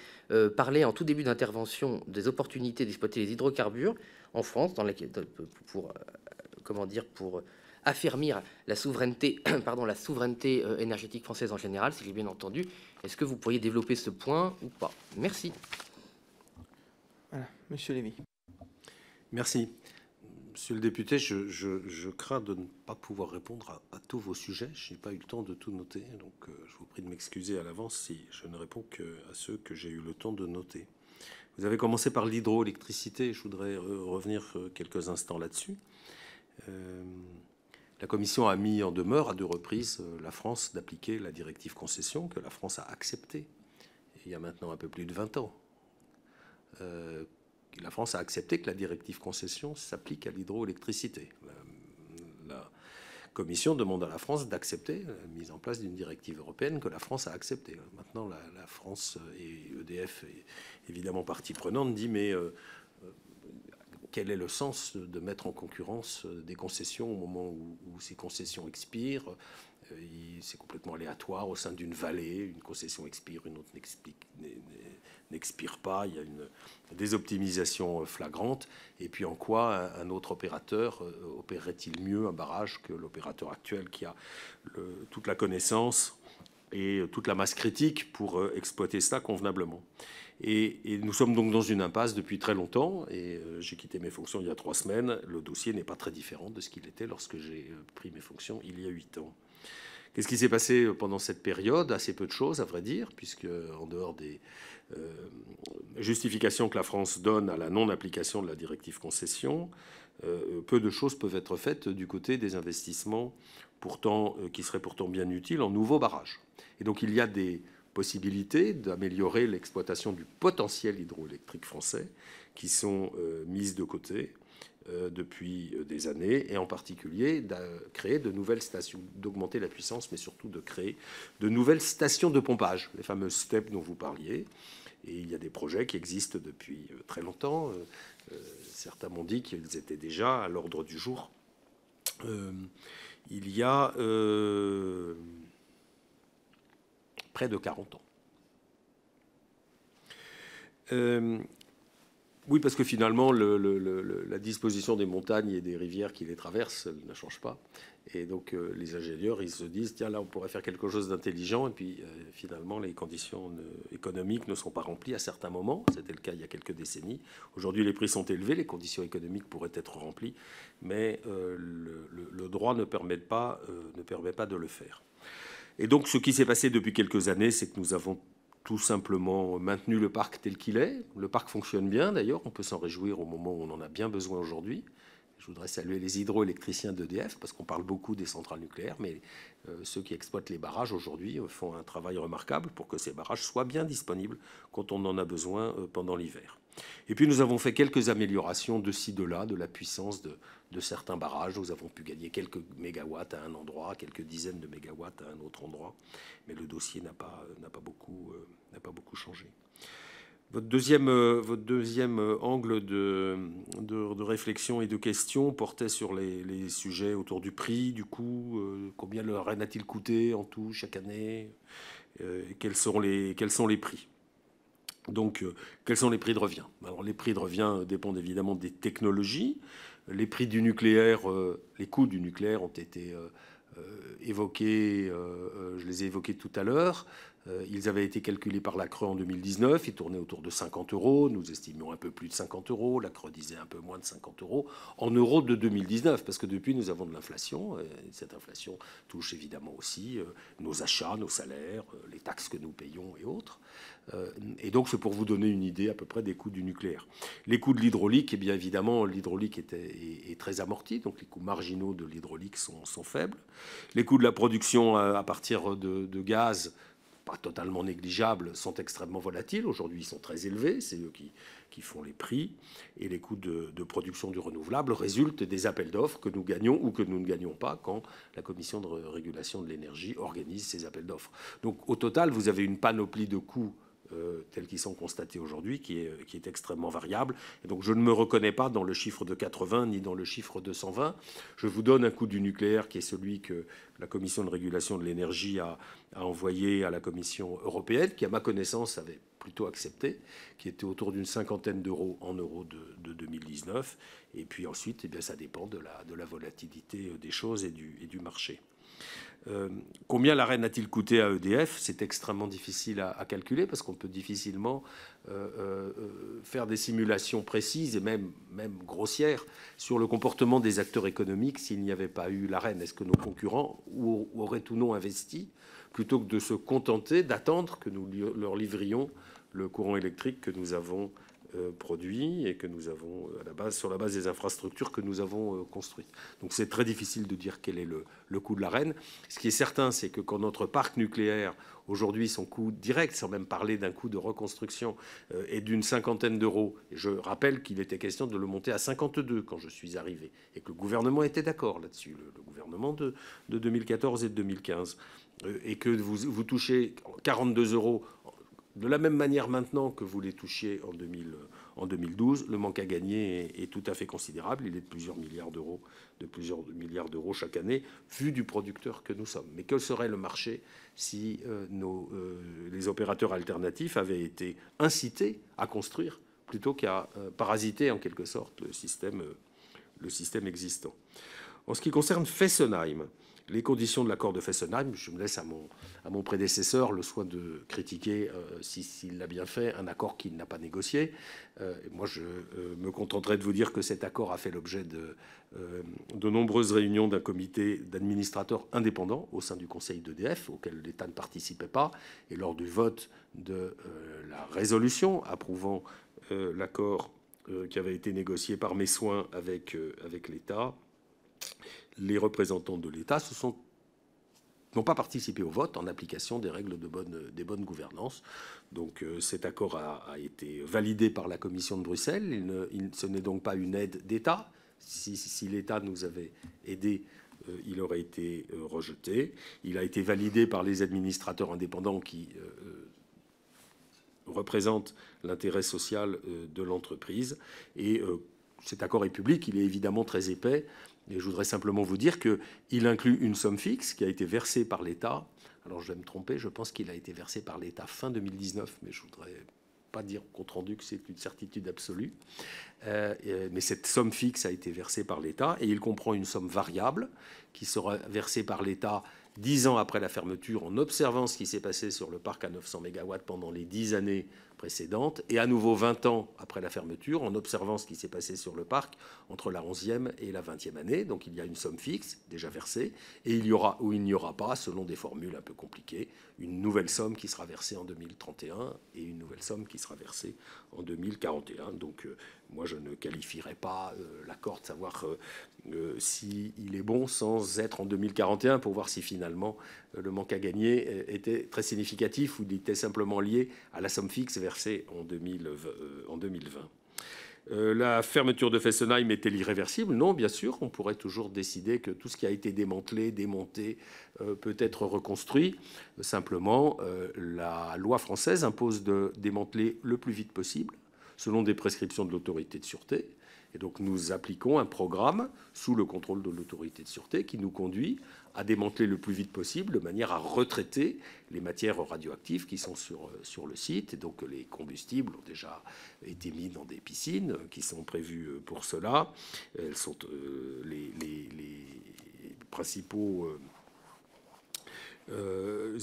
parlé en tout début d'intervention des opportunités d'exploiter les hydrocarbures en France dans laquelle pour, comment dire, pour affirmer la souveraineté, (clears throat) pardon, la souveraineté euh, énergétique française en général, si j'ai bien entendu. Est-ce que vous pourriez développer ce point ou pas Merci. Voilà, Monsieur Lévy. Merci. Monsieur le député, je, crains de ne pas pouvoir répondre à, tous vos sujets. Je n'ai pas eu le temps de tout noter, donc euh, je vous prie de m'excuser à l'avance si je ne réponds qu'à ceux que j'ai eu le temps de noter. Vous avez commencé par l'hydroélectricité, je voudrais revenir euh, quelques instants là-dessus. La Commission a mis en demeure à deux reprises euh, la France d'appliquer la directive concession que la France a acceptée il y a maintenant un peu plus de 20 ans. Euh, la France a accepté que la directive concession s'applique à l'hydroélectricité. Euh, la, Commission demande à la France d'accepter la mise en place d'une directive européenne que la France a acceptée. Maintenant, la, France et EDF évidemment partie prenante dit mais quel est le sens de mettre en concurrence euh, des concessions au moment où, ces concessions expirent euh, c'est complètement aléatoire au sein d'une vallée. Une concession expire, une autre n'expire pas. Il y a une désoptimisation euh, flagrante. Et puis en quoi un autre opérateur opérerait-il mieux un barrage que l'opérateur actuel qui a toute la connaissance et euh, toute la masse critique pour euh, exploiter cela convenablement. Et, nous sommes donc dans une impasse depuis très longtemps. Et euh, j'ai quitté mes fonctions il y a trois semaines. Le dossier n'est pas très différent de ce qu'il était lorsque j'ai pris mes fonctions il y a huit ans. Qu'est-ce qui s'est passé pendant cette période Assez peu de choses, à vrai dire, puisque en dehors des justifications que la France donne à la non-application de la directive concession, peu de choses peuvent être faites du côté des investissements pourtant, qui seraient pourtant bien utiles en nouveaux barrages. Et donc il y a des possibilités d'améliorer l'exploitation du potentiel hydroélectrique français qui sont euh, mises de côté euh, depuis euh, des années, et en particulier de créer de nouvelles stations, d'augmenter la puissance, mais surtout de créer de nouvelles stations de pompage, les fameuses STEP dont vous parliez. Et il y a des projets qui existent depuis très longtemps. certains m'ont dit qu'ils étaient déjà à l'ordre du jour. il y a près de 40 ans. Euh, oui, parce que finalement, la disposition des montagnes et des rivières qui les traversent ne change pas. Et donc, euh, les ingénieurs, ils se disent, tiens, là, on pourrait faire quelque chose d'intelligent. Et puis, euh, finalement, les conditions économiques ne sont pas remplies à certains moments. C'était le cas il y a quelques décennies. Aujourd'hui, les prix sont élevés, les conditions économiques pourraient être remplies, mais le, droit ne permet pas de le faire. Et donc, ce qui s'est passé depuis quelques années, c'est que nous avons tout simplement maintenu le parc tel qu'il est. Le parc fonctionne bien, d'ailleurs, on peut s'en réjouir au moment où on en a bien besoin aujourd'hui. Je voudrais saluer les hydroélectriciens d'EDF, parce qu'on parle beaucoup des centrales nucléaires, mais euh, ceux qui exploitent les barrages aujourd'hui euh, font un travail remarquable pour que ces barrages soient bien disponibles quand on en a besoin euh, pendant l'hiver. Et puis nous avons fait quelques améliorations de ci, de là, de la puissance de, de certains barrages. Nous avons pu gagner quelques mégawatts à un endroit, quelques dizaines de mégawatts à un autre endroit, mais le dossier n'a pas, euh, pas, beaucoup, euh, pas beaucoup changé. Votre deuxième, euh, votre deuxième angle de, de, réflexion et de question portait sur les, sujets autour du prix, du coût, combien le REN a-t-il coûté en tout chaque année, quels, sont les, quels sont les prix. Donc, quels sont les prix de revient Alors, les prix de revient dépendent évidemment des technologies, les prix du nucléaire, euh, les coûts du nucléaire ont été euh, euh, évoqués, je les ai évoqués tout à l'heure. Euh, ils avaient été calculés par la Creux en 2019, ils tournaient autour de 50 euros, nous estimions un peu plus de 50 euros, la Creux disait un peu moins de 50 euros, en euros de 2019, parce que depuis nous avons de l'inflation, euh, cette inflation touche évidemment aussi euh, nos achats, nos salaires, les taxes que nous payons et autres. Et donc c'est pour vous donner une idée à peu près des coûts du nucléaire. Les coûts de l'hydraulique, eh bien évidemment l'hydraulique est, très amorti, donc les coûts marginaux de l'hydraulique sont, faibles. Les coûts de la production à partir de gaz, pas totalement négligeables, sont extrêmement volatiles. Aujourd'hui, ils sont très élevés, c'est eux qui, font les prix. Et les coûts de, de production du renouvelable résultent des appels d'offres que nous gagnons ou que nous ne gagnons pas quand la Commission de régulation de l'énergie organise ces appels d'offres. Donc au total, vous avez une panoplie de coûts euh, tels qu'ils sont constatés aujourd'hui, qui est, extrêmement variable. donc je ne me reconnais pas dans le chiffre de 80 ni dans le chiffre de 120. Je vous donne un coup du nucléaire qui est celui que la Commission de régulation de l'énergie a, envoyé à la Commission européenne, qui à ma connaissance avait plutôt accepté, qui était autour d'une cinquantaine d'euros en euros de, 2019. Et puis ensuite, eh bien, ça dépend de la, volatilité euh, des choses et du marché. Euh, combien la a-t-il coûté à EDF C'est extrêmement difficile à, calculer parce qu'on peut difficilement euh, euh, faire des simulations précises et même, même grossières sur le comportement des acteurs économiques s'il n'y avait pas eu la Est-ce que nos concurrents auraient ou non investi plutôt que de se contenter d'attendre que nous leur livrions le courant électrique que nous avons euh, produits et que nous avons euh, à la base, sur la base des infrastructures que nous avons euh, construites. Donc c'est très difficile de dire quel est le, coût de la reine. Ce qui est certain, c'est que quand notre parc nucléaire aujourd'hui son coût direct, sans même parler d'un coût de reconstruction, est d'une cinquantaine d'euros. Je rappelle qu'il était question de le monter à 52 quand je suis arrivé, et que le gouvernement était d'accord là-dessus, le, gouvernement de, 2014 et de 2015, et que vous, vous touchez 42 euros de la même manière maintenant que vous les touchiez en, 2012, le manque à gagner est, tout à fait considérable. Il est de plusieurs milliards d'euros, de plusieurs milliards d'euros chaque année, vu du producteur que nous sommes. Mais quel serait le marché si euh, euh, les opérateurs alternatifs avaient été incités à construire plutôt qu'à euh, parasiter en quelque sorte le système, le système existant En ce qui concerne Fessenheim, les conditions de l'accord de Fessenheim. Je me laisse à mon, à mon prédécesseur le soin de critiquer, euh, s'il l'a bien fait, un accord qu'il n'a pas négocié. Euh, moi, je euh, me contenterai de vous dire que cet accord a fait l'objet de, de nombreuses réunions d'un comité d'administrateurs indépendants au sein du Conseil d'EDF, auquel l'État ne participait pas, et lors du vote de la résolution approuvant l'accord qui avait été négocié par mes soins avec, avec l'État les représentants de l'État n'ont pas participé au vote en application des règles de bonne, des bonnes gouvernances. Donc euh, cet accord a, été validé par la Commission de Bruxelles. ce n'est donc pas une aide d'État. Si, l'État nous avait aidés, euh, il aurait été euh, rejeté. Il a été validé par les administrateurs indépendants qui représentent l'intérêt social de l'entreprise. Et cet accord est public. Il est évidemment très épais. Et je voudrais simplement vous dire qu'il inclut une somme fixe qui a été versée par l'État. Alors je vais me tromper, je pense qu'il a été versé par l'État fin 2019, mais je voudrais pas dire compte rendu que c'est une certitude absolue. Euh, mais cette somme fixe a été versée par l'État et il comprend une somme variable qui sera versée par l'État dix ans après la fermeture en observant ce qui s'est passé sur le parc à 900 MW pendant les dix années précédente, et à nouveau 20 ans après la fermeture, en observant ce qui s'est passé sur le parc entre la 11e et la 20e année. Donc il y a une somme fixe déjà versée, et il y aura ou il n'y aura pas, selon des formules un peu compliquées, une nouvelle somme qui sera versée en 2031 et une nouvelle somme qui sera versée en 2041. Donc euh, moi je ne qualifierai pas euh, l'accord de savoir euh, s'il est bon sans être en 2041 pour voir si finalement le manque à gagner euh, était très significatif ou était simplement lié à la somme fixe versée en 2020. Euh, euh, la fermeture de Fessenheim était elle irréversible Non, bien sûr, on pourrait toujours décider que tout ce qui a été démantelé, démonté, peut être reconstruit. Simplement, la loi française impose de démanteler le plus vite possible, selon des prescriptions de l'autorité de sûreté. Et donc nous appliquons un programme sous le contrôle de l'autorité de sûreté qui nous conduit à démanteler le plus vite possible, de manière à retraiter les matières radioactives qui sont sur, euh, sur le site. Et donc les combustibles ont déjà été mis dans des piscines qui sont prévues euh, pour cela. Elles sont euh, les, principaux...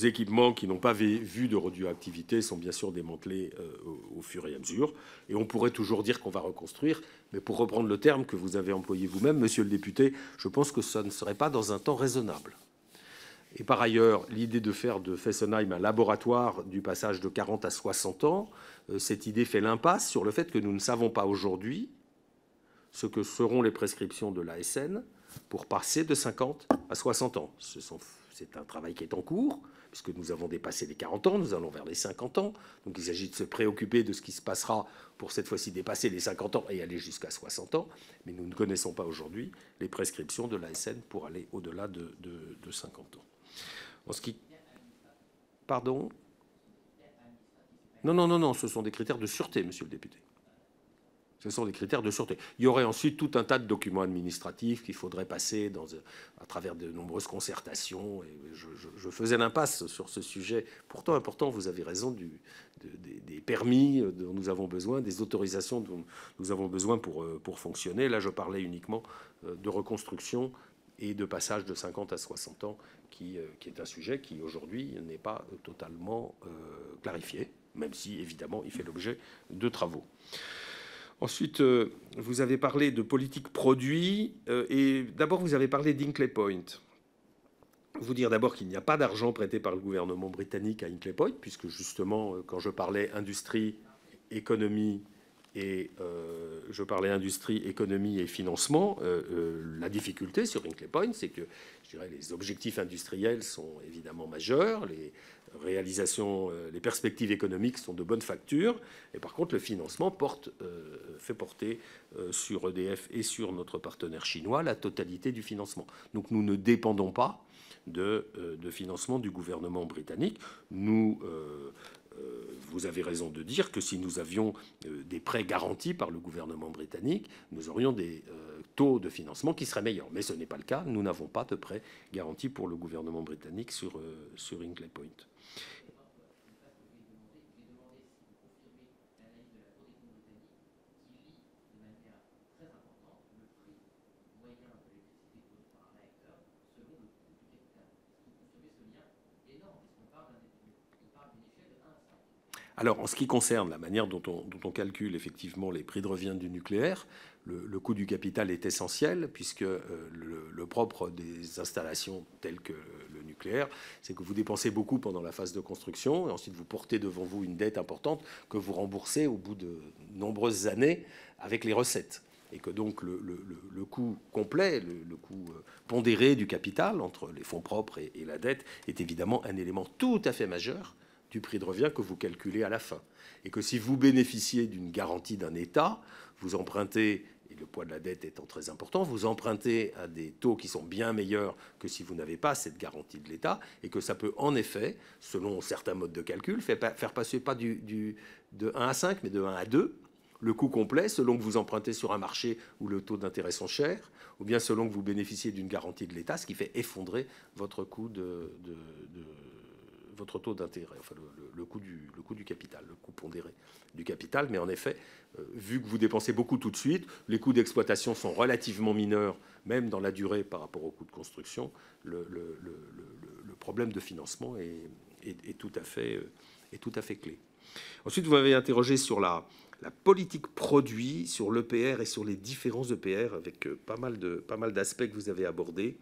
équipements qui n'ont pas vu de radioactivité sont bien sûr démantelés au, fur et à mesure. Et on pourrait toujours dire qu'on va reconstruire, mais pour reprendre le terme que vous avez employé vous-même, monsieur le député, je pense que ça ne serait pas dans un temps raisonnable. Et par ailleurs, l'idée de faire de Fessenheim un laboratoire du passage de 40 à 60 ans, euh, cette idée fait l'impasse sur le fait que nous ne savons pas aujourd'hui ce que seront les prescriptions de l'ASN pour passer de 50 à 60 ans. C'est un travail qui est en cours, puisque nous avons dépassé les 40 ans, nous allons vers les 50 ans. Donc il s'agit de se préoccuper de ce qui se passera pour cette fois-ci dépasser les 50 ans et aller jusqu'à 60 ans. Mais nous ne connaissons pas aujourd'hui les prescriptions de l'ASN pour aller au-delà de, de, 50 ans. En ce qui... Pardon Non, non, non, non, ce sont des critères de sûreté, monsieur le député. Ce sont des critères de sûreté. Il y aurait ensuite tout un tas de documents administratifs qu'il faudrait passer euh, à travers de nombreuses concertations. je, faisais l'impasse sur ce sujet. Pourtant important, vous avez raison, des, permis euh, dont nous avons besoin, des autorisations dont nous avons besoin pour, euh, fonctionner. Là, je parlais uniquement de reconstruction et de passage de 50 à 60 ans, qui, est un sujet qui aujourd'hui n'est pas totalement clarifié, même si évidemment il fait l'objet de travaux. Ensuite, euh, vous avez parlé de politique produit, euh, et d'abord, vous avez parlé d'Inclay Point vous dire d'abord qu'il n'y a pas d'argent prêté par le gouvernement britannique à Inclay Point, puisque justement, euh, quand je parlais industrie, économie, et euh, je parlais industrie, économie et financement, euh, euh, la difficulté sur Rinkley Point, c'est que je dirais, les objectifs industriels sont évidemment majeurs, les réalisations, les perspectives économiques sont de bonne facture, et par contre le financement porte, fait porter sur EDF et sur notre partenaire chinois la totalité du financement. Donc nous ne dépendons pas de, de financement du gouvernement britannique. Nous euh, vous avez raison de dire que si nous avions euh, des prêts garantis par le gouvernement britannique, nous aurions des euh, taux de financement qui seraient meilleurs. Mais ce n'est pas le cas. Nous n'avons pas de prêts garantis pour le gouvernement britannique sur, sur Point. Alors, en ce qui concerne la manière dont on, calcule effectivement les prix de revient du nucléaire, le, coût du capital est essentiel, puisque euh, le, propre des installations telles que le nucléaire, c'est que vous dépensez beaucoup pendant la phase de construction, et ensuite vous portez devant vous une dette importante que vous remboursez au bout de nombreuses années avec les recettes et que donc le, coût complet, le, coût euh, pondéré du capital entre les fonds propres et, la dette est évidemment un élément tout à fait majeur du prix de revient que vous calculez à la fin. Et que si vous bénéficiez d'une garantie d'un État, vous empruntez, et le poids de la dette étant très important, vous empruntez à des taux qui sont bien meilleurs que si vous n'avez pas cette garantie de l'État, et que ça peut en effet, selon certains modes de calcul, faire passer pas du, de 1 à 5, mais de 1 à 2, le coût complet, selon que vous empruntez sur un marché où le taux d'intérêt sont chers, ou bien selon que vous bénéficiez d'une garantie de l'État, ce qui fait effondrer votre coût de votre taux d'intérêt, enfin le, coût du, le coût du capital, le coût pondéré du capital. Mais en effet, euh, vu que vous dépensez beaucoup tout de suite, les coûts d'exploitation sont relativement mineurs, même dans la durée par rapport aux coûts de construction, le, problème de financement est, est, tout à fait, euh, est tout à fait clé. Ensuite, vous m'avez interrogé sur la, la politique produit sur l'EPR et sur les différents EPR avec euh, pas mal d'aspects que vous avez abordés.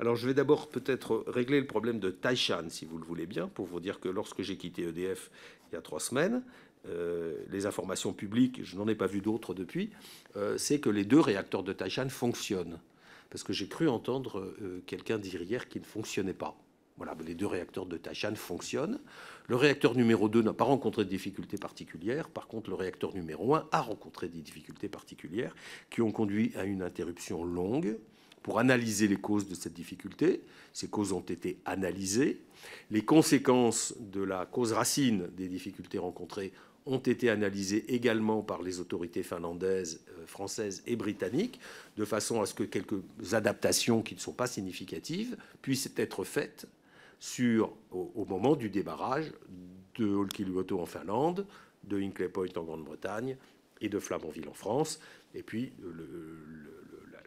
Alors je vais d'abord peut-être régler le problème de Taishan, si vous le voulez bien, pour vous dire que lorsque j'ai quitté EDF il y a trois semaines, euh, les informations publiques, je n'en ai pas vu d'autres depuis, euh, c'est que les deux réacteurs de Taishan fonctionnent. Parce que j'ai cru entendre quelqu'un dire hier qu'ils ne fonctionnaient pas. Voilà, les deux réacteurs de Tachan fonctionnent. Le réacteur numéro 2 n'a pas rencontré de difficultés particulières. Par contre, le réacteur numéro 1 a rencontré des difficultés particulières qui ont conduit à une interruption longue. Pour analyser les causes de cette difficulté, ces causes ont été analysées. Les conséquences de la cause racine des difficultés rencontrées ont été analysées également par les autorités finlandaises, euh, françaises et britanniques, de façon à ce que quelques adaptations qui ne sont pas significatives puissent être faites sur, au, moment du débarrage de Olkiluoto en Finlande, de Hinkley Point en Grande-Bretagne et de Flamanville en France. Et puis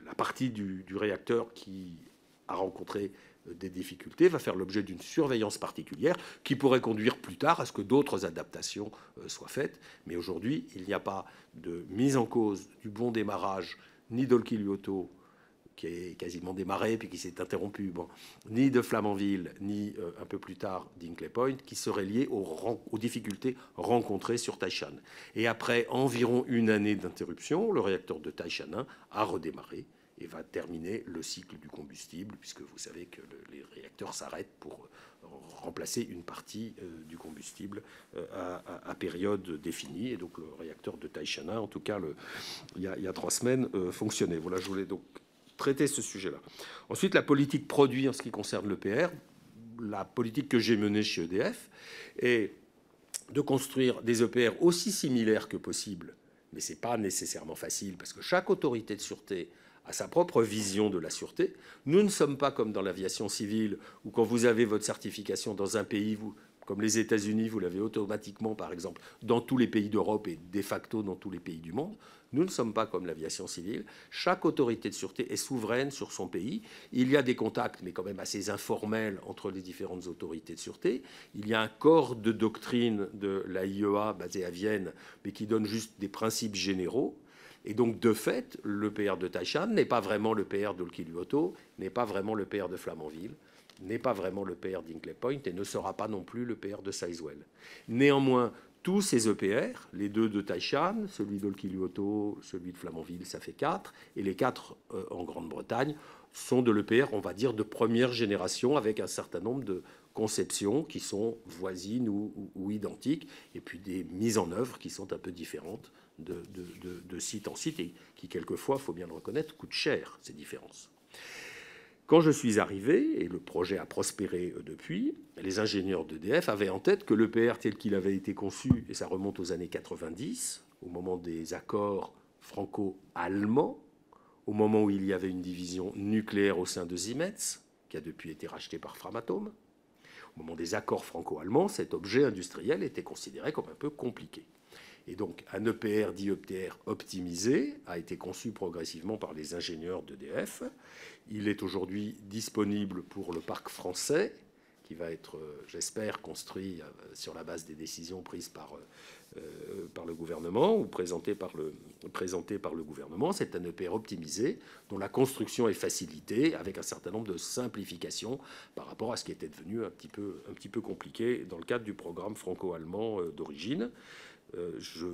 la partie du, du, réacteur qui a rencontré euh, des difficultés va faire l'objet d'une surveillance particulière qui pourrait conduire plus tard à ce que d'autres adaptations euh, soient faites. Mais aujourd'hui, il n'y a pas de mise en cause du bon démarrage ni d'Olkiluoto qui est quasiment démarré puis qui s'est interrompu, ni de Flamanville, ni euh, un peu plus tard d'Inclay Point, qui serait lié aux, difficultés rencontrées sur Taishan. Et après environ une année d'interruption, le réacteur de Taishan 1 a redémarré et va terminer le cycle du combustible, puisque vous savez que les réacteurs s'arrêtent pour euh, remplacer une partie euh, du combustible à, période définie. Et donc le réacteur de 1, en tout cas, il y, a trois semaines, fonctionnait. Voilà, je voulais donc traiter ce sujet-là. Ensuite, la politique produit en ce qui concerne l'EPR, la politique que j'ai menée chez EDF, est de construire des EPR aussi similaires que possible, mais ce n'est pas nécessairement facile parce que chaque autorité de sûreté a sa propre vision de la sûreté. Nous ne sommes pas comme dans l'aviation civile, où quand vous avez votre certification dans un pays, vous, comme les États-Unis, vous l'avez automatiquement, par exemple, dans tous les pays d'Europe et de facto dans tous les pays du monde. Nous ne sommes pas comme l'aviation civile. Chaque autorité de sûreté est souveraine sur son pays. Il y a des contacts, mais quand même assez informels, entre les différentes autorités de sûreté. Il y a un corps de doctrine de la e basé à Vienne, mais qui donne juste des principes généraux. Et donc, de fait, le PR de Taishan n'est pas vraiment le PR d'Olkiluoto, n'est pas vraiment le PR de Flamanville n'est pas vraiment le PR d'Inclay Point et ne sera pas non plus le PR de Sizewell. Néanmoins, tous ces EPR, les deux de Taishan, celui d'Olkiluoto, celui de Flamanville, ça fait quatre. et les quatre euh, en Grande-Bretagne, sont de l'EPR, on va dire, de première génération, avec un certain nombre de conceptions qui sont voisines ou, identiques, et puis des mises en œuvre qui sont un peu différentes de, de site en site, et qui, quelquefois, il faut bien le reconnaître, coûtent cher, ces différences. Quand je suis arrivé, et le projet a prospéré euh, depuis, les ingénieurs d'EDF avaient en tête que l'EPR tel qu'il avait été conçu, et ça remonte aux années 90, au moment des accords franco-allemands, au moment où il y avait une division nucléaire au sein de Siemens, qui a depuis été rachetée par Framatome, au moment des accords franco-allemands, cet objet industriel était considéré comme un peu compliqué. Et donc, un EPR dit e EPR optimisé a été conçu progressivement par les ingénieurs d'EDF. Il est aujourd'hui disponible pour le parc français, qui va être, euh, j'espère, construit euh, sur la base des décisions prises par, euh, par le gouvernement ou présentées par le, par gouvernement. C'est un EPR optimisé dont la construction est facilitée avec un certain nombre de simplifications par rapport à ce qui était devenu un petit peu, un petit peu compliqué dans le cadre du programme franco-allemand d'origine. Euh, je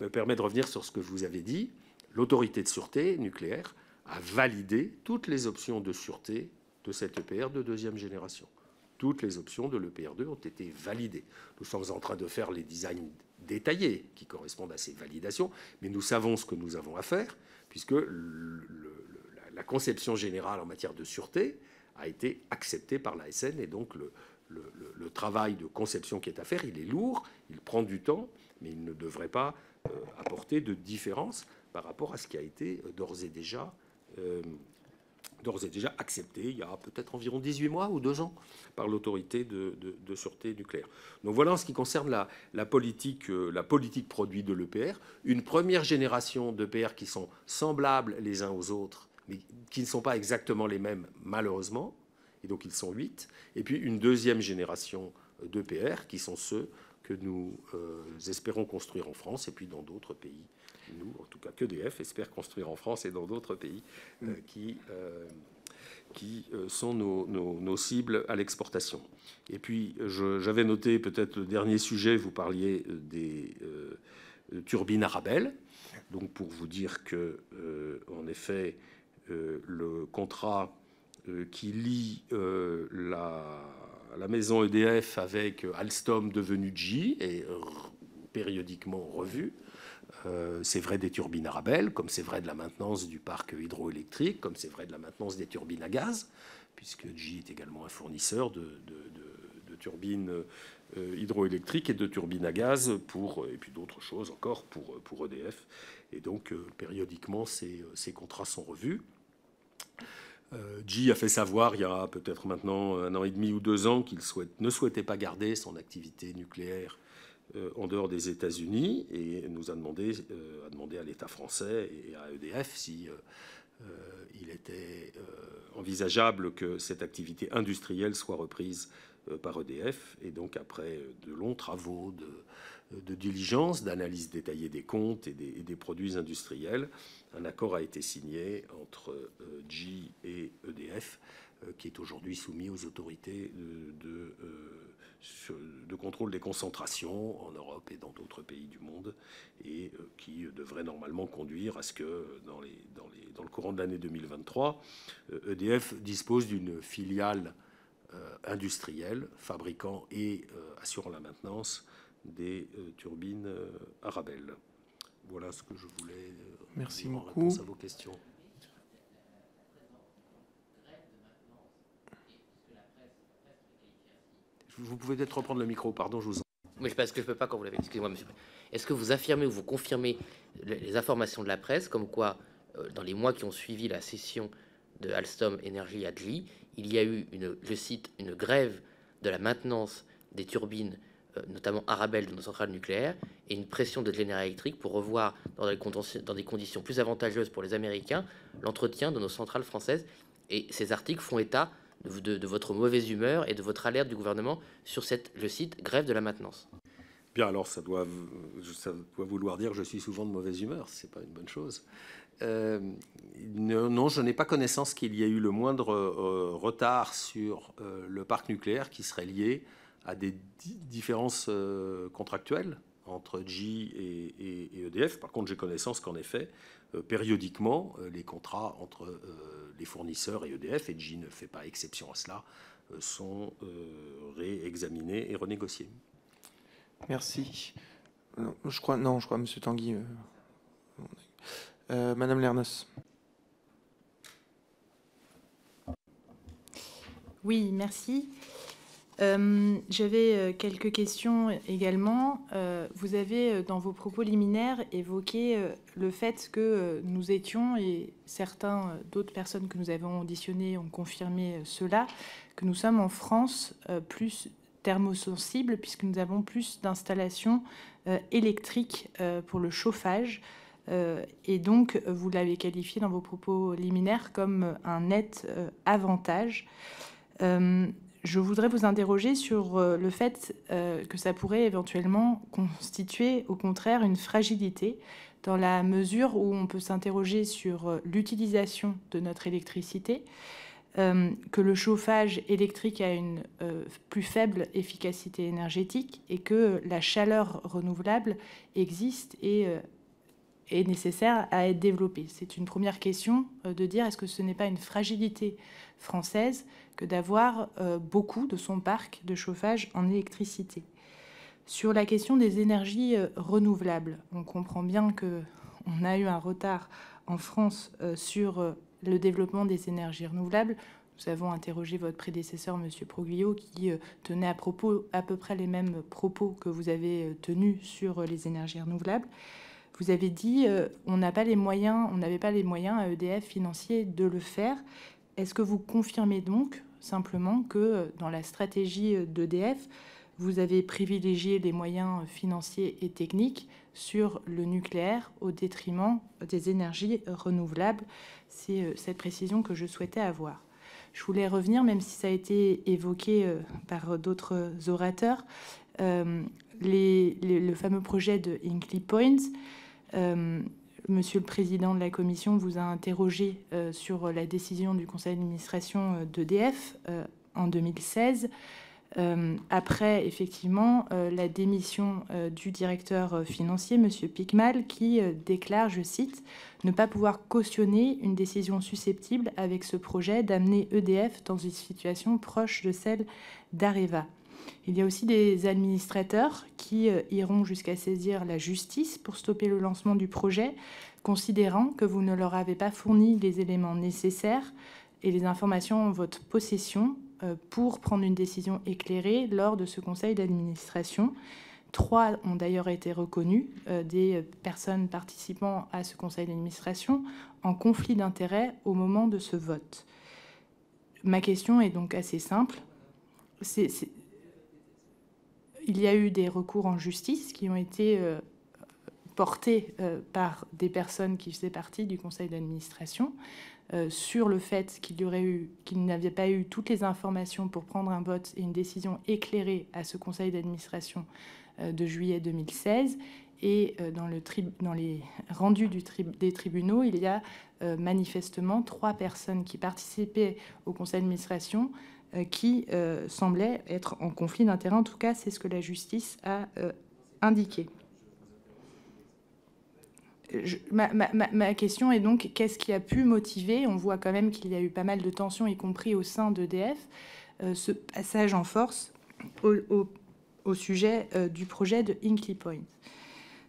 me permets de revenir sur ce que je vous avais dit. L'autorité de sûreté nucléaire a validé toutes les options de sûreté de cette EPR de deuxième génération. Toutes les options de l'EPR2 ont été validées. Nous sommes en train de faire les designs détaillés qui correspondent à ces validations, mais nous savons ce que nous avons à faire, puisque la conception générale en matière de sûreté a été acceptée par l'ASN, et donc le travail de conception qui est à faire, il est lourd, il prend du temps, mais il ne devrait pas euh, apporter de différence par rapport à ce qui a été euh, d'ores et déjà euh, déjà accepté il y a peut-être environ 18 mois ou deux ans par l'autorité de, de, sûreté nucléaire. Donc voilà en ce qui concerne la, politique, la politique produit de l'EPR. Une première génération d'EPR qui sont semblables les uns aux autres, mais qui ne sont pas exactement les mêmes malheureusement, et donc ils sont 8. Et puis une deuxième génération d'EPR qui sont ceux que nous euh, espérons construire en France et puis dans d'autres pays. Nous, en tout cas, que DF espère construire en France et dans d'autres pays euh, mm. qui, euh, qui sont nos, cibles à l'exportation. Et puis, j'avais noté peut-être le dernier sujet, vous parliez des turbines Arabelle. Donc, pour vous dire que, en effet, le contrat qui lie la la maison EDF avec euh, Alstom devenu G et euh, périodiquement revue. Euh, c'est vrai des turbines à Rabel, comme c'est vrai de la maintenance du parc hydroélectrique, comme c'est vrai de la maintenance des turbines à gaz, puisque G est également un fournisseur de, turbines hydroélectriques et de turbines à gaz pour, et puis d'autres choses encore pour, EDF. E et donc, périodiquement, ces, contrats sont revus. Euh, G a fait savoir il y a peut-être maintenant un an et demi ou deux ans qu'il ne souhaitait pas garder son activité nucléaire euh, en dehors des États-Unis et nous a demandé, euh, à l'État français et à EDF si il était envisageable que cette activité industrielle soit reprise par EDF. Et donc après de longs travaux de de diligence, d'analyse détaillée des comptes et des, produits industriels. Un accord a été signé entre G euh, et EDF, euh, qui est aujourd'hui soumis aux autorités de, euh, de, contrôle des concentrations en Europe et dans d'autres pays du monde, et qui devrait normalement conduire à ce que dans, dans le courant de l'année 2023, EDF e dispose d'une filiale industrielle, fabricant et assurant la maintenance des euh, turbines Arabelle. Euh, voilà ce que je voulais euh, Merci beaucoup. réponse à vos questions. Vous pouvez peut-être reprendre le micro, pardon, je vous en... Mais que je ne peux pas quand vous l'avez. Excusez-moi, monsieur. Est-ce que vous affirmez ou vous confirmez les informations de la presse comme quoi, dans les mois qui ont suivi la session de Alstom Energy à il y a eu, une, je cite, une grève de la maintenance des turbines euh, notamment Arabelle de nos centrales nucléaires, et une pression de l'énergie électrique pour revoir dans des, conditions plus avantageuses pour les Américains l'entretien de nos centrales françaises. Et ces articles font état de, votre mauvaise humeur et de votre alerte du gouvernement sur cette, je cite, grève de la maintenance. Bien, alors ça doit, ça vouloir dire je suis souvent de mauvaise humeur, Ce n'est pas une bonne chose. Euh, non, je n'ai pas connaissance qu'il y ait eu le moindre euh, retard sur le parc nucléaire qui serait lié à des différences euh, contractuelles entre G et, EDF. E Par contre, j'ai connaissance qu'en effet, euh, périodiquement, euh, les contrats entre les fournisseurs et EDF, et G ne fait pas exception à cela, sont réexaminés et renégociés. Merci. je crois, non, je crois, Monsieur Tanguy. Madame Lernos. Oui, merci. Euh, j'avais euh, quelques questions également. Euh, vous avez, dans vos propos liminaires, évoqué le fait que nous étions, et certains d'autres personnes que nous avons auditionnées ont confirmé cela, que nous sommes en France plus thermosensibles, puisque nous avons plus d'installations électriques pour le chauffage et donc, vous l'avez qualifié dans vos propos liminaires comme un net avantage je voudrais vous interroger sur euh, le fait euh, que ça pourrait éventuellement constituer au contraire une fragilité dans la mesure où on peut s'interroger sur euh, l'utilisation de notre électricité, que le chauffage électrique a une plus faible efficacité énergétique et que la chaleur renouvelable existe et est nécessaire à être développée. C'est une première question de dire est-ce que ce n'est pas une fragilité française que d'avoir euh, beaucoup de son parc de chauffage en électricité. Sur la question des énergies euh, renouvelables, on comprend bien que on a eu un retard en France euh, sur le développement des énergies renouvelables. Nous avons interrogé votre prédécesseur, M. Proglio, qui tenait à, propos, à peu près les mêmes propos que vous avez tenus sur les énergies renouvelables. Vous avez dit on n'a pas les moyens, on n'avait pas les moyens à EDF financiers de le faire. Est-ce que vous confirmez donc simplement que dans la stratégie d'EDF, vous avez privilégié les moyens financiers et techniques sur le nucléaire au détriment des énergies renouvelables. C'est euh, cette précision que je souhaitais avoir. Je voulais revenir, même si ça a été évoqué euh, par d'autres orateurs, euh, le fameux projet de Inkley Point. Monsieur le Président de la Commission vous a interrogé euh, sur la décision du Conseil d'administration euh, d'EDF euh, en 2016, après effectivement la démission du directeur financier, Monsieur Picmal, qui déclare, je cite, ne pas pouvoir cautionner une décision susceptible avec ce projet d'amener EDF dans une situation proche de celle d'Areva. Il y a aussi des administrateurs qui euh, iront jusqu'à saisir la justice pour stopper le lancement du projet, considérant que vous ne leur avez pas fourni les éléments nécessaires et les informations en votre possession euh, pour prendre une décision éclairée lors de ce conseil d'administration. Trois ont d'ailleurs été reconnus euh, des personnes participant à ce conseil d'administration en conflit d'intérêts au moment de ce vote. Ma question est donc assez simple il y a eu des recours en justice qui ont été euh, portés euh, par des personnes qui faisaient partie du conseil d'administration euh, sur le fait qu'il aurait eu, qu'il n'avait pas eu toutes les informations pour prendre un vote et une décision éclairée à ce conseil d'administration de juillet 2016. Et dans, le dans les rendus des tribunaux, il y a manifestement trois personnes qui participaient au conseil d'administration euh, qui euh, semblait être en conflit d'intérêts. En tout cas, c'est ce que la justice a euh, indiqué. ma, question est donc qu'est-ce qui a pu motiver On voit quand même qu'il y a eu pas mal de tensions, y compris au sein d'EDF, ce passage en force au, sujet du projet de Inkley Point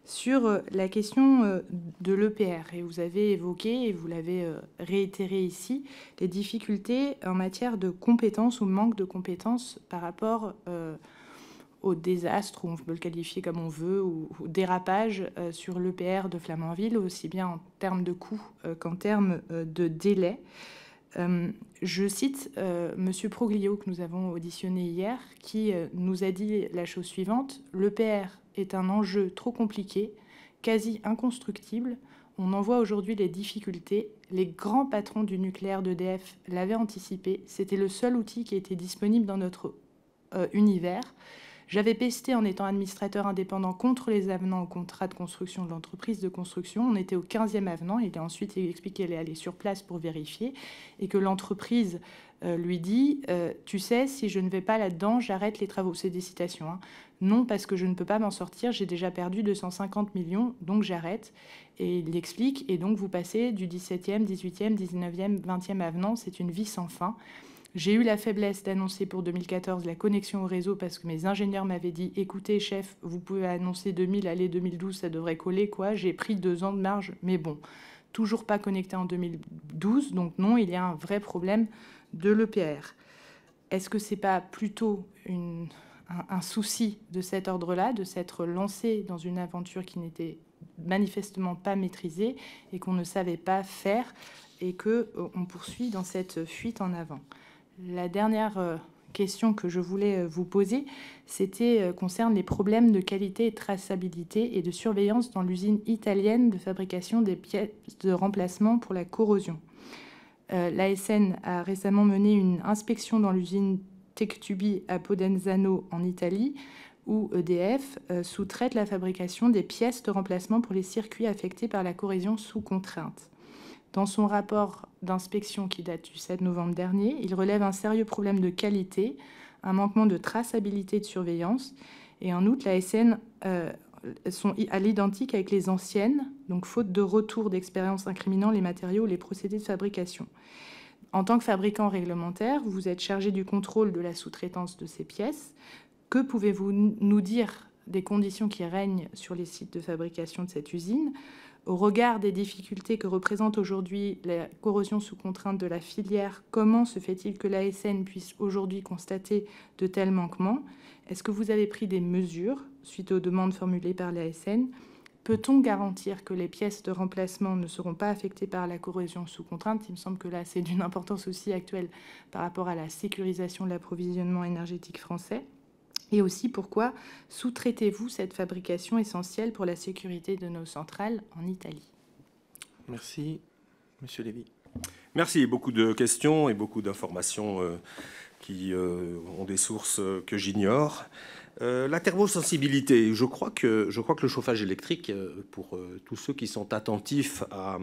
sur euh, la question euh, de l'EPR. Et vous avez évoqué, et vous l'avez euh, réitéré ici, les difficultés en matière de compétences ou manque de compétences par rapport au désastre, ou on peut le qualifier comme on veut, ou, dérapage sur l'EPR de Flamanville, aussi bien en termes de coûts qu'en termes de délai. je cite M. Monsieur Proglio que nous avons auditionné hier, qui nous a dit la chose suivante l'EPR est un enjeu trop compliqué, quasi inconstructible. On en voit aujourd'hui les difficultés. Les grands patrons du nucléaire d'EDF l'avaient anticipé. C'était le seul outil qui était disponible dans notre euh, univers. J'avais pesté en étant administrateur indépendant contre les avenants au contrat de construction de l'entreprise de construction. On était au 15e avenant. Il a ensuite expliqué qu'elle est allée sur place pour vérifier et que l'entreprise euh, lui dit euh, Tu sais, si je ne vais pas là-dedans, j'arrête les travaux. C'est des citations. Hein. Non, parce que je ne peux pas m'en sortir, j'ai déjà perdu 250 millions, donc j'arrête. Et il l'explique Et donc vous passez du 17e, 18e, 19e, 20e avenant, c'est une vie sans fin. J'ai eu la faiblesse d'annoncer pour 2014 la connexion au réseau parce que mes ingénieurs m'avaient dit écoutez, chef, vous pouvez annoncer 2000, allez 2012, ça devrait coller, quoi. J'ai pris deux ans de marge, mais bon, toujours pas connecté en 2012, donc non, il y a un vrai problème de l'EPR. Est-ce que c'est pas plutôt un, souci de cet ordre-là, de s'être lancé dans une aventure qui n'était manifestement pas maîtrisée et qu'on ne savait pas faire et qu'on euh, poursuit dans cette fuite en avant la dernière euh, question que je voulais euh, vous poser, c'était euh, concerne les problèmes de qualité et traçabilité et de surveillance dans l'usine italienne de fabrication des pièces de remplacement pour la corrosion. L'ASN a récemment mené une inspection dans l'usine Tectubi à Podenzano en Italie, où EDF sous-traite la fabrication des pièces de remplacement pour les circuits affectés par la corrosion sous contrainte. Dans son rapport d'inspection qui date du 7 novembre dernier, il relève un sérieux problème de qualité, un manquement de traçabilité et de surveillance. Et en outre, la SN euh, sont à l'identique avec les anciennes, donc faute de retour d'expérience incriminant les matériaux ou les procédés de fabrication. En tant que fabricant réglementaire, vous êtes chargé du contrôle de la sous-traitance de ces pièces. Que pouvez-vous nous dire des conditions qui règnent sur les sites de fabrication de cette usine au regard des difficultés que représente aujourd'hui la corrosion sous contrainte de la filière, comment se fait-il que l'ASN puisse aujourd'hui constater de tels manquements Est-ce que vous avez pris des mesures suite aux demandes formulées par l'ASN Peut-on garantir que les pièces de remplacement ne seront pas affectées par la corrosion sous contrainte Il me semble que là, c'est d'une importance aussi actuelle par rapport à la sécurisation de l'approvisionnement énergétique français. Et aussi pourquoi sous-traitez-vous cette fabrication essentielle pour la sécurité de nos centrales en Italie Merci, Monsieur Lévy. Merci, beaucoup de questions et beaucoup d'informations euh, qui euh, ont des sources euh, que j'ignore. la thermosensibilité, je crois que, je crois que le chauffage électrique, pour tous ceux qui sont attentifs à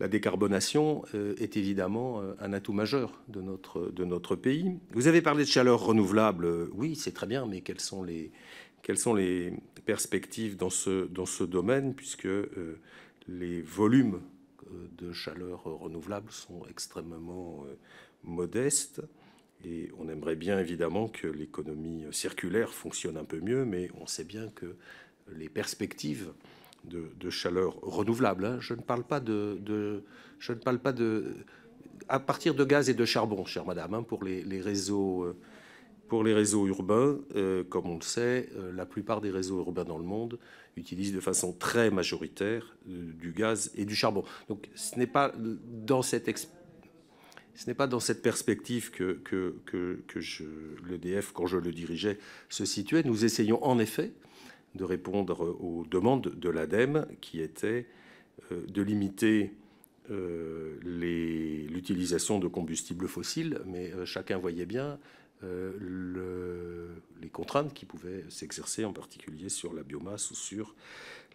la décarbonation euh, est évidemment euh, un atout majeur de notre, de notre pays. Vous avez parlé de chaleur renouvelable. Oui, c'est très bien, mais quelles sont les, quelles sont les perspectives dans ce, dans ce domaine, puisque euh, les volumes de chaleur renouvelable sont extrêmement modestes. Et on aimerait bien évidemment que l'économie circulaire fonctionne un peu mieux, mais on sait bien que les perspectives de, chaleur renouvelable. Hein. Je ne parle pas de, je ne parle pas de, à partir de gaz et de charbon, chère madame, hein, pour les, réseaux. Euh, pour les réseaux urbains, euh, comme on le sait, euh, la plupart des réseaux urbains dans le monde utilisent de façon très majoritaire du gaz et du charbon. Donc ce n'est pas dans cette, ce n'est pas dans cette perspective que, que, que, que l'EDF, quand je le dirigeais, se situait. Nous essayons en effet de répondre aux demandes de l'ADEME qui était euh, de limiter euh, l'utilisation de combustibles fossiles, mais euh, chacun voyait bien les contraintes qui pouvaient s'exercer en particulier sur la biomasse ou sur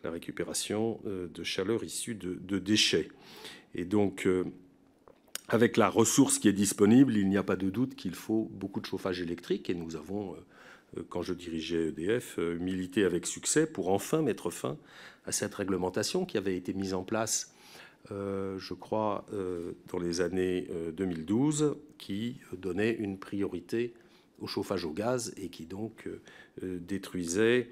la récupération de chaleur issue de, de déchets. Et donc, avec la ressource qui est disponible, il n'y a pas de doute qu'il faut beaucoup de chauffage électrique et nous avons euh, quand je dirigeais EDF, euh, milité avec succès pour enfin mettre fin à cette réglementation qui avait été mise en place, euh, je crois, dans les années 2012, qui donnait une priorité au chauffage au gaz et qui donc détruisait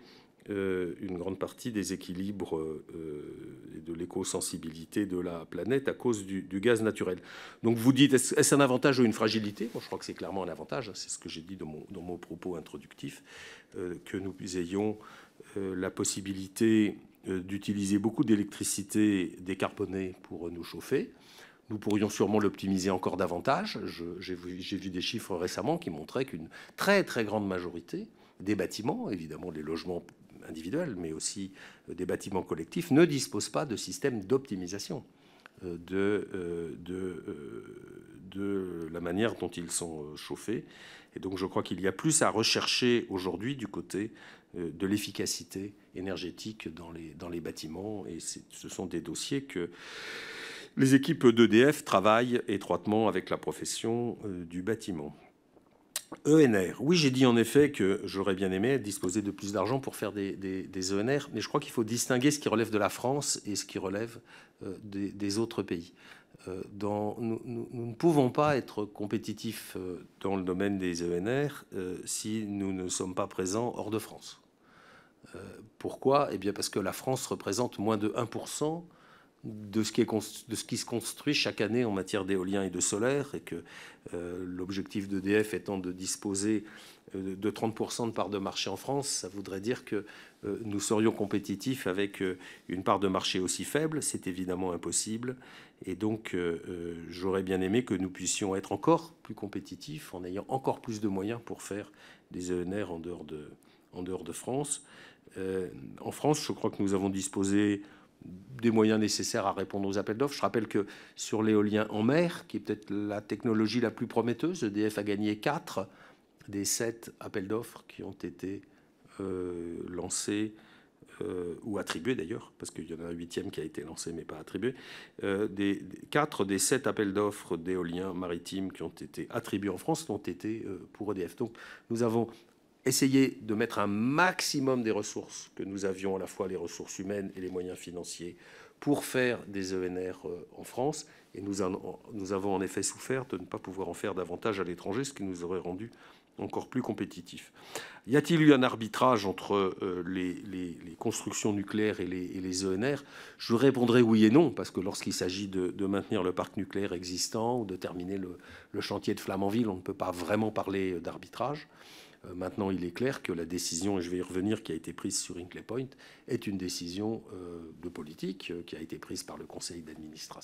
euh, une grande partie des équilibres euh, et de l'éco-sensibilité de la planète à cause du, gaz naturel. Donc vous dites, est-ce un avantage ou une fragilité Moi, Je crois que c'est clairement un avantage, hein, c'est ce que j'ai dit dans mon, dans mon, propos introductif, euh, que nous ayons la possibilité d'utiliser beaucoup d'électricité décarbonée pour nous chauffer. Nous pourrions sûrement l'optimiser encore davantage. J'ai vu des chiffres récemment qui montraient qu'une très très grande majorité des bâtiments, évidemment les logements individuels, mais aussi euh, des bâtiments collectifs, ne disposent pas de système d'optimisation euh, euh, de, la manière dont ils sont chauffés. Et donc je crois qu'il y a plus à rechercher aujourd'hui du côté de l'efficacité énergétique dans les, dans les bâtiments. Et ce sont des dossiers que les équipes d'EDF travaillent étroitement avec la profession du bâtiment. ENR. Oui, j'ai dit en effet que j'aurais bien aimé disposer de plus d'argent pour faire des, ENR, e mais je crois qu'il faut distinguer ce qui relève de la France et ce qui relève euh, des, autres pays. Euh, nous, ne pouvons pas être compétitifs euh, dans le domaine des ENR si nous ne sommes pas présents hors de France. pourquoi Eh bien parce que la France représente moins de 1% de ce, qui se construit chaque année en matière d'éolien et de solaire, et que euh, l'objectif d'EDF étant de disposer euh, de 30% de part de marché en France, ça voudrait dire que euh, nous serions compétitifs avec une part de marché aussi faible. C'est évidemment impossible. Et donc, j'aurais bien aimé que nous puissions être encore plus compétitifs en ayant encore plus de moyens pour faire des ENR en dehors de, en dehors de France. en France, je crois que nous avons disposé des moyens nécessaires à répondre aux appels d'offres. Je rappelle que sur l'éolien en mer, qui est peut-être la technologie la plus prometteuse, EDF a gagné 4 des 7 appels d'offres qui ont été euh, lancés euh, ou attribués d'ailleurs, parce qu'il y en a un huitième qui a été lancé mais pas attribué, euh, des, quatre des sept appels d'offres d'éolien maritime qui ont été attribués en France l'ont été euh, pour EDF. Donc nous avons essayer de mettre un maximum des ressources que nous avions, à la fois les ressources humaines et les moyens financiers, pour faire des ENR euh, en France. Et nous, avons en effet souffert de ne pas pouvoir en faire davantage à l'étranger, ce qui nous aurait rendu encore plus compétitifs. Y a-t-il eu un arbitrage entre euh, les, constructions nucléaires et les, ENR e Je répondrai oui et non, parce que lorsqu'il s'agit de, maintenir le parc nucléaire existant ou de terminer le, le chantier de Flamanville, on ne peut pas vraiment parler euh, d'arbitrage. Euh, maintenant, il est clair que la décision, et je vais y revenir, qui a été prise sur Inclay Point, est une décision euh, de politique euh, qui a été prise par le conseil d'administration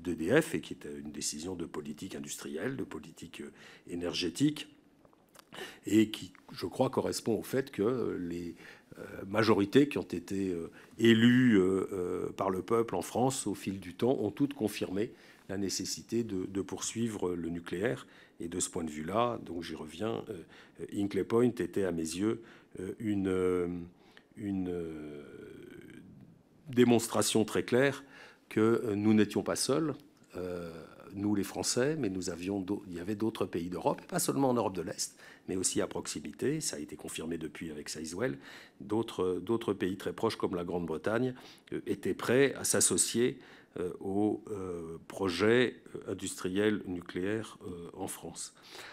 d'EDF et qui est une décision de politique industrielle, de politique énergétique, et qui, je crois, correspond au fait que les majorités qui ont été élues par le peuple en France au fil du temps ont toutes confirmé la nécessité de poursuivre le nucléaire et de ce point de vue-là, donc j'y reviens, euh, Hinkley Point était à mes yeux euh, une, euh, une démonstration très claire que nous n'étions pas seuls, nous les Français, mais nous avions il y avait d'autres pays d'Europe, pas seulement en Europe de l'Est, mais aussi à proximité, ça a été confirmé depuis avec Sizewell, d'autres pays très proches comme la Grande-Bretagne étaient prêts à s'associer euh, au euh, projet euh, industriel nucléaire en France.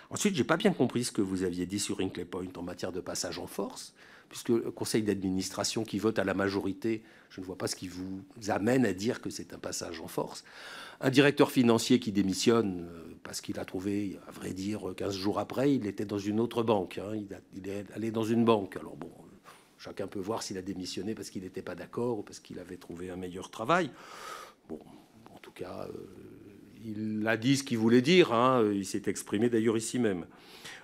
Ensuite, j'ai pas bien compris ce que vous aviez dit sur rinkley Point en matière de passage en force, puisque le conseil d'administration qui vote à la majorité, je ne vois pas ce qui vous amène à dire que c'est un passage en force. Un directeur financier qui démissionne parce qu'il a trouvé, à vrai dire, 15 jours après, il était dans une autre banque. Hein. il est allé dans une banque. Alors bon, chacun peut voir s'il a démissionné parce qu'il n'était pas d'accord ou parce qu'il avait trouvé un meilleur travail. Bon, en tout cas, euh, il a dit ce qu'il voulait dire. Hein, il s'est exprimé d'ailleurs ici même.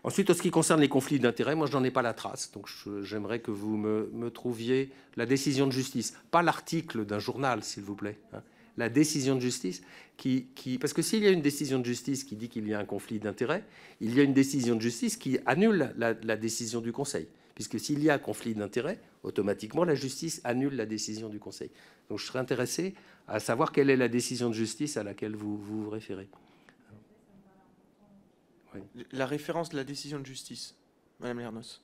Ensuite, en ce qui concerne les conflits d'intérêts, moi, je n'en ai pas la trace. Donc, j'aimerais que vous me, trouviez la décision de justice, pas l'article d'un journal, s'il vous plaît. Hein. La décision de justice qui, Parce que s'il y a une décision de justice qui dit qu'il y a un conflit d'intérêts, il y a une décision de justice qui annule la décision du Conseil puisque s'il y a conflit d'intérêts, automatiquement, la justice annule la décision du Conseil. Donc je serais intéressé à savoir quelle est la décision de justice à laquelle vous vous, référez. La référence de la décision de justice, Madame Lernos.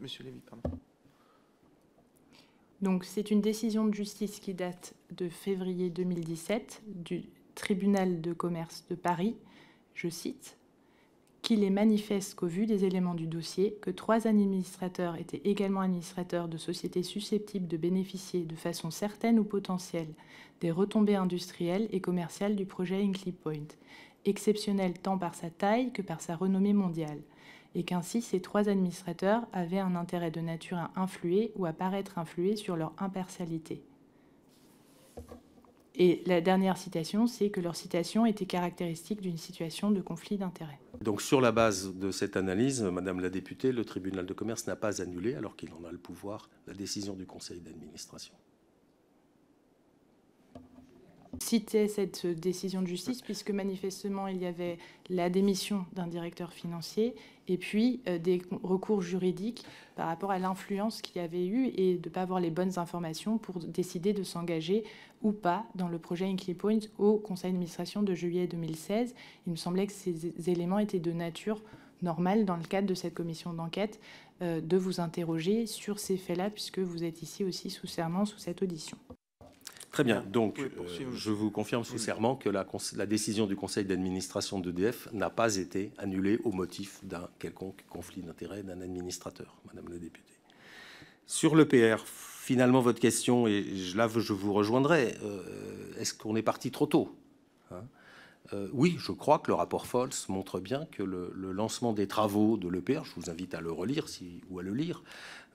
Monsieur Lévy, pardon. Donc c'est une décision de justice qui date de février 2017 du tribunal de commerce de Paris. Je cite qu'il est manifeste qu'au vu des éléments du dossier, que trois administrateurs étaient également administrateurs de sociétés susceptibles de bénéficier de façon certaine ou potentielle des retombées industrielles et commerciales du projet Inclip Point, exceptionnel tant par sa taille que par sa renommée mondiale, et qu'ainsi ces trois administrateurs avaient un intérêt de nature à influer ou à paraître influer sur leur impartialité. Et la dernière citation, c'est que leur citation était caractéristique d'une situation de conflit d'intérêts. Donc sur la base de cette analyse, Madame la députée, le tribunal de commerce n'a pas annulé, alors qu'il en a le pouvoir, la décision du conseil d'administration citer cette décision de justice puisque manifestement il y avait la démission d'un directeur financier et puis euh, des recours juridiques par rapport à l'influence qu'il y avait eu et de ne pas avoir les bonnes informations pour décider de s'engager ou pas dans le projet Inclipoint Point au conseil d'administration de juillet 2016. Il me semblait que ces éléments étaient de nature normale dans le cadre de cette commission d'enquête euh, de vous interroger sur ces faits-là puisque vous êtes ici aussi sous serment sous cette audition. Très bien. Donc, euh, je vous confirme mm. sincèrement que la, décision du conseil d'administration d'EDF n'a pas été annulée au motif d'un quelconque conflit d'intérêt d'un administrateur, Madame la députée. Sur le PR, finalement, votre question, et là, je vous rejoindrai, euh, est-ce qu'on est parti trop tôt hein euh, oui, je crois que le rapport Fols montre bien que le, lancement des travaux de l'EPR, je vous invite à le relire ou à le lire,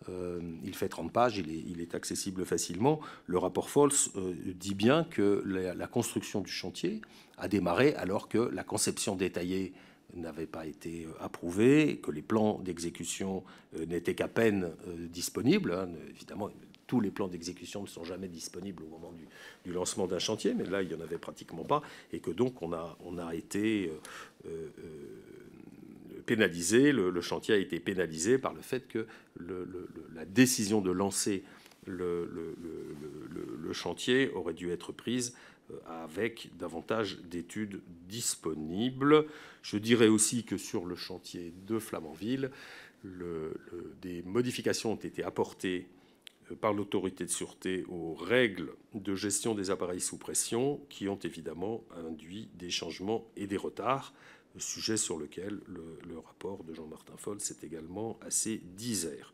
euh, il fait 30 pages, il est, accessible facilement. Le rapport Falls euh, dit bien que la, construction du chantier a démarré alors que la conception détaillée n'avait pas été euh, approuvée, que les plans d'exécution n'étaient qu'à peine disponibles. Hein. évidemment, tous les plans d'exécution ne sont jamais disponibles au moment du, lancement d'un chantier, mais là, il n'y en avait pratiquement pas, et que donc on a, on été pénalisé, le, chantier a été pénalisé par le fait que la décision de lancer le, chantier aurait dû être prise euh, avec davantage d'études disponibles. Je dirais aussi que sur le chantier de Flamanville, des modifications ont été apportées euh, par l'autorité de sûreté aux règles de gestion des appareils sous pression qui ont évidemment induit des changements et des retards sujet sur lequel le, rapport de Jean-Martin Foll s'est également assez disert.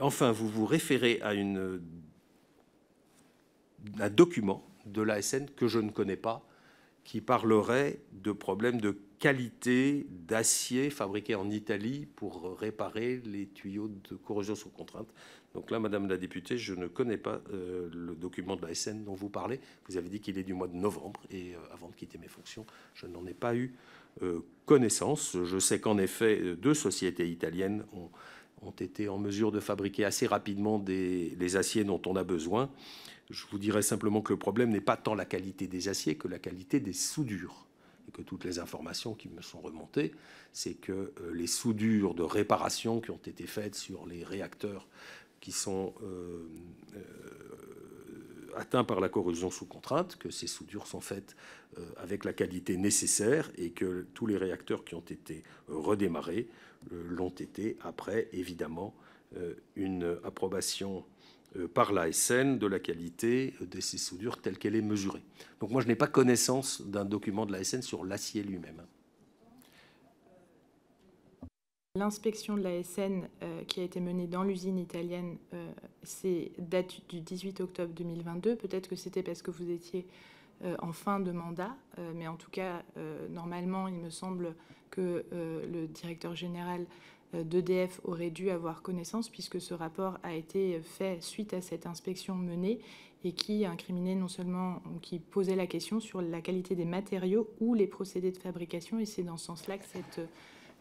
Enfin, vous vous référez à un document de l'ASN que je ne connais pas, qui parlerait de problèmes de qualité d'acier fabriqué en Italie pour réparer les tuyaux de corrosion sous contrainte. Donc là, Madame la députée, je ne connais pas euh, le document de la SN dont vous parlez. Vous avez dit qu'il est du mois de novembre et euh, avant de quitter mes fonctions, je n'en ai pas eu euh, connaissance. Je sais qu'en effet, deux sociétés italiennes ont, été en mesure de fabriquer assez rapidement des, les aciers dont on a besoin. Je vous dirais simplement que le problème n'est pas tant la qualité des aciers que la qualité des soudures et que toutes les informations qui me sont remontées, c'est que les soudures de réparation qui ont été faites sur les réacteurs qui sont euh, euh, atteints par la corrosion sous contrainte, que ces soudures sont faites euh, avec la qualité nécessaire et que tous les réacteurs qui ont été redémarrés l'ont été après, évidemment, une approbation par l'ASN de la qualité de ces soudures telles qu'elle est mesurée. Donc moi, je n'ai pas connaissance d'un document de l'ASN sur l'acier lui-même. Hein. L'inspection de la SN euh, qui a été menée dans l'usine italienne, euh, c'est date du 18 octobre 2022. Peut-être que c'était parce que vous étiez euh, en fin de mandat, mais en tout cas, normalement, il me semble que le directeur général d'EDF aurait dû avoir connaissance puisque ce rapport a été fait suite à cette inspection menée et qui incriminait non seulement, qui posait la question sur la qualité des matériaux ou les procédés de fabrication. Et c'est dans ce sens-là que cette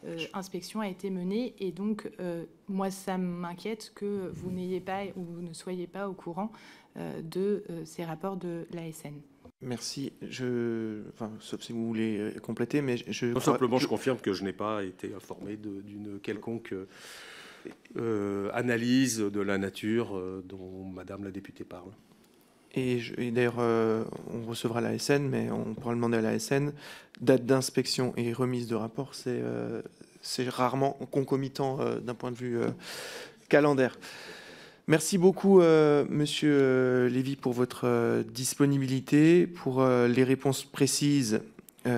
euh, inspection a été menée. Et donc, euh, moi, ça m'inquiète que vous n'ayez pas ou vous ne soyez pas au courant euh, de ces rapports de l'ASN. Merci. Je, enfin, sauf si vous voulez compléter, mais je. simplement, je... confirme que je n'ai pas été informé d'une quelconque. analyse de la nature dont Madame la députée parle et, d'ailleurs, euh, on recevra la SN, mais on pourra le demander à la SN. Date d'inspection et remise de rapport, c'est euh, rarement concomitant euh, d'un point de vue calendaire. Merci beaucoup, Monsieur Lévy, pour votre disponibilité, pour les réponses précises et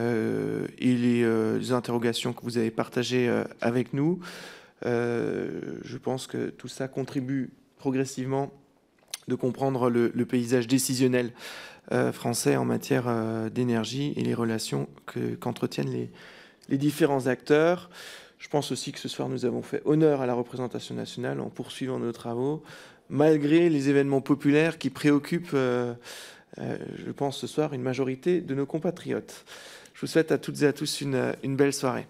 les, interrogations que vous avez partagées avec nous. je pense que tout ça contribue progressivement de comprendre le, paysage décisionnel euh, français en matière euh, d'énergie et les relations qu'entretiennent les, les, différents acteurs. Je pense aussi que ce soir, nous avons fait honneur à la représentation nationale en poursuivant nos travaux, malgré les événements populaires qui préoccupent, euh, je pense, ce soir une majorité de nos compatriotes. Je vous souhaite à toutes et à tous une belle soirée.